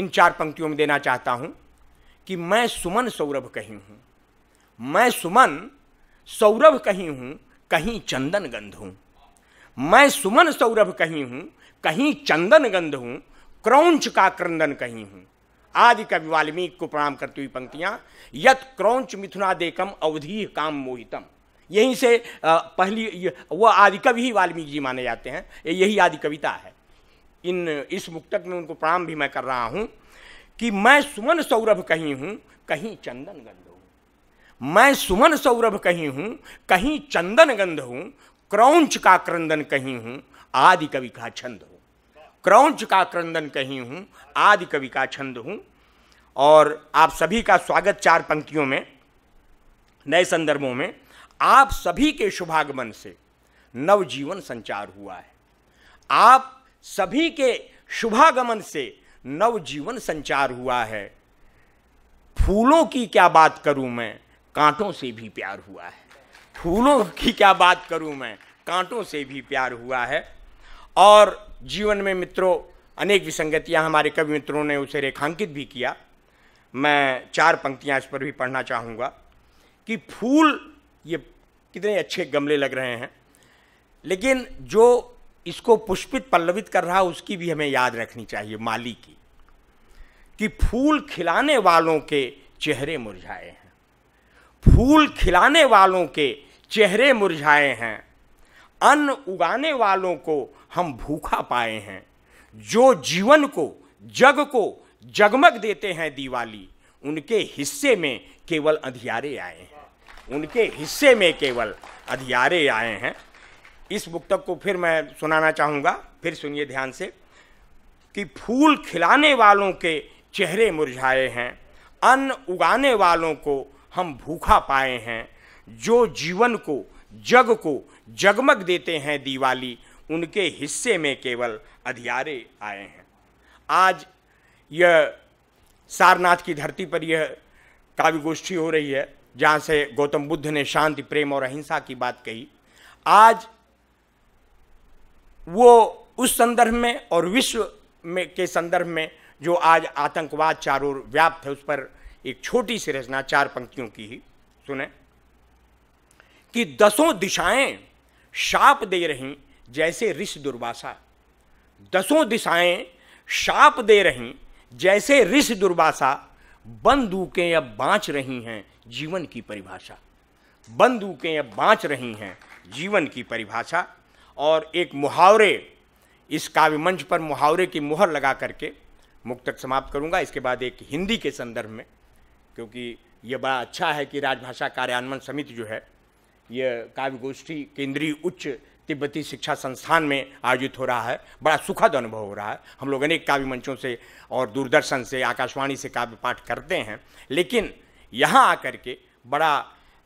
इन चार पंक्तियों में देना चाहता हूँ कि मैं सुमन सौरभ कहीं हूँ मैं सुमन सौरभ कहीं हूँ कहीं चंदन गंध हूँ मैं सुमन सौरभ कहीं हूँ कहीं चंदन गंध हूँ क्रौंच का क्रंदन कही हूं आदि कवि वाल्मीकि को प्रणाम करती हुई पंक्तियां यत क्रौंच देकम अवधि काम मोहितम यहीं से पहली वह आदि कवि ही वाल्मीकि जी माने जाते हैं यही आदि कविता है इन इस मुक्तक में उनको प्रणाम भी मैं कर रहा हूँ कि मैं सुमन सौरभ कही हूँ कहीं चंदन गंध हूँ मैं सुमन सौरभ कही हूँ कहीं चंदन गंध हूँ क्रौंच का क्रंदन कही हूँ आदि कवि का छंद हूँ क्रौंच का क्रंदन कही हूँ आदि कवि का छंद हूँ और आप सभी का स्वागत चार पंक्तियों में नए संदर्भों में आप सभी के शुभागमन से नवजीवन संचार हुआ है आप सभी के शुभागमन से नवजीवन संचार हुआ है फूलों की क्या बात करूं मैं कांटों से भी प्यार हुआ है फूलों की क्या बात करूं मैं कांटों से भी प्यार हुआ है और जीवन में मित्रों अनेक विसंगतियां हमारे कवि मित्रों ने उसे रेखांकित भी किया मैं चार पंक्तियां इस पर भी पढ़ना चाहूँगा कि फूल ये कितने अच्छे गमले लग रहे हैं लेकिन जो इसको पुष्पित पल्लवित कर रहा उसकी भी हमें याद रखनी चाहिए माली की कि फूल खिलाने वालों के चेहरे मुरझाए हैं फूल खिलाने वालों के चेहरे मुरझाए हैं अन्न उगाने वालों को हम भूखा पाए हैं जो जीवन को जग को जगमग देते हैं दिवाली उनके हिस्से में केवल अधियारे आए हैं उनके हिस्से में केवल अधियारे आए हैं इस पुस्तक को फिर मैं सुनाना चाहूँगा फिर सुनिए ध्यान से कि फूल खिलाने वालों के चेहरे मुरझाए हैं अन्न उगाने वालों को हम भूखा पाए हैं जो जीवन को जग को जगमग देते हैं दिवाली उनके हिस्से में केवल अधियारे आए हैं आज यह सारनाथ की धरती पर यह काव्य गोष्ठी हो रही है जहाँ से गौतम बुद्ध ने शांति प्रेम और अहिंसा की बात कही आज वो उस संदर्भ में और विश्व में के संदर्भ में जो आज आतंकवाद चारों व्याप्त है उस पर एक छोटी सी रचना चार पंक्तियों की ही सुने कि दसों दिशाएं शाप दे रही जैसे ऋष दुर्वासा दसों दिशाएं शाप दे रहीं जैसे ऋष दुर्वासा बंदूकें अब बाँच रही हैं जीवन की परिभाषा बंदूकें अब बाँच रही हैं जीवन की परिभाषा और एक मुहावरे इस काव्य मंच पर मुहावरे की मुहर लगा करके मुक्तक समाप्त करूंगा इसके बाद एक हिंदी के संदर्भ में क्योंकि यह बड़ा अच्छा है कि राजभाषा कार्यान्वयन समिति जो है यह काव्य गोष्ठी केंद्रीय उच्च तिब्बती शिक्षा संस्थान में आयोजित हो रहा है बड़ा सुखद अनुभव हो रहा है हम लोग अनेक काव्य मंचों से और दूरदर्शन से आकाशवाणी से काव्य पाठ करते हैं लेकिन यहाँ आकर के बड़ा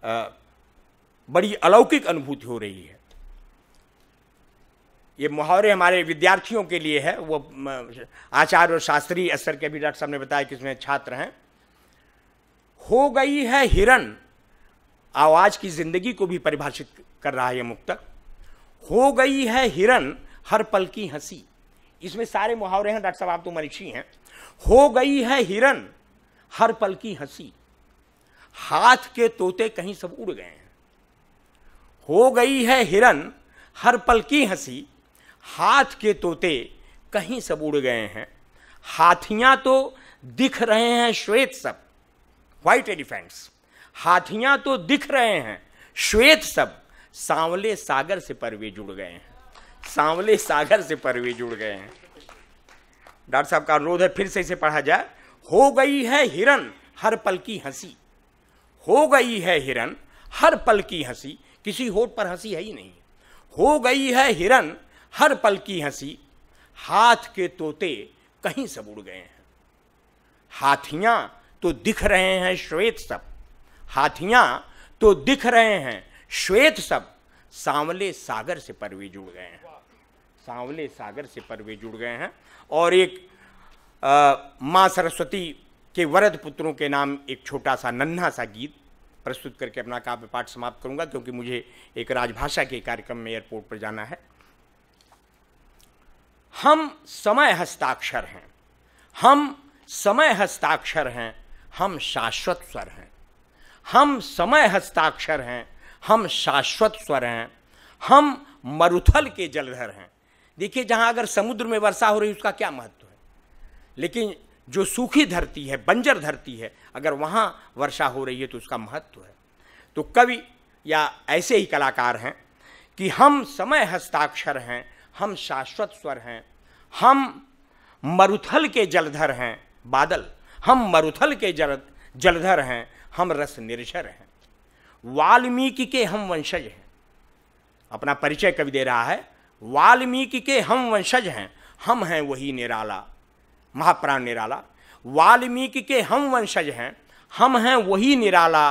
आ, बड़ी अलौकिक अनुभूति हो रही है ये मुहावरे हमारे विद्यार्थियों के लिए है वो आचार्य और शास्त्रीय स्तर के भी डॉक्टर साहब ने बताया कि इसमें छात्र हैं हो गई है हिरण आवाज की जिंदगी को भी परिभाषित कर रहा है यह मुक्तक हो गई है हिरन हर पल की हंसी इसमें सारे मुहावरे हैं डॉक्टर साहब आप तो मरीक्षी हैं हो गई है हिरन हर पल की हंसी हाथ के तोते कहीं सब उड़ गए हैं हो गई है हिरन हर पल की हंसी हाथ के तोते कहीं सब उड़ गए हैं हाथियां तो दिख रहे हैं श्वेत सब वाइट एलिफेंट्स हाथियां तो दिख रहे हैं श्वेत सब सांवले सागर से परवे जुड़ गए हैं सांवले सागर से परवे जुड़ गए हैं डॉक्टर साहब का अनुरोध है फिर से इसे पढ़ा जाए हो गई है हिरन हर पल की हंसी हो गई है हिरन हर पल की हंसी किसी होठ पर हंसी है ही नहीं हो गई है हिरन हर पल की हंसी हाथ के तोते कहीं सब उड़ गए हैं हाथियां तो दिख रहे हैं श्वेत सब हाथियां तो दिख रहे हैं श्वेत सब सांवले सागर से परवे जुड़ गए हैं सांवले सागर से परवे जुड़ गए हैं और एक माँ सरस्वती के वरद पुत्रों के नाम एक छोटा सा नन्हा सा गीत प्रस्तुत करके अपना काव्य पाठ समाप्त करूंगा क्योंकि मुझे एक राजभाषा के कार्यक्रम में एयरपोर्ट पर जाना है हम समय हस्ताक्षर हैं हम समय हस्ताक्षर हैं हम शाश्वत स्वर हैं हम समय हस्ताक्षर हैं हम शाश्वत स्वर हैं हम मरुथल के जलधर हैं देखिए जहाँ अगर समुद्र में वर्षा हो रही उसका क्या महत्व है लेकिन जो सूखी धरती है बंजर धरती है अगर वहाँ वर्षा हो रही है तो उसका महत्व है तो कवि या ऐसे ही कलाकार हैं कि हम समय हस्ताक्षर हैं हम शाश्वत स्वर हैं हम मरुथल के जलधर हैं बादल हम मरुथल के जल जलधर हैं हम रस निर्जर हैं वाल्मीकि के हम वंशज हैं अपना परिचय कवि दे रहा है वाल्मीकि के हम वंशज हैं हम हैं वही निराला महाप्राण निराला वाल्मीकि के हम वंशज हैं हम हैं वही निराला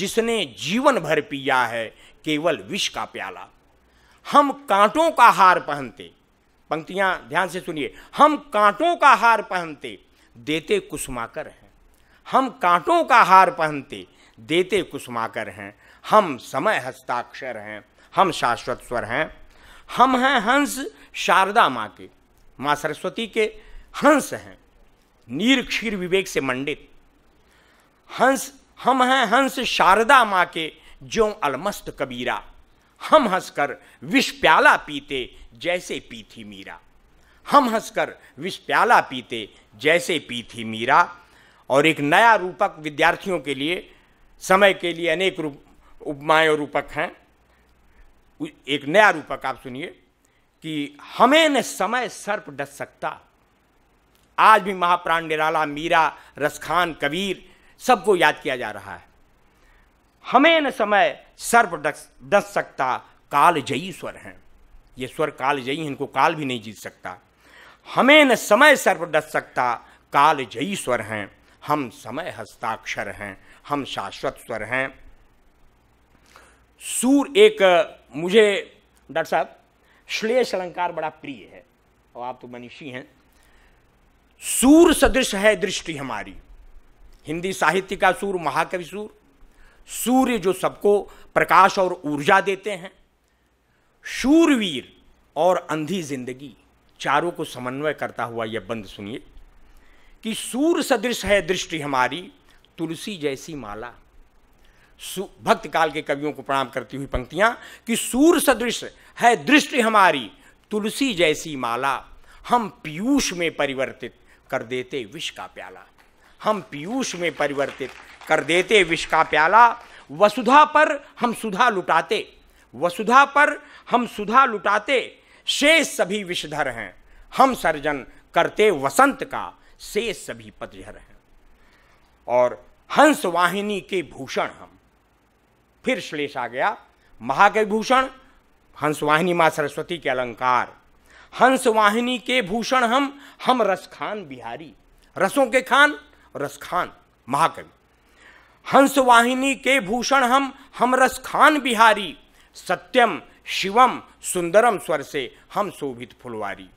जिसने जीवन भर पिया है केवल विष का प्याला हम कांटों का हार पहनते पंक्तियां ध्यान से सुनिए हम कांटों का हार पहनते देते कुसुमाकर हैं हम कांटों का हार पहनते देते कुसुमाकर हैं हम समय हस्ताक्षर हैं हम शाश्वत स्वर हैं हम हैं हंस शारदा माँ के माँ सरस्वती के हंस हैं नीर क्षीर विवेक से मंडित हंस हम हैं हंस शारदा माँ के जो अलमस्त कबीरा हम हंसकर विष प्याला पीते जैसे पी थी मीरा हम हंसकर विष प्याला पीते जैसे पी थी मीरा और एक नया रूपक विद्यार्थियों के लिए समय के लिए अनेक रूप उपमाएँ रूपक हैं एक नया रूपक आप सुनिए कि हमें न समय सर्प डस सकता आज भी महाप्राण निराला मीरा रसखान कबीर सबको याद किया जा रहा है हमें न समय सर्प डस डस सकता काल जयी स्वर हैं ये स्वर काल जयी इनको काल भी नहीं जीत सकता हमें न समय सर्प डस सकता काल जयी स्वर हैं हम समय हस्ताक्षर हैं हम शाश्वत स्वर हैं सूर एक मुझे डॉक्टर साहब श्लेष अलंकार बड़ा प्रिय है और आप तो मनीषी हैं सूर सदृश है दृष्टि हमारी हिंदी साहित्य का सूर महाकवि सूर सूर्य जो सबको प्रकाश और ऊर्जा देते हैं शूरवीर और अंधी जिंदगी चारों को समन्वय करता हुआ यह बंद सुनिए कि सूर सदृश है दृष्टि हमारी तुलसी जैसी माला भक्त काल के कवियों को प्रणाम करती हुई पंक्तियां कि सूर सदृश है दृष्टि हमारी तुलसी जैसी माला हम पीयूष में परिवर्तित कर देते विष का प्याला हम पीयूष में परिवर्तित कर देते विष का प्याला वसुधा पर हम सुधा लुटाते वसुधा पर हम सुधा लुटाते शेष सभी विषधर हैं हम सर्जन करते वसंत का से सभी पतझर हैं और हंस वाहिनी के भूषण हम फिर श्लेष आ गया महाकवि भूषण हंसवाहिनी माँ सरस्वती के अलंकार हंसवाहिनी के भूषण हम हम रसखान बिहारी रसों के खान रसखान महाकवि हंसवाहिनी के भूषण हम हम रसखान बिहारी सत्यम शिवम सुंदरम स्वर से हम शोभित फुलवारी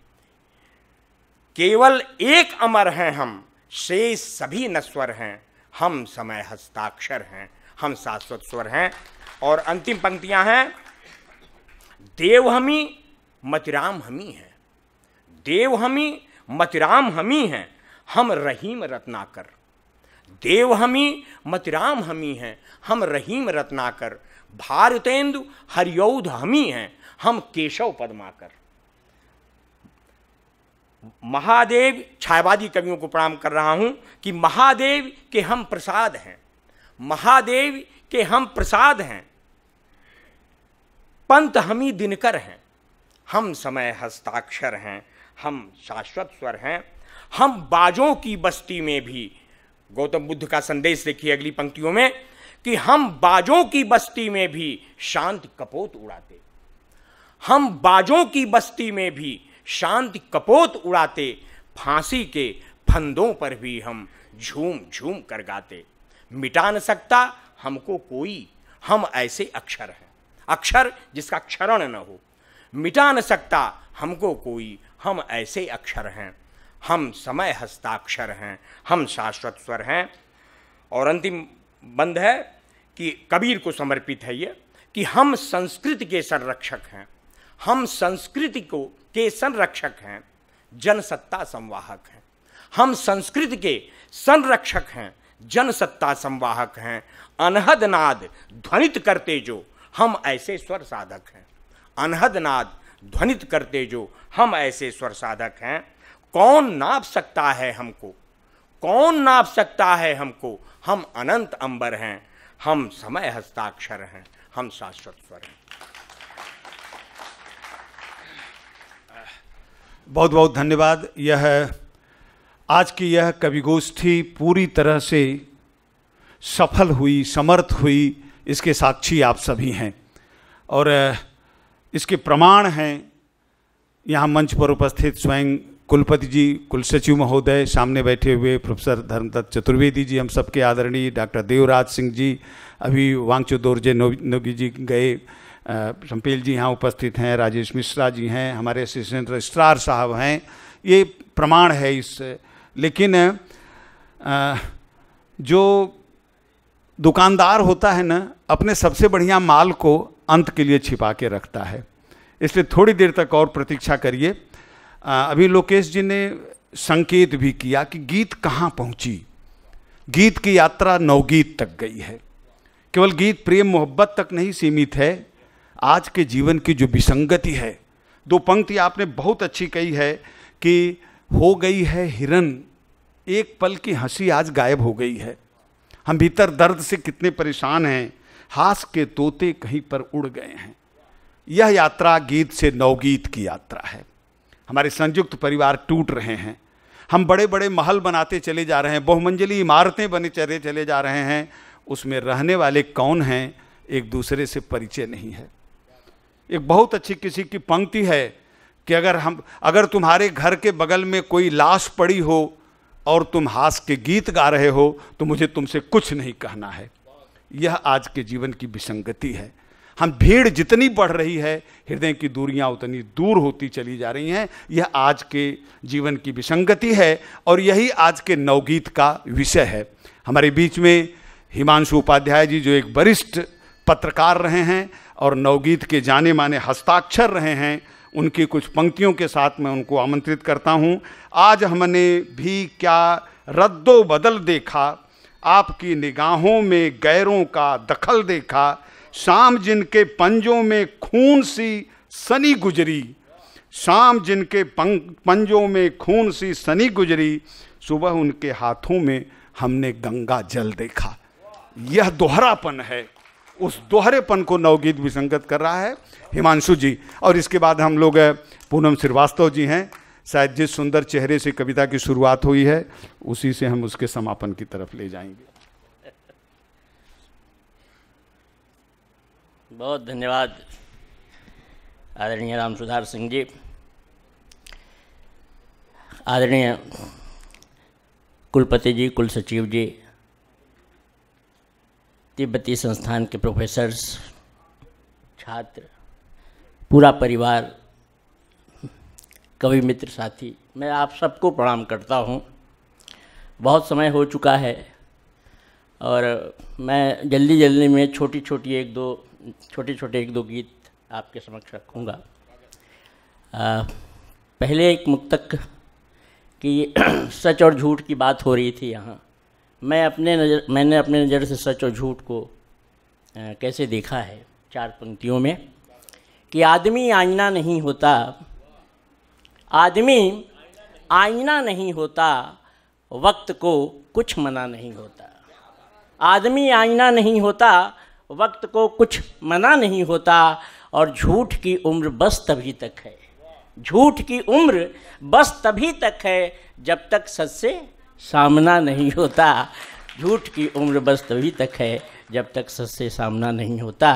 केवल एक अमर हैं हम शेष सभी नस्वर हैं हम समय हस्ताक्षर हैं हम शाश्वत स्वर हैं और अंतिम पंक्तियां हैं देव हमी मतिराम हमी हैं देव हमी मतिराम हमी हैं हम रहीम रत्नाकर देव हमी मतिराम हमी हैं हम रहीम रत्नाकर भारतेंदु हरियौध हमी हैं हम केशव पदमाकर महादेव छायावादी कवियों को प्रणाम कर रहा हूँ कि महादेव के हम प्रसाद हैं महादेव के हम प्रसाद हैं पंत हम ही दिनकर हैं हम समय हस्ताक्षर हैं हम शाश्वत स्वर हैं हम बाजों की बस्ती में भी गौतम बुद्ध का संदेश देखिए अगली पंक्तियों में कि हम बाजों की बस्ती में भी शांत कपोत उड़ाते हम बाजों की बस्ती में भी शांति कपोत उड़ाते फांसी के फंदों पर भी हम झूम झूम कर गाते मिटा न सकता हमको कोई हम ऐसे अक्षर हैं अक्षर जिसका क्षरण न हो मिटा न सकता हमको कोई हम ऐसे अक्षर हैं हम समय हस्ताक्षर हैं हम शाश्वत स्वर हैं और अंतिम बंद है कि कबीर को समर्पित है ये कि हम संस्कृत के संरक्षक हैं हम संस्कृति को के संरक्षक हैं जनसत्ता संवाहक हैं हम संस्कृति के संरक्षक हैं जनसत्ता संवाहक हैं अनहद नाद ध्वनित करते जो हम ऐसे स्वर साधक हैं अनहद नाद ध्वनित करते जो हम ऐसे स्वर साधक हैं कौन नाप सकता है हमको कौन नाप सकता है हमको हम अनंत अंबर हैं हम समय हस्ताक्षर हैं हम शाश्वत स्वर हैं बहुत बहुत धन्यवाद यह आज की यह कवि गोष्ठी पूरी तरह से सफल हुई समर्थ हुई इसके साक्षी आप सभी हैं और इसके प्रमाण हैं यहाँ मंच पर उपस्थित स्वयं कुलपति जी कुलसचिव महोदय सामने बैठे हुए प्रोफेसर धर्मदत्त चतुर्वेदी जी हम सबके आदरणीय डॉक्टर देवराज सिंह जी अभी वांगचू दोरजे नोगी जी गए संपेल जी यहाँ उपस्थित हैं राजेश मिश्रा जी हैं हमारे असिस्टेंट रजिस्ट्रार साहब हैं ये प्रमाण है इस लेकिन जो दुकानदार होता है ना अपने सबसे बढ़िया माल को अंत के लिए छिपा के रखता है इसलिए थोड़ी देर तक और प्रतीक्षा करिए अभी लोकेश जी ने संकेत भी किया कि गीत कहाँ पहुँची गीत की यात्रा नवगीत तक गई है केवल गीत प्रेम मोहब्बत तक नहीं सीमित है आज के जीवन की जो विसंगति है दो पंक्ति आपने बहुत अच्छी कही है कि हो गई है हिरन एक पल की हंसी आज गायब हो गई है हम भीतर दर्द से कितने परेशान हैं हास के तोते कहीं पर उड़ गए हैं यह यात्रा गीत से नवगीत की यात्रा है हमारे संयुक्त परिवार टूट रहे हैं हम बड़े बड़े महल बनाते चले जा रहे हैं बहुमंजिली इमारतें बने चले चले जा रहे हैं उसमें रहने वाले कौन हैं एक दूसरे से परिचय नहीं है एक बहुत अच्छी किसी की पंक्ति है कि अगर हम अगर तुम्हारे घर के बगल में कोई लाश पड़ी हो और तुम हास के गीत गा रहे हो तो मुझे तुमसे कुछ नहीं कहना है यह आज के जीवन की विसंगति है हम भीड़ जितनी बढ़ रही है हृदय की दूरियां उतनी दूर होती चली जा रही हैं यह आज के जीवन की विसंगति है और यही आज के नवगीत का विषय है हमारे बीच में हिमांशु उपाध्याय जी जो एक वरिष्ठ पत्रकार रहे हैं और नवगीत के जाने माने हस्ताक्षर रहे हैं उनकी कुछ पंक्तियों के साथ मैं उनको आमंत्रित करता हूँ आज हमने भी क्या रद्दो बदल देखा आपकी निगाहों में गैरों का दखल देखा शाम जिनके पंजों में खून सी सनी गुजरी शाम जिनके पंजों में खून सी सनी गुजरी सुबह उनके हाथों में हमने गंगा जल देखा यह दोहरापन है उस दोहरेपन को नवगीत विसंगत कर रहा है हिमांशु जी और इसके बाद हम लोग पूनम श्रीवास्तव जी हैं शायद जिस सुंदर चेहरे से कविता की शुरुआत हुई है उसी से हम उसके समापन की तरफ ले जाएंगे बहुत धन्यवाद आदरणीय राम सुधार सिंह जी आदरणीय कुलपति जी कुल सचिव जी तिब्बती संस्थान के प्रोफेसर्स छात्र पूरा परिवार कवि मित्र साथी मैं आप सबको प्रणाम करता हूँ बहुत समय हो चुका है और मैं जल्दी जल्दी में छोटी छोटी एक दो छोटे छोटे एक दो गीत आपके समक्ष रखूँगा पहले एक मुक्तक की [CLEARS THROAT] सच और झूठ की बात हो रही थी यहाँ मैं अपने नज़र मैंने अपने नज़र से सच और झूठ को आ, कैसे देखा है चार पंक्तियों में कि आदमी आईना नहीं होता आदमी आईना नहीं होता वक्त को कुछ मना नहीं होता आदमी आईना नहीं होता वक्त को कुछ मना नहीं होता और झूठ की उम्र बस तभी तक है झूठ की उम्र बस तभी तक है जब तक सच से सामना नहीं होता झूठ की उम्र बस तभी तक है जब तक सच से सामना नहीं होता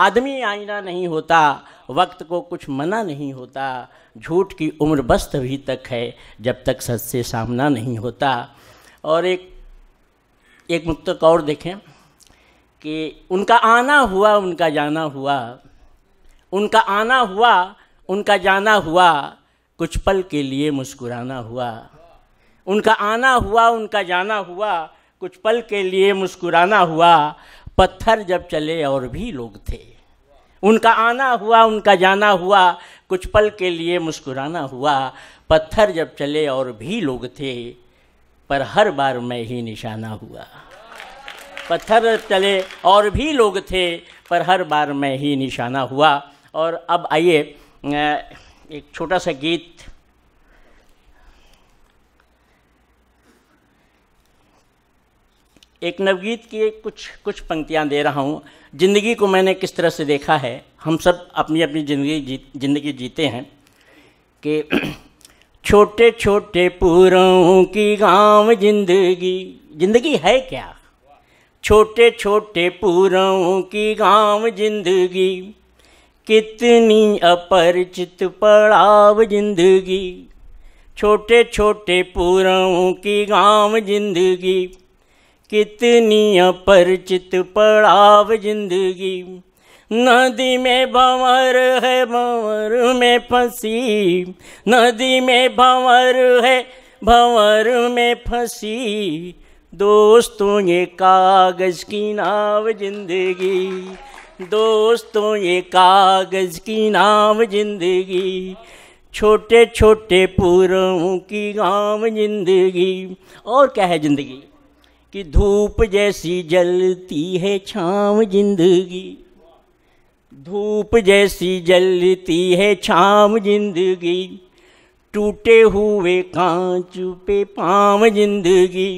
आदमी आईना नहीं होता वक्त को कुछ मना नहीं होता झूठ की उम्र बस तभी तक है जब तक सच से सामना नहीं होता और एक एक मुक्तक और देखें कि उनका आना हुआ उनका जाना हुआ उनका आना हुआ उनका जाना हुआ कुछ पल के लिए मुस्कुराना हुआ उनका आना हुआ उनका जाना हुआ कुछ पल के लिए मुस्कुराना हुआ पत्थर जब चले और भी लोग थे उनका आना हुआ उनका जाना हुआ कुछ पल के लिए मुस्कुराना हुआ पत्थर जब चले और भी लोग थे पर हर बार मैं ही निशाना हुआ पत्थर जब चले और भी लोग थे पर हर बार मैं ही निशाना हुआ और अब आइए एक छोटा सा गीत एक नवगीत की कुछ कुछ पंक्तियाँ दे रहा हूँ ज़िंदगी को मैंने किस तरह से देखा है हम सब अपनी अपनी ज़िंदगी जी ज़िंदगी जीते हैं कि [CLEARS THROAT] छोटे छोटे पूरों की गांव जिंदगी जिंदगी है क्या छोटे छोटे पूरों की गांव जिंदगी कितनी अपरिचित पड़ाव जिंदगी छोटे छोटे पूरों की गांव जिंदगी कितनी अपरिचित पड़ाव जिंदगी नदी में भंवर है भंवर में फंसी नदी में भंवर है भंवर में फंसी दोस्तों ये कागज़ की नाव जिंदगी दोस्तों ये कागज़ की नाव जिंदगी छोटे छोटे पूरों की गांव जिंदगी और क्या है जिंदगी कि धूप जैसी जलती है छाँव जिंदगी धूप जैसी जलती है छाँव जिंदगी टूटे हुए कांच पे पाँव जिंदगी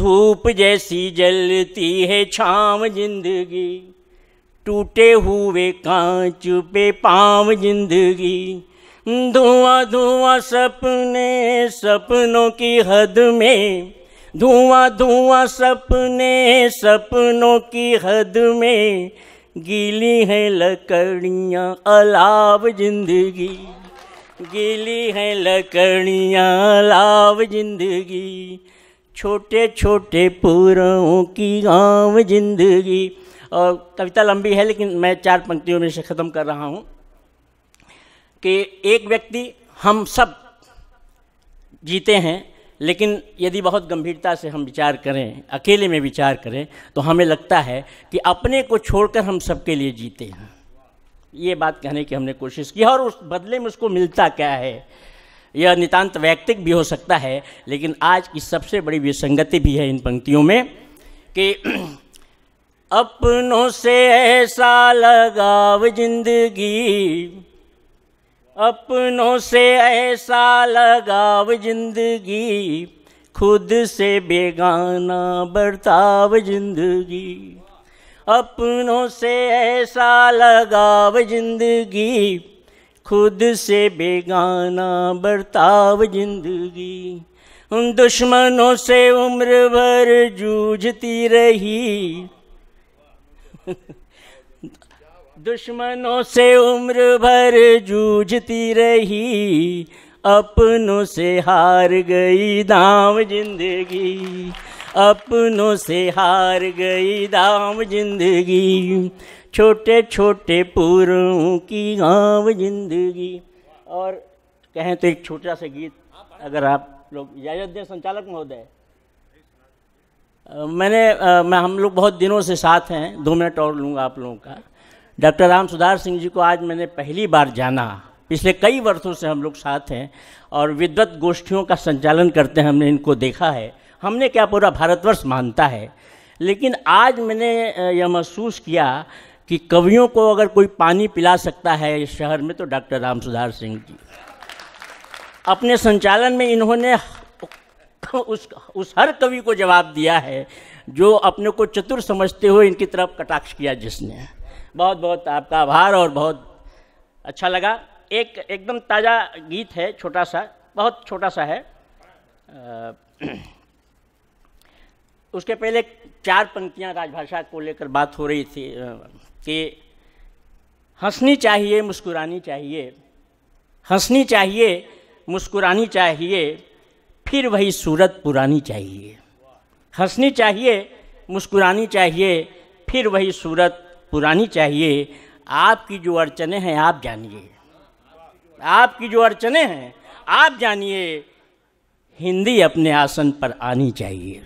धूप जैसी जलती है छाँव जिंदगी टूटे हुए कांच पे पाँव जिंदगी धुआं धुआं सपने सपनों की हद में धुआं धुआं सपने सपनों की हद में गीली हैं लकड़ियाँ अलाव जिंदगी गीली हैं लकड़ियाँ अलाव जिंदगी छोटे छोटे पूरों की गाँव जिंदगी और कविता लंबी है लेकिन मैं चार पंक्तियों में से ख़त्म कर रहा हूँ कि एक व्यक्ति हम सब जीते हैं लेकिन यदि बहुत गंभीरता से हम विचार करें अकेले में विचार करें तो हमें लगता है कि अपने को छोड़कर हम सबके लिए जीते हैं ये बात कहने की हमने कोशिश की और उस बदले में उसको मिलता क्या है यह नितांत व्यक्तिक भी हो सकता है लेकिन आज की सबसे बड़ी विसंगति भी है इन पंक्तियों में कि [CLEARS THROAT] अपनों से ऐसा लगाव जिंदगी अपनों से ऐसा लगाव जिंदगी खुद से बेगाना बर्ताव जिंदगी अपनों से ऐसा लगाव जिंदगी खुद से बेगाना बर्ताव जिंदगी उन दुश्मनों से उम्र भर जूझती रही [LAUGHS] दुश्मनों से उम्र भर जूझती रही अपनों से हार गई दाम जिंदगी अपनों से हार गई दाम जिंदगी छोटे छोटे पूरों की गाँव जिंदगी और कहें तो एक छोटा सा गीत अगर आप लोग इजाज़त दें संचालक महोदय मैंने आ, मैं हम लोग बहुत दिनों से साथ हैं दो मिनट और लूँगा आप लोगों का डॉक्टर राम सुधार सिंह जी को आज मैंने पहली बार जाना पिछले कई वर्षों से हम लोग साथ हैं और विद्वत गोष्ठियों का संचालन करते हैं हमने इनको देखा है हमने क्या पूरा भारतवर्ष मानता है लेकिन आज मैंने यह महसूस किया कि कवियों को अगर कोई पानी पिला सकता है इस शहर में तो डॉक्टर राम सुधार सिंह जी अपने संचालन में इन्होंने उस उस हर कवि को जवाब दिया है जो अपने को चतुर समझते हुए इनकी तरफ कटाक्ष किया जिसने बहुत बहुत आपका आभार और बहुत अच्छा लगा एक एकदम ताज़ा गीत है छोटा सा बहुत छोटा सा है आ, [CLEARS THROAT] उसके पहले चार पंक्तियां राजभाषा को लेकर बात हो रही थी कि हंसनी चाहिए मुस्कुरानी चाहिए हंसनी चाहिए मुस्कुरानी चाहिए फिर वही सूरत पुरानी चाहिए हंसनी चाहिए मुस्कुरानी चाहिए फिर वही सूरत पुरानी चाहिए आपकी जो अड़चने हैं आप जानिए आपकी जो अड़चने हैं आप जानिए हिंदी अपने आसन पर आनी चाहिए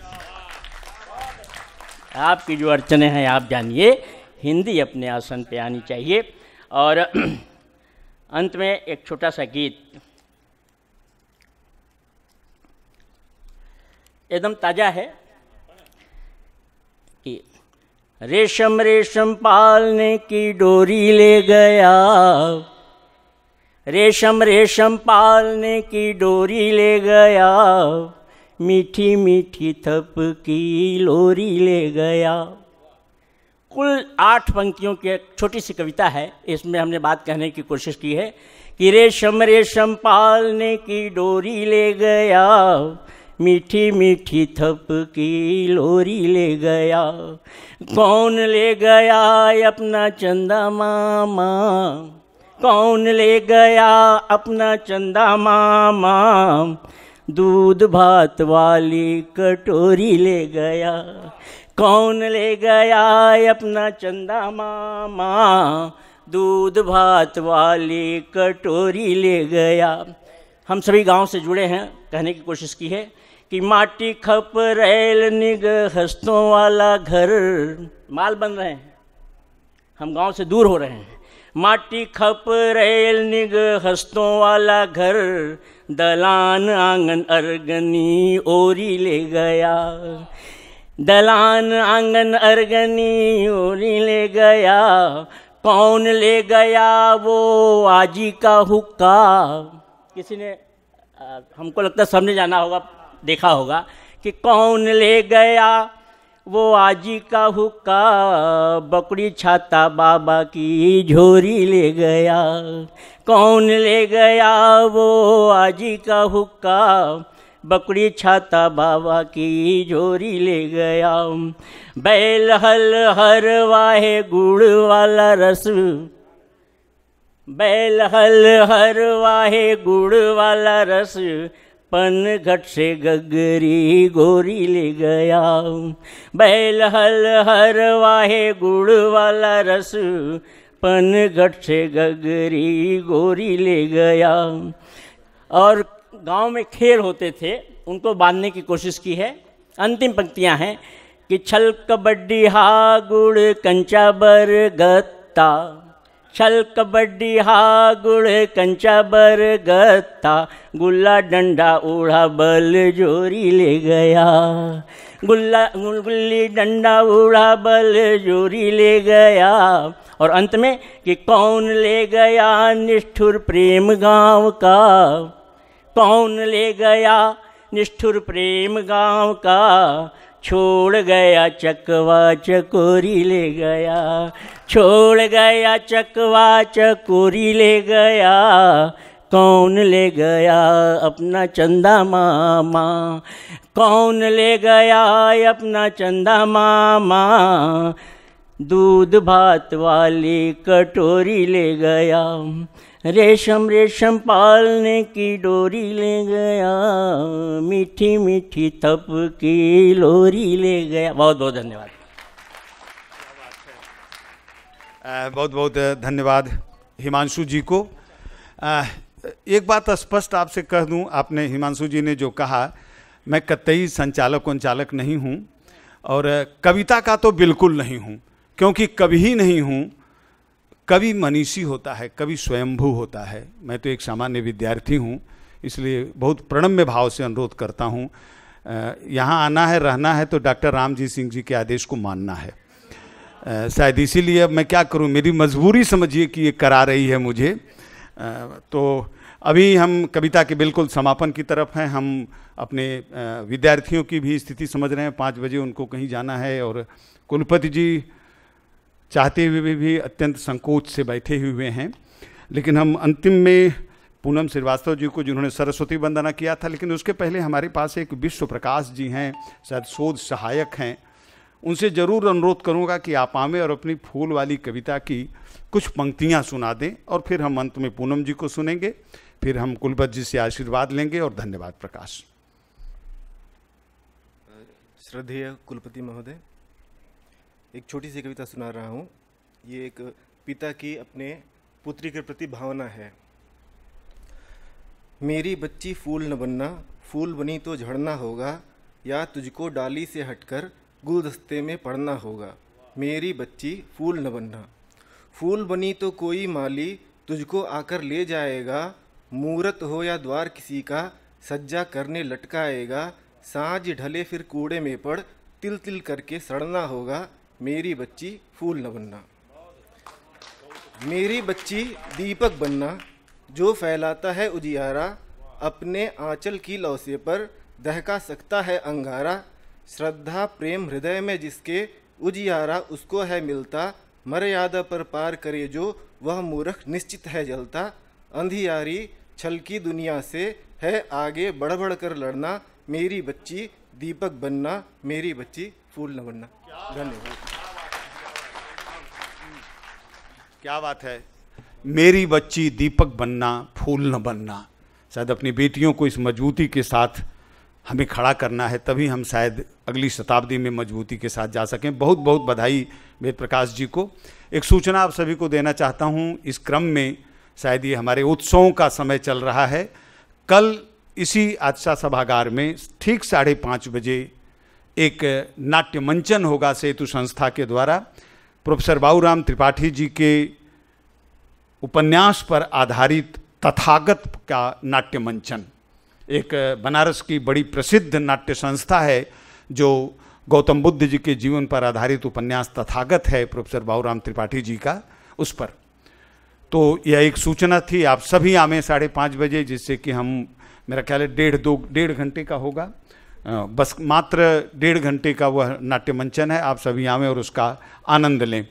आपकी जो अड़चने हैं आप जानिए हिंदी अपने आसन पर आनी चाहिए और [CLEARS THROAT] अंत में एक छोटा सा गीत एकदम ताज़ा है रेशम रेशम पालने की डोरी ले गया रेशम रेशम पालने की डोरी ले गया मीठी मीठी थप की लोरी ले गया कुल आठ पंक्तियों की एक छोटी सी कविता है इसमें हमने बात कहने की कोशिश की है कि रेशम रेशम पालने की डोरी ले गया मीठी मीठी थप की लोरी ले गया कौन ले गया अपना चंदा मामा कौन ले गया अपना चंदा मामा दूध भात वाली कटोरी ले गया कौन ले गया अपना चंदा मामा दूध भात वाली कटोरी ले गया हम सभी गांव से जुड़े हैं कहने की कोशिश की है कि माटी खप रेल निग हस्तों वाला घर माल बन रहे हैं हम गांव से दूर हो रहे हैं माटी खप रेल निग हस्तों वाला घर दलान आंगन अर्गनी ओरी ले गया दलान आंगन अर्गनी ओरी ले गया कौन ले गया वो आजी का हुक्का किसी ने हमको लगता है सामने जाना होगा देखा होगा कि कौन ले गया वो आजी का हुक्का बकरी छाता बाबा की झोरी ले गया कौन ले गया वो आजी का हुक्का बकरी छाता बाबा की झोरी ले गया बैल हल हर वाहे गुड़ वाला रस बैल हल हर वाहे गुड़ वाला रस पन घट से गगरी गोरी ले गया बैल हल हर वाहे गुड़ वाला रस पन घट से गगरी गोरी ले गया और गांव में खेल होते थे उनको बांधने की कोशिश की है अंतिम पंक्तियां हैं कि छल कबड्डी हा गुड़ कंचा बर गत्ता गुड़ कंचा बर गत्ता गुल्ला डंडा उड़ा बल जोरी ले गया गुल्ला गुल्ली डंडा उड़ा बल जोरी ले गया और अंत में कि कौन ले गया निष्ठुर प्रेम गांव का कौन ले गया निष्ठुर प्रेम गांव का छोड़ गया चकवा चकोरी ले गया छोड़ गया चकवा चकोरी ले गया कौन ले गया अपना चंदा मामा कौन ले गया अपना चंदा मामा दूध भात वाली कटोरी ले गया रेशम रेशम पालने की डोरी ले गया मीठी मीठी तप की लोरी ले गया बहुत बहुत धन्यवाद बहुत बहुत धन्यवाद हिमांशु जी को आ, एक बात स्पष्ट आपसे कह दूं आपने हिमांशु जी ने जो कहा मैं कतई संचालक उनचालक नहीं हूं और कविता का तो बिल्कुल नहीं हूं क्योंकि कभी ही नहीं हूं कवि मनीषी होता है कवि स्वयंभू होता है मैं तो एक सामान्य विद्यार्थी हूँ इसलिए बहुत प्रणम्य भाव से अनुरोध करता हूँ यहाँ आना है रहना है तो डॉक्टर रामजी सिंह जी के आदेश को मानना है शायद इसीलिए अब मैं क्या करूँ मेरी मजबूरी समझिए कि ये करा रही है मुझे आ, तो अभी हम कविता के बिल्कुल समापन की तरफ हैं हम अपने विद्यार्थियों की भी स्थिति समझ रहे हैं पाँच बजे उनको कहीं जाना है और कुलपति जी चाहते हुए भी, भी अत्यंत संकोच से बैठे हुए हैं लेकिन हम अंतिम में पूनम श्रीवास्तव जी को जिन्होंने सरस्वती वंदना किया था लेकिन उसके पहले हमारे पास एक विश्व प्रकाश जी हैं शायद शोध सहायक हैं उनसे ज़रूर अनुरोध करूंगा कि आप आमे और अपनी फूल वाली कविता की कुछ पंक्तियां सुना दें और फिर हम अंत में पूनम जी को सुनेंगे फिर हम कुलपत जी से आशीर्वाद लेंगे और धन्यवाद प्रकाश श्रद्धेय कुलपति महोदय एक छोटी सी कविता सुना रहा हूँ ये एक पिता की अपने पुत्री के प्रति भावना है मेरी बच्ची फूल न बनना फूल बनी तो झड़ना होगा या तुझको डाली से हटकर गुलदस्ते में पड़ना होगा मेरी बच्ची फूल न बनना फूल बनी तो कोई माली तुझको आकर ले जाएगा मूरत हो या द्वार किसी का सज्जा करने लटकाएगा साँझ ढले फिर कूड़े में पड़ तिल तिल करके सड़ना होगा मेरी बच्ची फूल न बनना मेरी बच्ची दीपक बनना जो फैलाता है उजियारा अपने आंचल की लौसे पर दहका सकता है अंगारा श्रद्धा प्रेम हृदय में जिसके उजियारा उसको है मिलता मर्यादा पर पार करे जो वह मूर्ख निश्चित है जलता अंधियारी छल की दुनिया से है आगे बढ़ बढ़ कर लड़ना मेरी बच्ची दीपक बनना मेरी बच्ची फूल न बनना धन्यवाद क्या बात है मेरी बच्ची दीपक बनना फूल न बनना शायद अपनी बेटियों को इस मजबूती के साथ हमें खड़ा करना है तभी हम शायद अगली शताब्दी में मजबूती के साथ जा सकें बहुत बहुत बधाई वेद प्रकाश जी को एक सूचना आप सभी को देना चाहता हूँ इस क्रम में शायद ये हमारे उत्सवों का समय चल रहा है कल इसी आदशा सभागार में ठीक साढ़े पाँच बजे एक नाट्य मंचन होगा सेतु संस्था के द्वारा प्रोफेसर बाबूराम त्रिपाठी जी के उपन्यास पर आधारित तथागत का नाट्य मंचन एक बनारस की बड़ी प्रसिद्ध नाट्य संस्था है जो गौतम बुद्ध जी के जीवन पर आधारित उपन्यास तथागत है प्रोफेसर बाबूराम त्रिपाठी जी का उस पर तो यह एक सूचना थी आप सभी आमें साढ़े पाँच बजे जिससे कि हम मेरा ख्याल है डेढ़ दो डेढ़ घंटे का होगा हाँ, बस मात्र डेढ़ घंटे का वह नाट्य मंचन है आप सभी आवें और उसका आनंद लें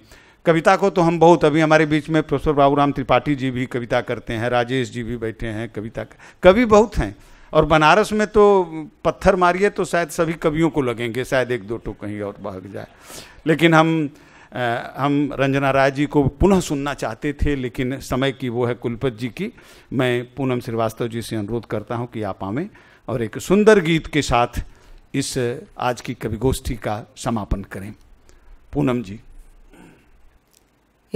कविता को तो हम बहुत अभी हमारे बीच में प्रोफेसर बाबूराम त्रिपाठी जी भी कविता करते हैं राजेश जी भी बैठे हैं कविता कवि बहुत हैं और बनारस में तो पत्थर मारिए तो शायद सभी कवियों को लगेंगे शायद एक दो टो तो कहीं और भाग जाए लेकिन हम हम रंजना राय जी को पुनः सुनना चाहते थे लेकिन समय की वो है कुलपत जी की मैं पूनम श्रीवास्तव जी से अनुरोध करता हूँ कि आप आवें और एक सुंदर गीत के साथ इस आज की कवि गोष्ठी का समापन करें पूनम जी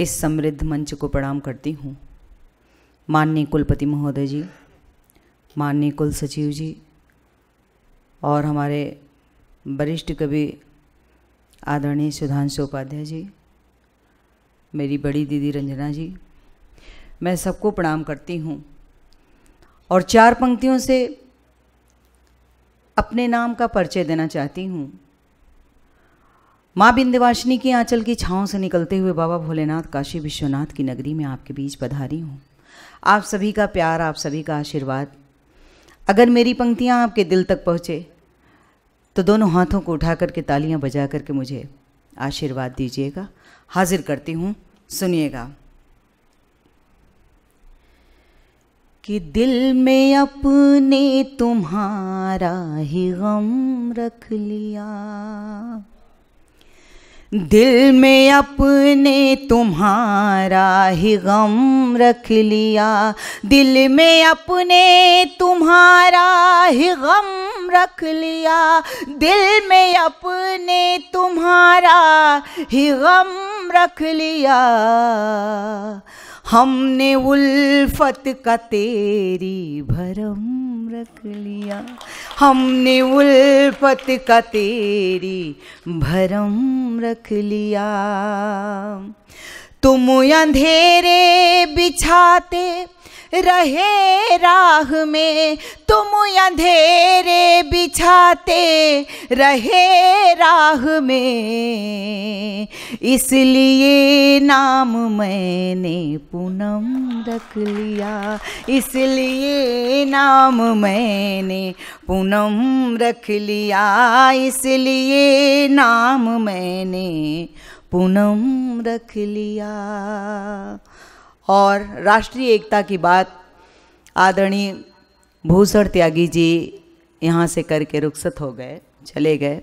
इस समृद्ध मंच को प्रणाम करती हूँ माननीय कुलपति महोदय जी माननीय कुल सचिव जी और हमारे वरिष्ठ कवि आदरणीय सुधांशु उपाध्याय जी मेरी बड़ी दीदी रंजना जी मैं सबको प्रणाम करती हूँ और चार पंक्तियों से अपने नाम का परिचय देना चाहती हूँ माँ बिंदवासिनी की आंचल की छाँव से निकलते हुए बाबा भोलेनाथ काशी विश्वनाथ की नगरी में आपके बीच पधारी हूँ आप सभी का प्यार आप सभी का आशीर्वाद अगर मेरी पंक्तियाँ आपके दिल तक पहुँचे तो दोनों हाथों को उठा करके तालियाँ बजा करके मुझे आशीर्वाद दीजिएगा हाजिर करती हूँ सुनिएगा कि दिल में अपने तुम्हारा ही गम रख लिया दिल में अपने तुम्हारा ही गम रख लिया दिल में अपने तुम्हारा ही गम रख लिया दिल में अपने तुम्हारा ही गम रख लिया हमने उल्फत का तेरी भरम रख लिया हमने उल्फत का तेरी भरम रख लिया तुम अंधेरे बिछाते रहे राह में तुम अंधेरे बिछाते रहे राह में इसलिए नाम मैंने पूनम रख लिया इसलिए नाम मैंने पूनम रख लिया इसलिए नाम मैंने पूनम रख लिया और राष्ट्रीय एकता की बात आदरणीय भूषण त्यागी जी यहाँ से करके रुखसत हो गए चले गए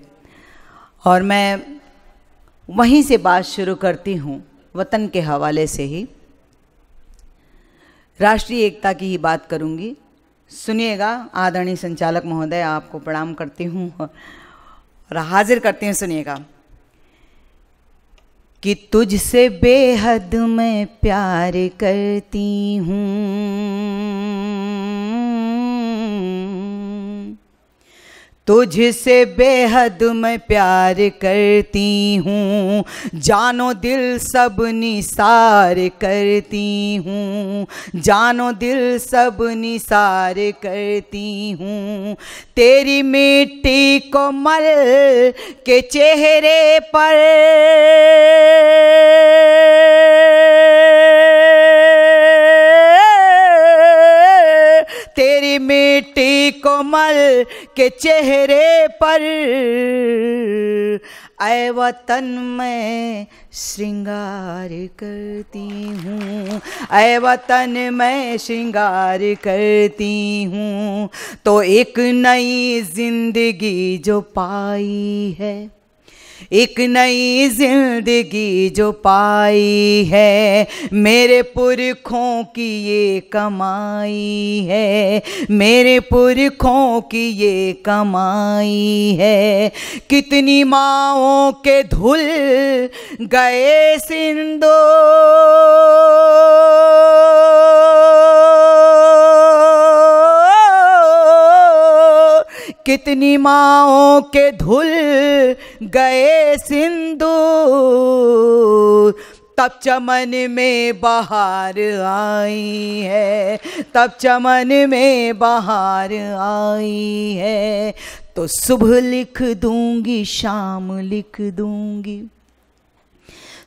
और मैं वहीं से बात शुरू करती हूँ वतन के हवाले से ही राष्ट्रीय एकता की ही बात करूँगी सुनिएगा आदरणीय संचालक महोदय आपको प्रणाम करती हूँ और हाजिर करती हूँ सुनिएगा कि तुझसे बेहद मैं प्यार करती हूँ तुझसे बेहद मैं प्यार करती हूँ जानो दिल सब निसार करती हूँ जानो दिल सब निसार करती हूँ तेरी मिट्टी को मल के चेहरे पर तेरी मिट्टी कोमल के चेहरे पर आए वतन मैं श्रृंगार करती हूँ आए वतन मैं श्रृंगार करती हूँ तो एक नई जिंदगी जो पाई है एक नई जिंदगी जो पाई है मेरे पुरखों की ये कमाई है मेरे पुरखों की ये कमाई है कितनी माओं के धुल गए सिंदो कितनी माओ के धुल गए सिंधु तब चमन में बाहर आई है तब चमन में बाहर आई है तो सुबह लिख दूंगी शाम लिख दूंगी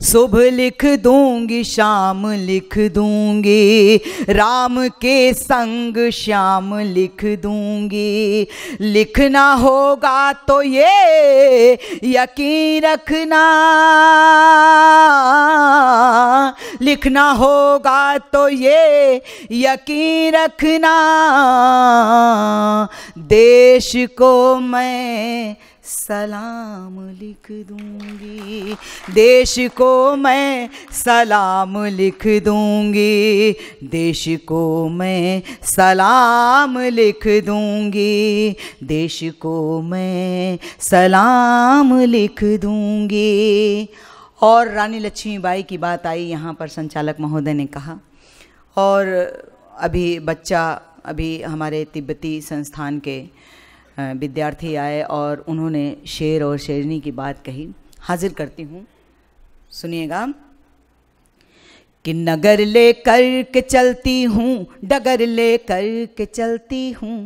शुभ लिख दूंगी शाम लिख दूंगी राम के संग श्याम लिख दूंगी लिखना होगा तो ये यकीन रखना लिखना होगा तो ये यकीन रखना देश को मैं सलाम लिख दूंगी देश को मैं सलाम लिख दूंगी देश को मैं सलाम लिख दूंगी देश को मैं सलाम लिख दूंगी और रानी लक्ष्मीबाई की बात आई यहाँ पर संचालक महोदय ने कहा और अभी बच्चा अभी हमारे तिब्बती संस्थान के विद्यार्थी आए और उन्होंने शेर और शेरनी की बात कही हाजिर करती हूँ सुनिएगा कि नगर ले कर के चलती हूँ डगर ले कर के चलती हूँ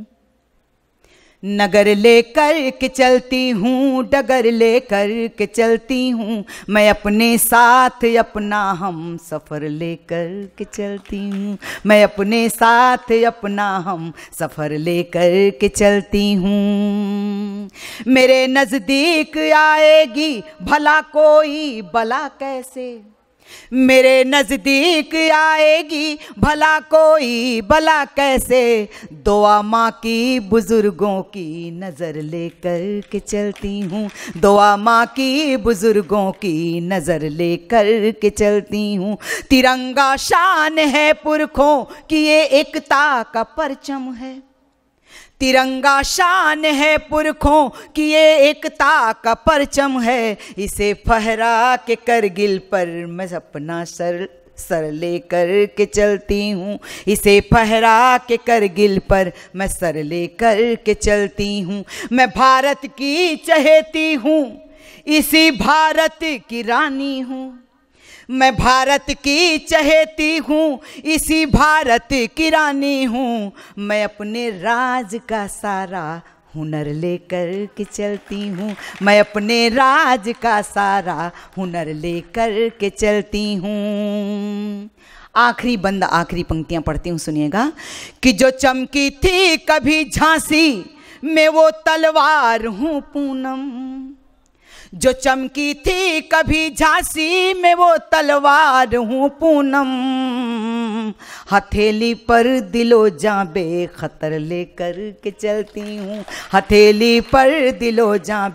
नगर लेकर के चलती हूँ डगर लेकर के चलती हूँ मैं अपने साथ अपना हम सफ़र लेकर के चलती हूँ मैं अपने साथ अपना हम सफ़र लेकर के चलती हूँ मेरे नज़दीक आएगी भला कोई भला कैसे मेरे नज़दीक आएगी भला कोई भला कैसे दुआ माँ की बुज़ुर्गों की नज़र लेकर के चलती हूँ दुआ माँ की बुज़ुर्गों की नज़र लेकर के चलती हूँ तिरंगा शान है पुरखों की ये एकता का परचम है तिरंगा शान है पुरखों की ये एकता का परचम है इसे फहरा के करगिल पर मैं अपना सर सर लेकर के चलती हूँ इसे फहरा के करगिल पर मैं सर लेकर के चलती हूँ मैं भारत की चहेती हूँ इसी भारत की रानी हूँ मैं भारत की चहेती हूँ इसी भारत की रानी हूँ मैं अपने राज का सारा हुनर लेकर के चलती हूँ मैं अपने राज का सारा हुनर लेकर के चलती हूँ आखिरी बंद आखिरी पंक्तियाँ पढ़ती हूँ सुनिएगा कि जो चमकी थी कभी झांसी मैं वो तलवार हूँ पूनम जो चमकी थी कभी झांसी में वो तलवार हूँ पूनम हथेली पर दिलो बे खतर लेकर के चलती हूँ हथेली पर दिलो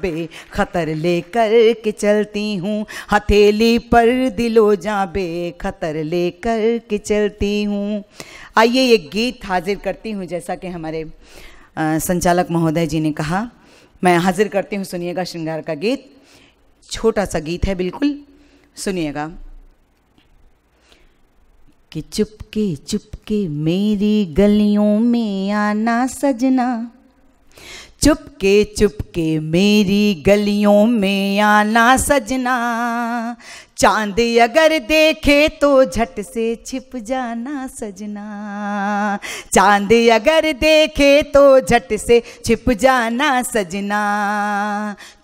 बे खतर लेकर के चलती हूँ हथेली पर दिलो बे खतर लेकर के चलती हूँ आइए ये गीत हाजिर करती हूँ जैसा कि हमारे संचालक महोदय जी ने कहा मैं हाजिर करती हूँ सुनिएगा श्रृंगार का गीत छोटा सा गीत है बिल्कुल सुनिएगा कि चुपके चुपके मेरी गलियों में आना सजना चुपके चुपके मेरी गलियों में आना सजना चांद अगर देखे तो झट से छिप जाना सजना चांद अगर देखे तो झट से छिप जाना सजना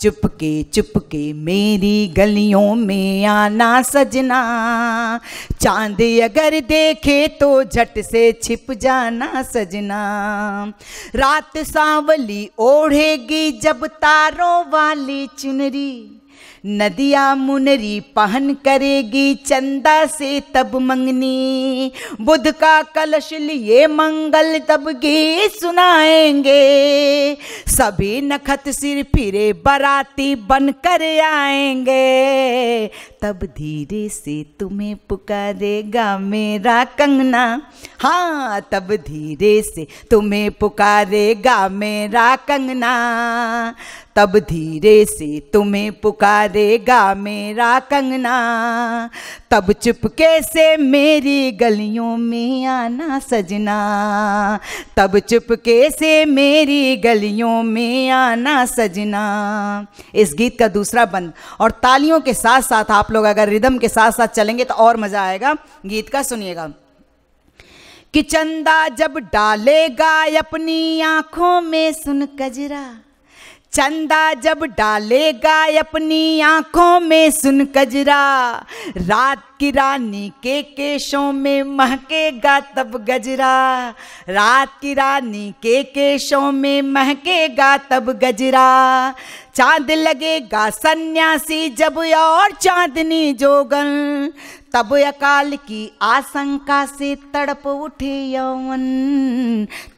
चुपके चुपके मेरी गलियों में आना सजना चांद अगर देखे तो झट से छिप जाना सजना रात सांवली ओढ़ेगी जब तारों वाली चुनरी नदिया मुनरी पहन करेगी चंदा से तब मंगनी बुध का कलश लिए मंगल तब गी सुनाएंगे सभी नखत सिर फिरे बराती बन कर आएंगे तब धीरे से तुम्हें पुकारेगा मेरा कंगना हाँ तब धीरे से तुम्हें पुकारेगा मेरा कंगना तब धीरे से तुम्हें पुकारेगा मेरा कंगना तब चुपके से मेरी गलियों में आना सजना तब चुपके से मेरी गलियों में आना सजना इस गीत का दूसरा बंद और तालियों के साथ साथ आप लोग अगर रिदम के साथ साथ चलेंगे तो और मज़ा आएगा गीत का सुनिएगा कि चंदा जब डालेगा अपनी आंखों में सुन कजरा चंदा जब डालेगा अपनी आंखों में सुन कजरा रात की रानी के केशों में महकेगा तब गजरा रात की रानी के केशों में महकेगा तब गजरा चांद लगेगा सन्यासी जब और चांदनी जोगन तब अकाल की आशंका से तड़प उठे यौवन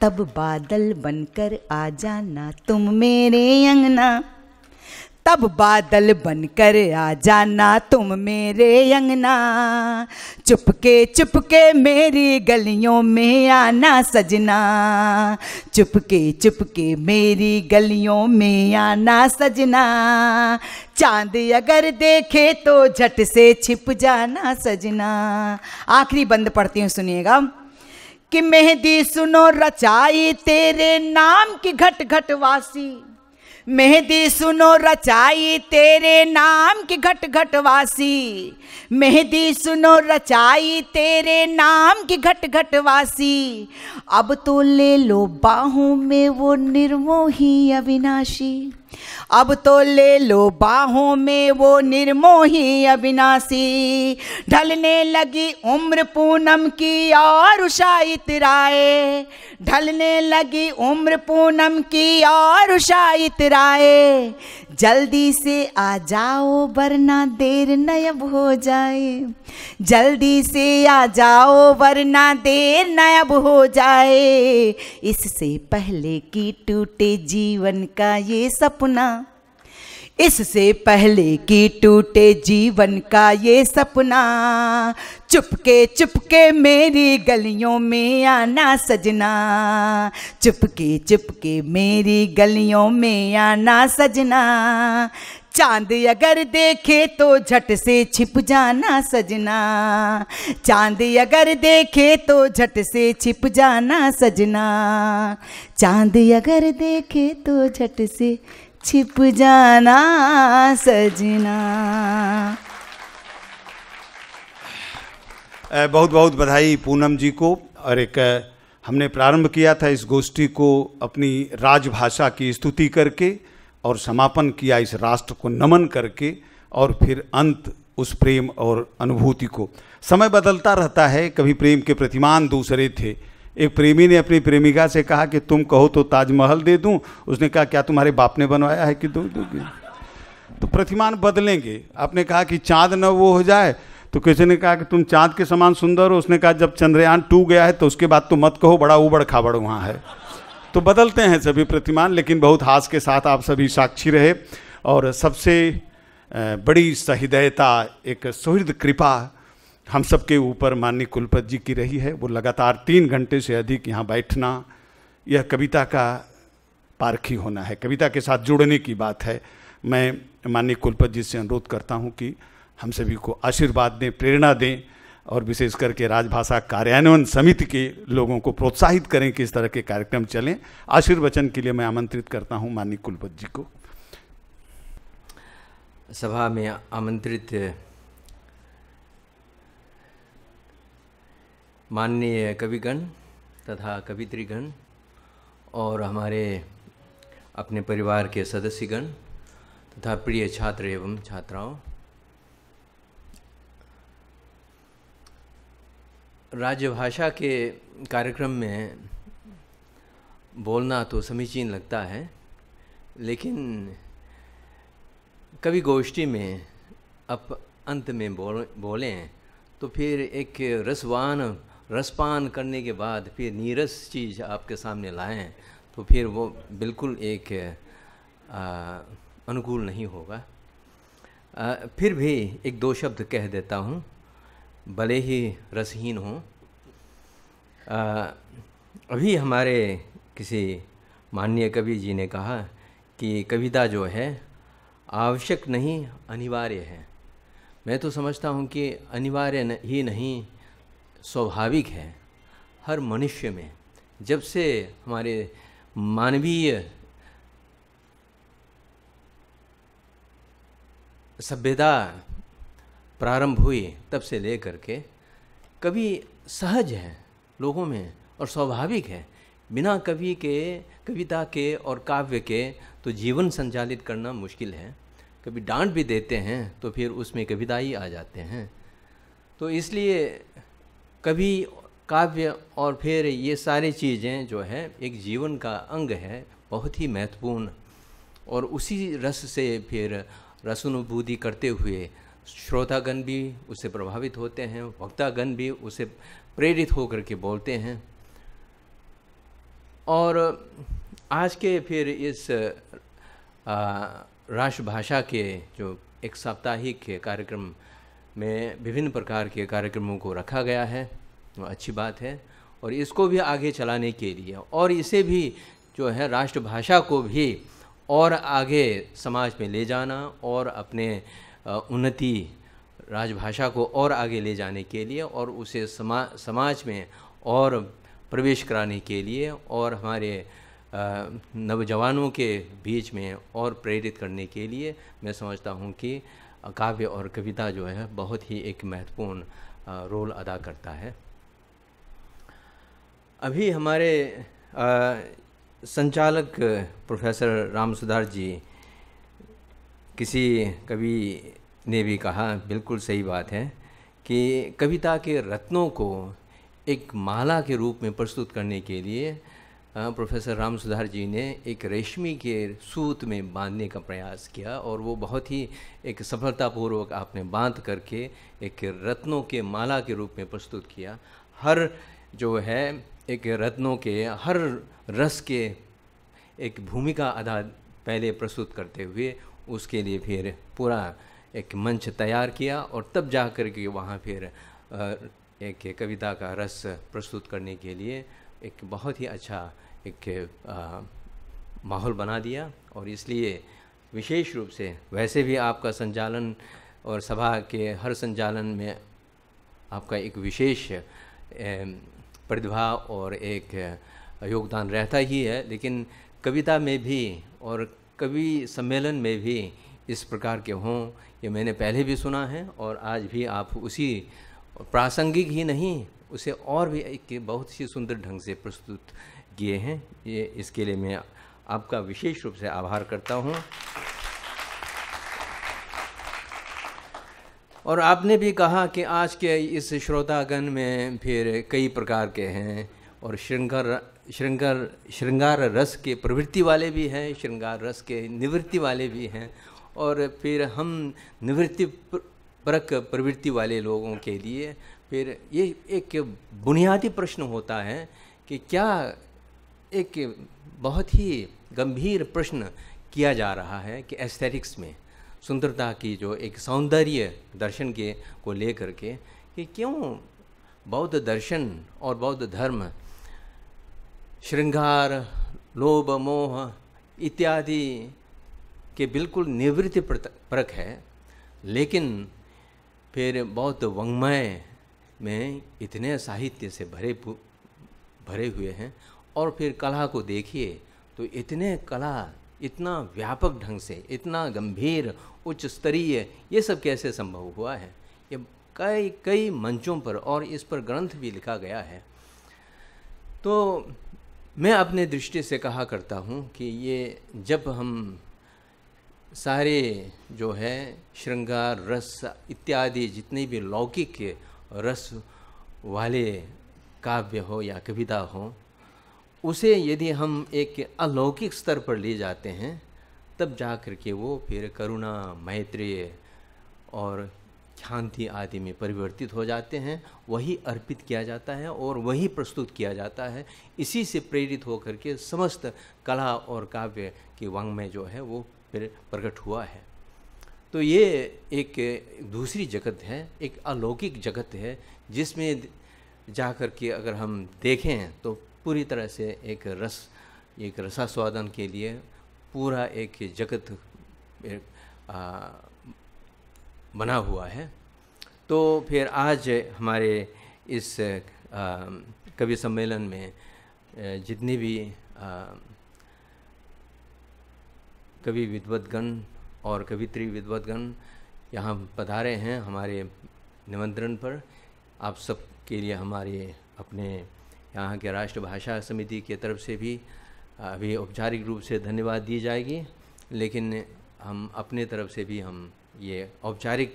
तब बादल बनकर आ जाना तुम मेरे अंगना तब बादल बनकर आ जाना तुम मेरे अंगना चुपके चुपके मेरी गलियों में आना सजना चुपके चुपके मेरी गलियों में आना सजना चांद अगर देखे तो झट से छिप जाना सजना आखिरी बंद पढ़ती हूँ सुनिएगा कि मेहंदी सुनो रचाई तेरे नाम की घट घटवासी मेहंदी सुनो रचाई तेरे नाम की घट घटवासी मेहंदी सुनो रचाई तेरे नाम की घट घटवासी अब तो ले लो बाहों में वो निर्मोही अविनाशी अब तो ले लो बाहों में वो निर्मोही अविनाशी ढलने लगी उम्र पूनम की और उषा इतराए ढलने लगी उम्र पूनम की और उषा इतराए जल्दी से आ जाओ वरना देर नयब हो जाए जल्दी से आ जाओ वरना देर नयब हो जाए इससे पहले कि टूटे जीवन का ये सपना इससे पहले कि टूटे जीवन का ये सपना चुपके चुपके मेरी गलियों में आना सजना चुपके चुपके मेरी गलियों में आना सजना चांद अगर देखे तो झट से छिप जाना सजना चांद अगर देखे तो झट से छिप जाना सजना चांद अगर देखे तो झट से छिप जाना सजना बहुत बहुत बधाई पूनम जी को और एक हमने प्रारंभ किया था इस गोष्ठी को अपनी राजभाषा की स्तुति करके और समापन किया इस राष्ट्र को नमन करके और फिर अंत उस प्रेम और अनुभूति को समय बदलता रहता है कभी प्रेम के प्रतिमान दूसरे थे एक प्रेमी ने अपनी प्रेमिका से कहा कि तुम कहो तो ताजमहल दे दूं उसने कहा क्या तुम्हारे बाप ने बनवाया है कि दो दोगे तो प्रतिमान बदलेंगे आपने कहा कि चाँद न वो हो जाए तो किसी ने कहा कि तुम चांद के समान सुंदर हो उसने कहा जब चंद्रयान टू गया है तो उसके बाद तो मत कहो बड़ा उबड़ खाबड़ वहाँ है तो बदलते हैं सभी प्रतिमान लेकिन बहुत हास के साथ आप सभी साक्षी रहे और सबसे बड़ी सहृदयता एक सुहृद कृपा हम सब के ऊपर माननीय कुलपत जी की रही है वो लगातार तीन घंटे से अधिक यहाँ बैठना यह कविता का पारखी होना है कविता के साथ जुड़ने की बात है मैं माननीय कुलपत जी से अनुरोध करता हूँ कि हम सभी को आशीर्वाद दें प्रेरणा दें और विशेष करके राजभाषा कार्यान्वयन समिति के लोगों को प्रोत्साहित करें कि इस तरह के कार्यक्रम चलें आशीर्वचन के लिए मैं आमंत्रित करता हूं माननीय कुलपति जी को सभा में आमंत्रित माननीय कविगण तथा कवित्रीगण और हमारे अपने परिवार के सदस्यगण तथा प्रिय छात्र एवं छात्राओं राजभाषा के कार्यक्रम में बोलना तो समीचीन लगता है लेकिन कभी गोष्ठी में अब अंत में बोल बोलें तो फिर एक रसवान रसपान करने के बाद फिर नीरस चीज़ आपके सामने लाएं तो फिर वो बिल्कुल एक अनुकूल नहीं होगा आ, फिर भी एक दो शब्द कह देता हूँ भले ही रसहीन हों अभी हमारे किसी माननीय कवि जी ने कहा कि कविता जो है आवश्यक नहीं अनिवार्य है मैं तो समझता हूँ कि अनिवार्य ही नहीं स्वाभाविक है हर मनुष्य में जब से हमारे मानवीय सभ्यता प्रारंभ हुई तब से ले करके कवि सहज है लोगों में और स्वाभाविक है बिना कवि के कविता के और काव्य के तो जीवन संचालित करना मुश्किल है कभी डांट भी देते हैं तो फिर उसमें कविता ही आ जाते हैं तो इसलिए कवि काव्य और फिर ये सारी चीज़ें जो है एक जीवन का अंग है बहुत ही महत्वपूर्ण और उसी रस से फिर रसानुभूति करते हुए श्रोतागण भी उससे प्रभावित होते हैं वक्तागण भी उसे प्रेरित होकर के बोलते हैं और आज के फिर इस राष्ट्रभाषा के जो एक साप्ताहिक कार्यक्रम में विभिन्न प्रकार के कार्यक्रमों को रखा गया है वो अच्छी बात है और इसको भी आगे चलाने के लिए और इसे भी जो है राष्ट्रभाषा को भी और आगे समाज में ले जाना और अपने उन्नति राजभाषा को और आगे ले जाने के लिए और उसे समा समाज में और प्रवेश कराने के लिए और हमारे नौजवानों के बीच में और प्रेरित करने के लिए मैं समझता हूँ कि काव्य और कविता जो है बहुत ही एक महत्वपूर्ण रोल अदा करता है अभी हमारे संचालक प्रोफेसर राम सुधार जी किसी कवि ने भी कहा बिल्कुल सही बात है कि कविता के रत्नों को एक माला के रूप में प्रस्तुत करने के लिए प्रोफेसर राम सुधार जी ने एक रेशमी के सूत में बांधने का प्रयास किया और वो बहुत ही एक सफलतापूर्वक आपने बांध करके एक रत्नों के माला के रूप में प्रस्तुत किया हर जो है एक रत्नों के हर रस के एक भूमिका आधार पहले प्रस्तुत करते हुए उसके लिए फिर पूरा एक मंच तैयार किया और तब जा कर के वहाँ फिर एक कविता का रस प्रस्तुत करने के लिए एक बहुत ही अच्छा एक माहौल बना दिया और इसलिए विशेष रूप से वैसे भी आपका संचालन और सभा के हर संचालन में आपका एक विशेष प्रतिभा और एक योगदान रहता ही है लेकिन कविता में भी और कवि सम्मेलन में भी इस प्रकार के हों ये मैंने पहले भी सुना है और आज भी आप उसी प्रासंगिक ही नहीं उसे और भी एक बहुत ही सुंदर ढंग से प्रस्तुत किए हैं ये इसके लिए मैं आपका विशेष रूप से आभार करता हूँ और आपने भी कहा कि आज के इस श्रोतागण में फिर कई प्रकार के हैं और श्रृंखला श्रृंगार श्रृंगार रस के प्रवृत्ति वाले भी हैं श्रृंगार रस के निवृत्ति वाले भी हैं और फिर हम निवृत्ति परक प्रवृत्ति वाले लोगों के लिए फिर ये एक बुनियादी प्रश्न होता है कि क्या एक बहुत ही गंभीर प्रश्न किया जा रहा है कि एस्थेटिक्स में सुंदरता की जो एक सौंदर्य दर्शन के को लेकर के कि क्यों बौद्ध दर्शन और बौद्ध धर्म श्रृंगार लोभ मोह इत्यादि के बिल्कुल निवृत्ति परक है लेकिन फिर बहुत वंगमय में इतने साहित्य से भरे भरे हुए हैं और फिर कला को देखिए तो इतने कला इतना व्यापक ढंग से इतना गंभीर उच्च स्तरीय ये सब कैसे संभव हुआ है ये कई कई मंचों पर और इस पर ग्रंथ भी लिखा गया है तो मैं अपने दृष्टि से कहा करता हूँ कि ये जब हम सारे जो है श्रृंगार रस इत्यादि जितने भी लौकिक रस वाले काव्य हो या कविता हो उसे यदि हम एक अलौकिक स्तर पर ले जाते हैं तब जा कर के वो फिर करुणा मैत्री और शांति आदि में परिवर्तित हो जाते हैं वही अर्पित किया जाता है और वही प्रस्तुत किया जाता है इसी से प्रेरित होकर के समस्त कला और काव्य के में जो है वो फिर प्रकट हुआ है तो ये एक दूसरी जगत है एक अलौकिक जगत है जिसमें जा कर के अगर हम देखें तो पूरी तरह से एक रस एक रसास्वादन के लिए पूरा एक जगत एक, आ, बना हुआ है तो फिर आज हमारे इस कवि सम्मेलन में जितनी भी कवि विद्वतगण और कवित्री विद्वतगण यहाँ पधारे हैं हमारे निमंत्रण पर आप सब के लिए हमारे अपने यहाँ के राष्ट्रभाषा समिति की तरफ से भी अभी औपचारिक रूप से धन्यवाद दी जाएगी लेकिन हम अपने तरफ से भी हम ये औपचारिक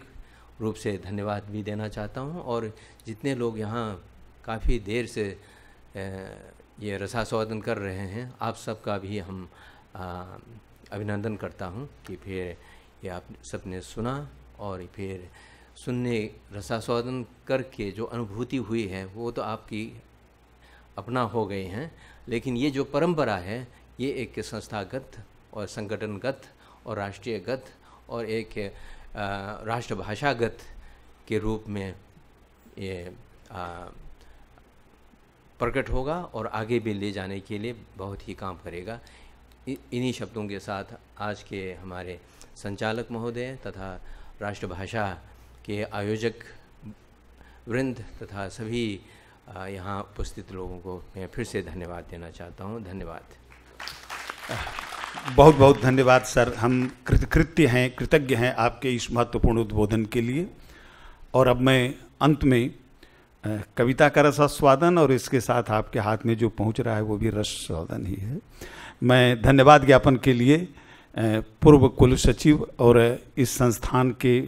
रूप से धन्यवाद भी देना चाहता हूँ और जितने लोग यहाँ काफ़ी देर से ये रसास्वादन कर रहे हैं आप सबका भी हम अभिनंदन करता हूँ कि फिर ये आप सबने सुना और फिर सुनने रसास्वादन करके जो अनुभूति हुई है वो तो आपकी अपना हो गए हैं लेकिन ये जो परंपरा है ये एक संस्थागत और संगठनगत और राष्ट्रीयगत और एक राष्ट्रभाषागत के रूप में ये प्रकट होगा और आगे भी ले जाने के लिए बहुत ही काम करेगा इन्हीं शब्दों के साथ आज के हमारे संचालक महोदय तथा राष्ट्रभाषा के आयोजक वृंद तथा सभी यहाँ उपस्थित लोगों को मैं फिर से धन्यवाद देना चाहता हूँ धन्यवाद बहुत बहुत धन्यवाद सर हम कृत कृत्य हैं कृतज्ञ हैं आपके इस महत्वपूर्ण उद्बोधन के लिए और अब मैं अंत में कविता का रस स्वादन और इसके साथ आपके हाथ में जो पहुंच रहा है वो भी रस स्वादन ही है मैं धन्यवाद ज्ञापन के लिए पूर्व कुल सचिव और इस संस्थान के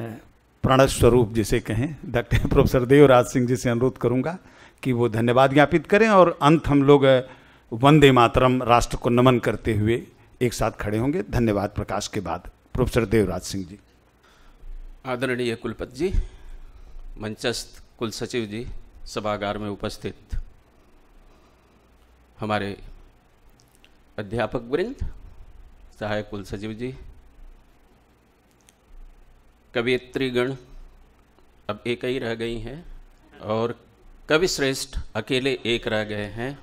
प्रणव स्वरूप जिसे कहें डॉक्टर [LAUGHS] प्रोफेसर देवराज सिंह जी से अनुरोध करूंगा कि वो धन्यवाद ज्ञापित करें और अंत हम लोग वंदे मातरम राष्ट्र को नमन करते हुए एक साथ खड़े होंगे धन्यवाद प्रकाश के बाद प्रोफेसर देवराज सिंह जी आदरणीय कुलपति जी मंचस्थ कुल सचिव जी सभागार में उपस्थित हमारे अध्यापक वृंद सहायक कुल सचिव जी कवियत्रीगण अब एक ही रह गई हैं और कवि श्रेष्ठ अकेले एक रह गए हैं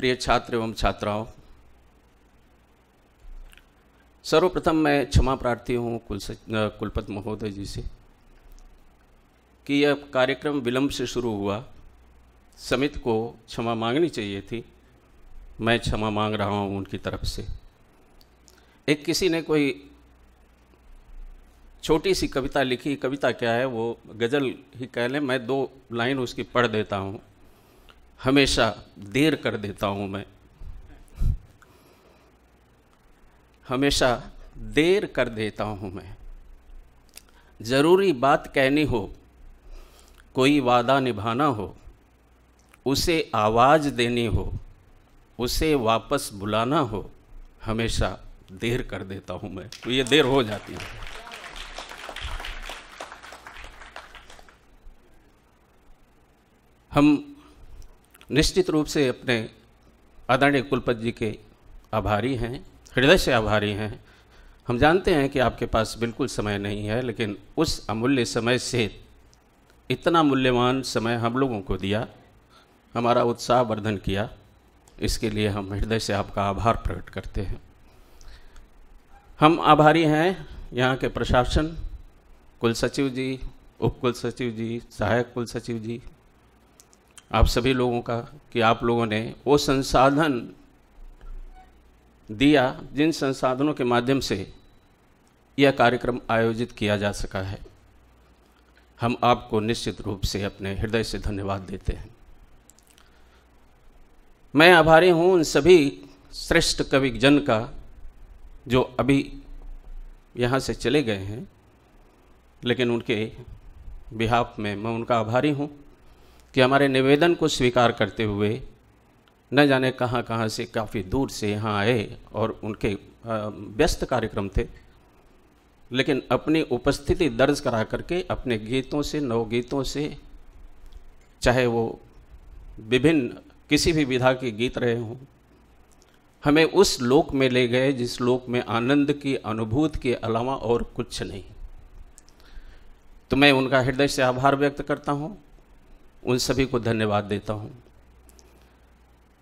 प्रिय छात्र एवं छात्राओं सर्वप्रथम मैं क्षमा प्रार्थी हूँ कुल महोदय जी से कि यह कार्यक्रम विलंब से शुरू हुआ समित को क्षमा मांगनी चाहिए थी मैं क्षमा मांग रहा हूँ उनकी तरफ से एक किसी ने कोई छोटी सी कविता लिखी कविता क्या है वो गज़ल ही कह लें मैं दो लाइन उसकी पढ़ देता हूँ हमेशा देर कर देता हूँ मैं हमेशा देर कर देता हूँ मैं ज़रूरी बात कहनी हो कोई वादा निभाना हो उसे आवाज़ देनी हो उसे वापस बुलाना हो हमेशा देर कर देता हूँ मैं तो ये देर हो जाती है हम निश्चित रूप से अपने आदरणीय कुलपति जी के आभारी हैं हृदय से आभारी हैं हम जानते हैं कि आपके पास बिल्कुल समय नहीं है लेकिन उस अमूल्य समय से इतना मूल्यवान समय हम लोगों को दिया हमारा उत्साह वर्धन किया इसके लिए हम हृदय से आपका आभार प्रकट करते हैं हम आभारी हैं यहाँ के प्रशासन कुल सचिव जी उप कुल सचिव जी सहायक कुल सचिव जी आप सभी लोगों का कि आप लोगों ने वो संसाधन दिया जिन संसाधनों के माध्यम से यह कार्यक्रम आयोजित किया जा सका है हम आपको निश्चित रूप से अपने हृदय से धन्यवाद देते हैं मैं आभारी हूँ उन सभी श्रेष्ठ कवि जन का जो अभी यहाँ से चले गए हैं लेकिन उनके बिहाफ में मैं उनका आभारी हूँ कि हमारे निवेदन को स्वीकार करते हुए न जाने कहाँ कहाँ से काफ़ी दूर से यहाँ आए और उनके व्यस्त कार्यक्रम थे लेकिन अपनी उपस्थिति दर्ज करा करके अपने गीतों से नवगीतों से चाहे वो विभिन्न किसी भी विधा के गीत रहे हों हमें उस लोक में ले गए जिस लोक में आनंद की अनुभूति के अलावा और कुछ नहीं तो मैं उनका हृदय से आभार व्यक्त करता हूँ उन सभी को धन्यवाद देता हूँ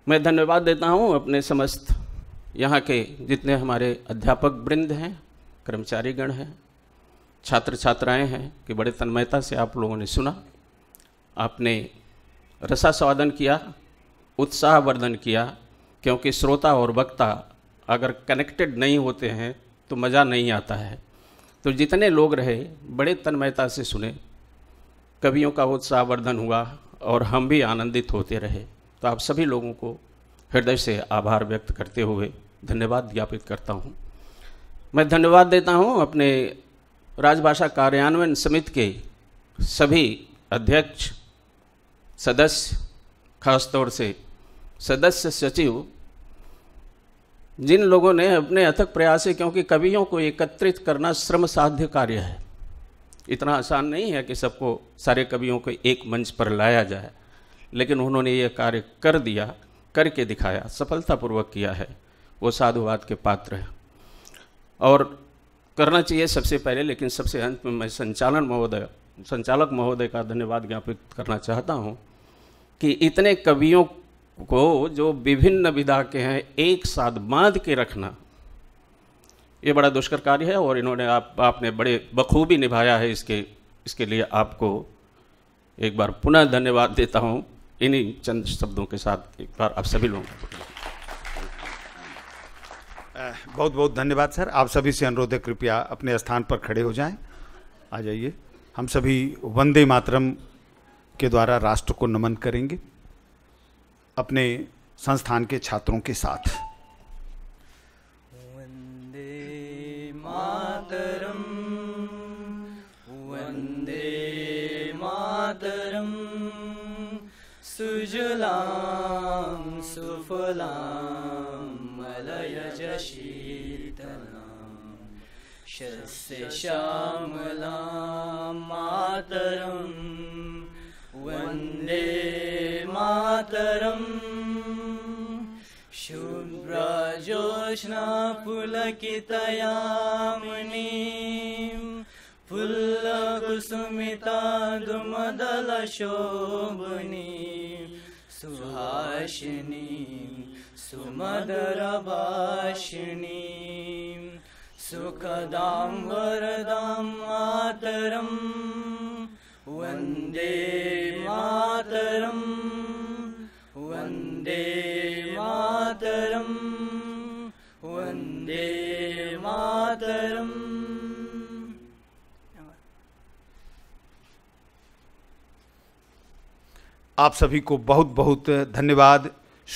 मैं धन्यवाद देता हूँ अपने समस्त यहाँ के जितने हमारे अध्यापक वृंद हैं कर्मचारीगण हैं छात्र छात्राएं हैं कि बड़े तन्मयता से आप लोगों ने सुना आपने रसा स्वादन किया उत्साहवर्धन किया क्योंकि श्रोता और वक्ता अगर कनेक्टेड नहीं होते हैं तो मज़ा नहीं आता है तो जितने लोग रहे बड़े तन्मयता से सुने कवियों का उत्साहवर्धन हुआ और हम भी आनंदित होते रहे तो आप सभी लोगों को हृदय से आभार व्यक्त करते हुए धन्यवाद ज्ञापित करता हूँ मैं धन्यवाद देता हूँ अपने राजभाषा कार्यान्वयन समिति के सभी अध्यक्ष सदस्य खासतौर से सदस्य सचिव जिन लोगों ने अपने अथक प्रयास से क्योंकि कवियों को एकत्रित करना श्रम साध्य कार्य है इतना आसान नहीं है कि सबको सारे कवियों को एक मंच पर लाया जाए लेकिन उन्होंने ये कार्य कर दिया करके दिखाया सफलतापूर्वक किया है वो साधुवाद के पात्र हैं और करना चाहिए सबसे पहले लेकिन सबसे अंत में मैं संचालन महोदय संचालक महोदय का धन्यवाद ज्ञापित करना चाहता हूँ कि इतने कवियों को जो विभिन्न विधा के हैं एक साथ बांध के रखना ये बड़ा दुष्कर कार्य है और इन्होंने आप आपने बड़े बखूबी निभाया है इसके इसके लिए आपको एक बार पुनः धन्यवाद देता हूँ इन्हीं चंद शब्दों के साथ एक बार आप सभी लोगों को बहुत बहुत धन्यवाद सर आप सभी से अनुरोध है कृपया अपने स्थान पर खड़े हो जाएं आ जाइए हम सभी वंदे मातरम के द्वारा राष्ट्र को नमन करेंगे अपने संस्थान के छात्रों के साथ मातरम् वन्दे मातरम् सुजलां सुफलां मलयजशीतलां शस्यश्यामलां शस्य मातरम् वन्दे मातरम् शुभ्रजोष्णाफुलकितयामुनि फुल्लघुसुमिता दुमदलशोभुनि सुहासिनी सुमदरवाशिणिं सुखदां वरदां मातरम् वन्दे मातरम् वंदे मातरम वंदे मातरम आप सभी को बहुत बहुत धन्यवाद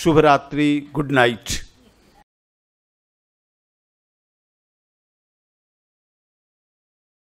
शुभ रात्रि गुड नाइट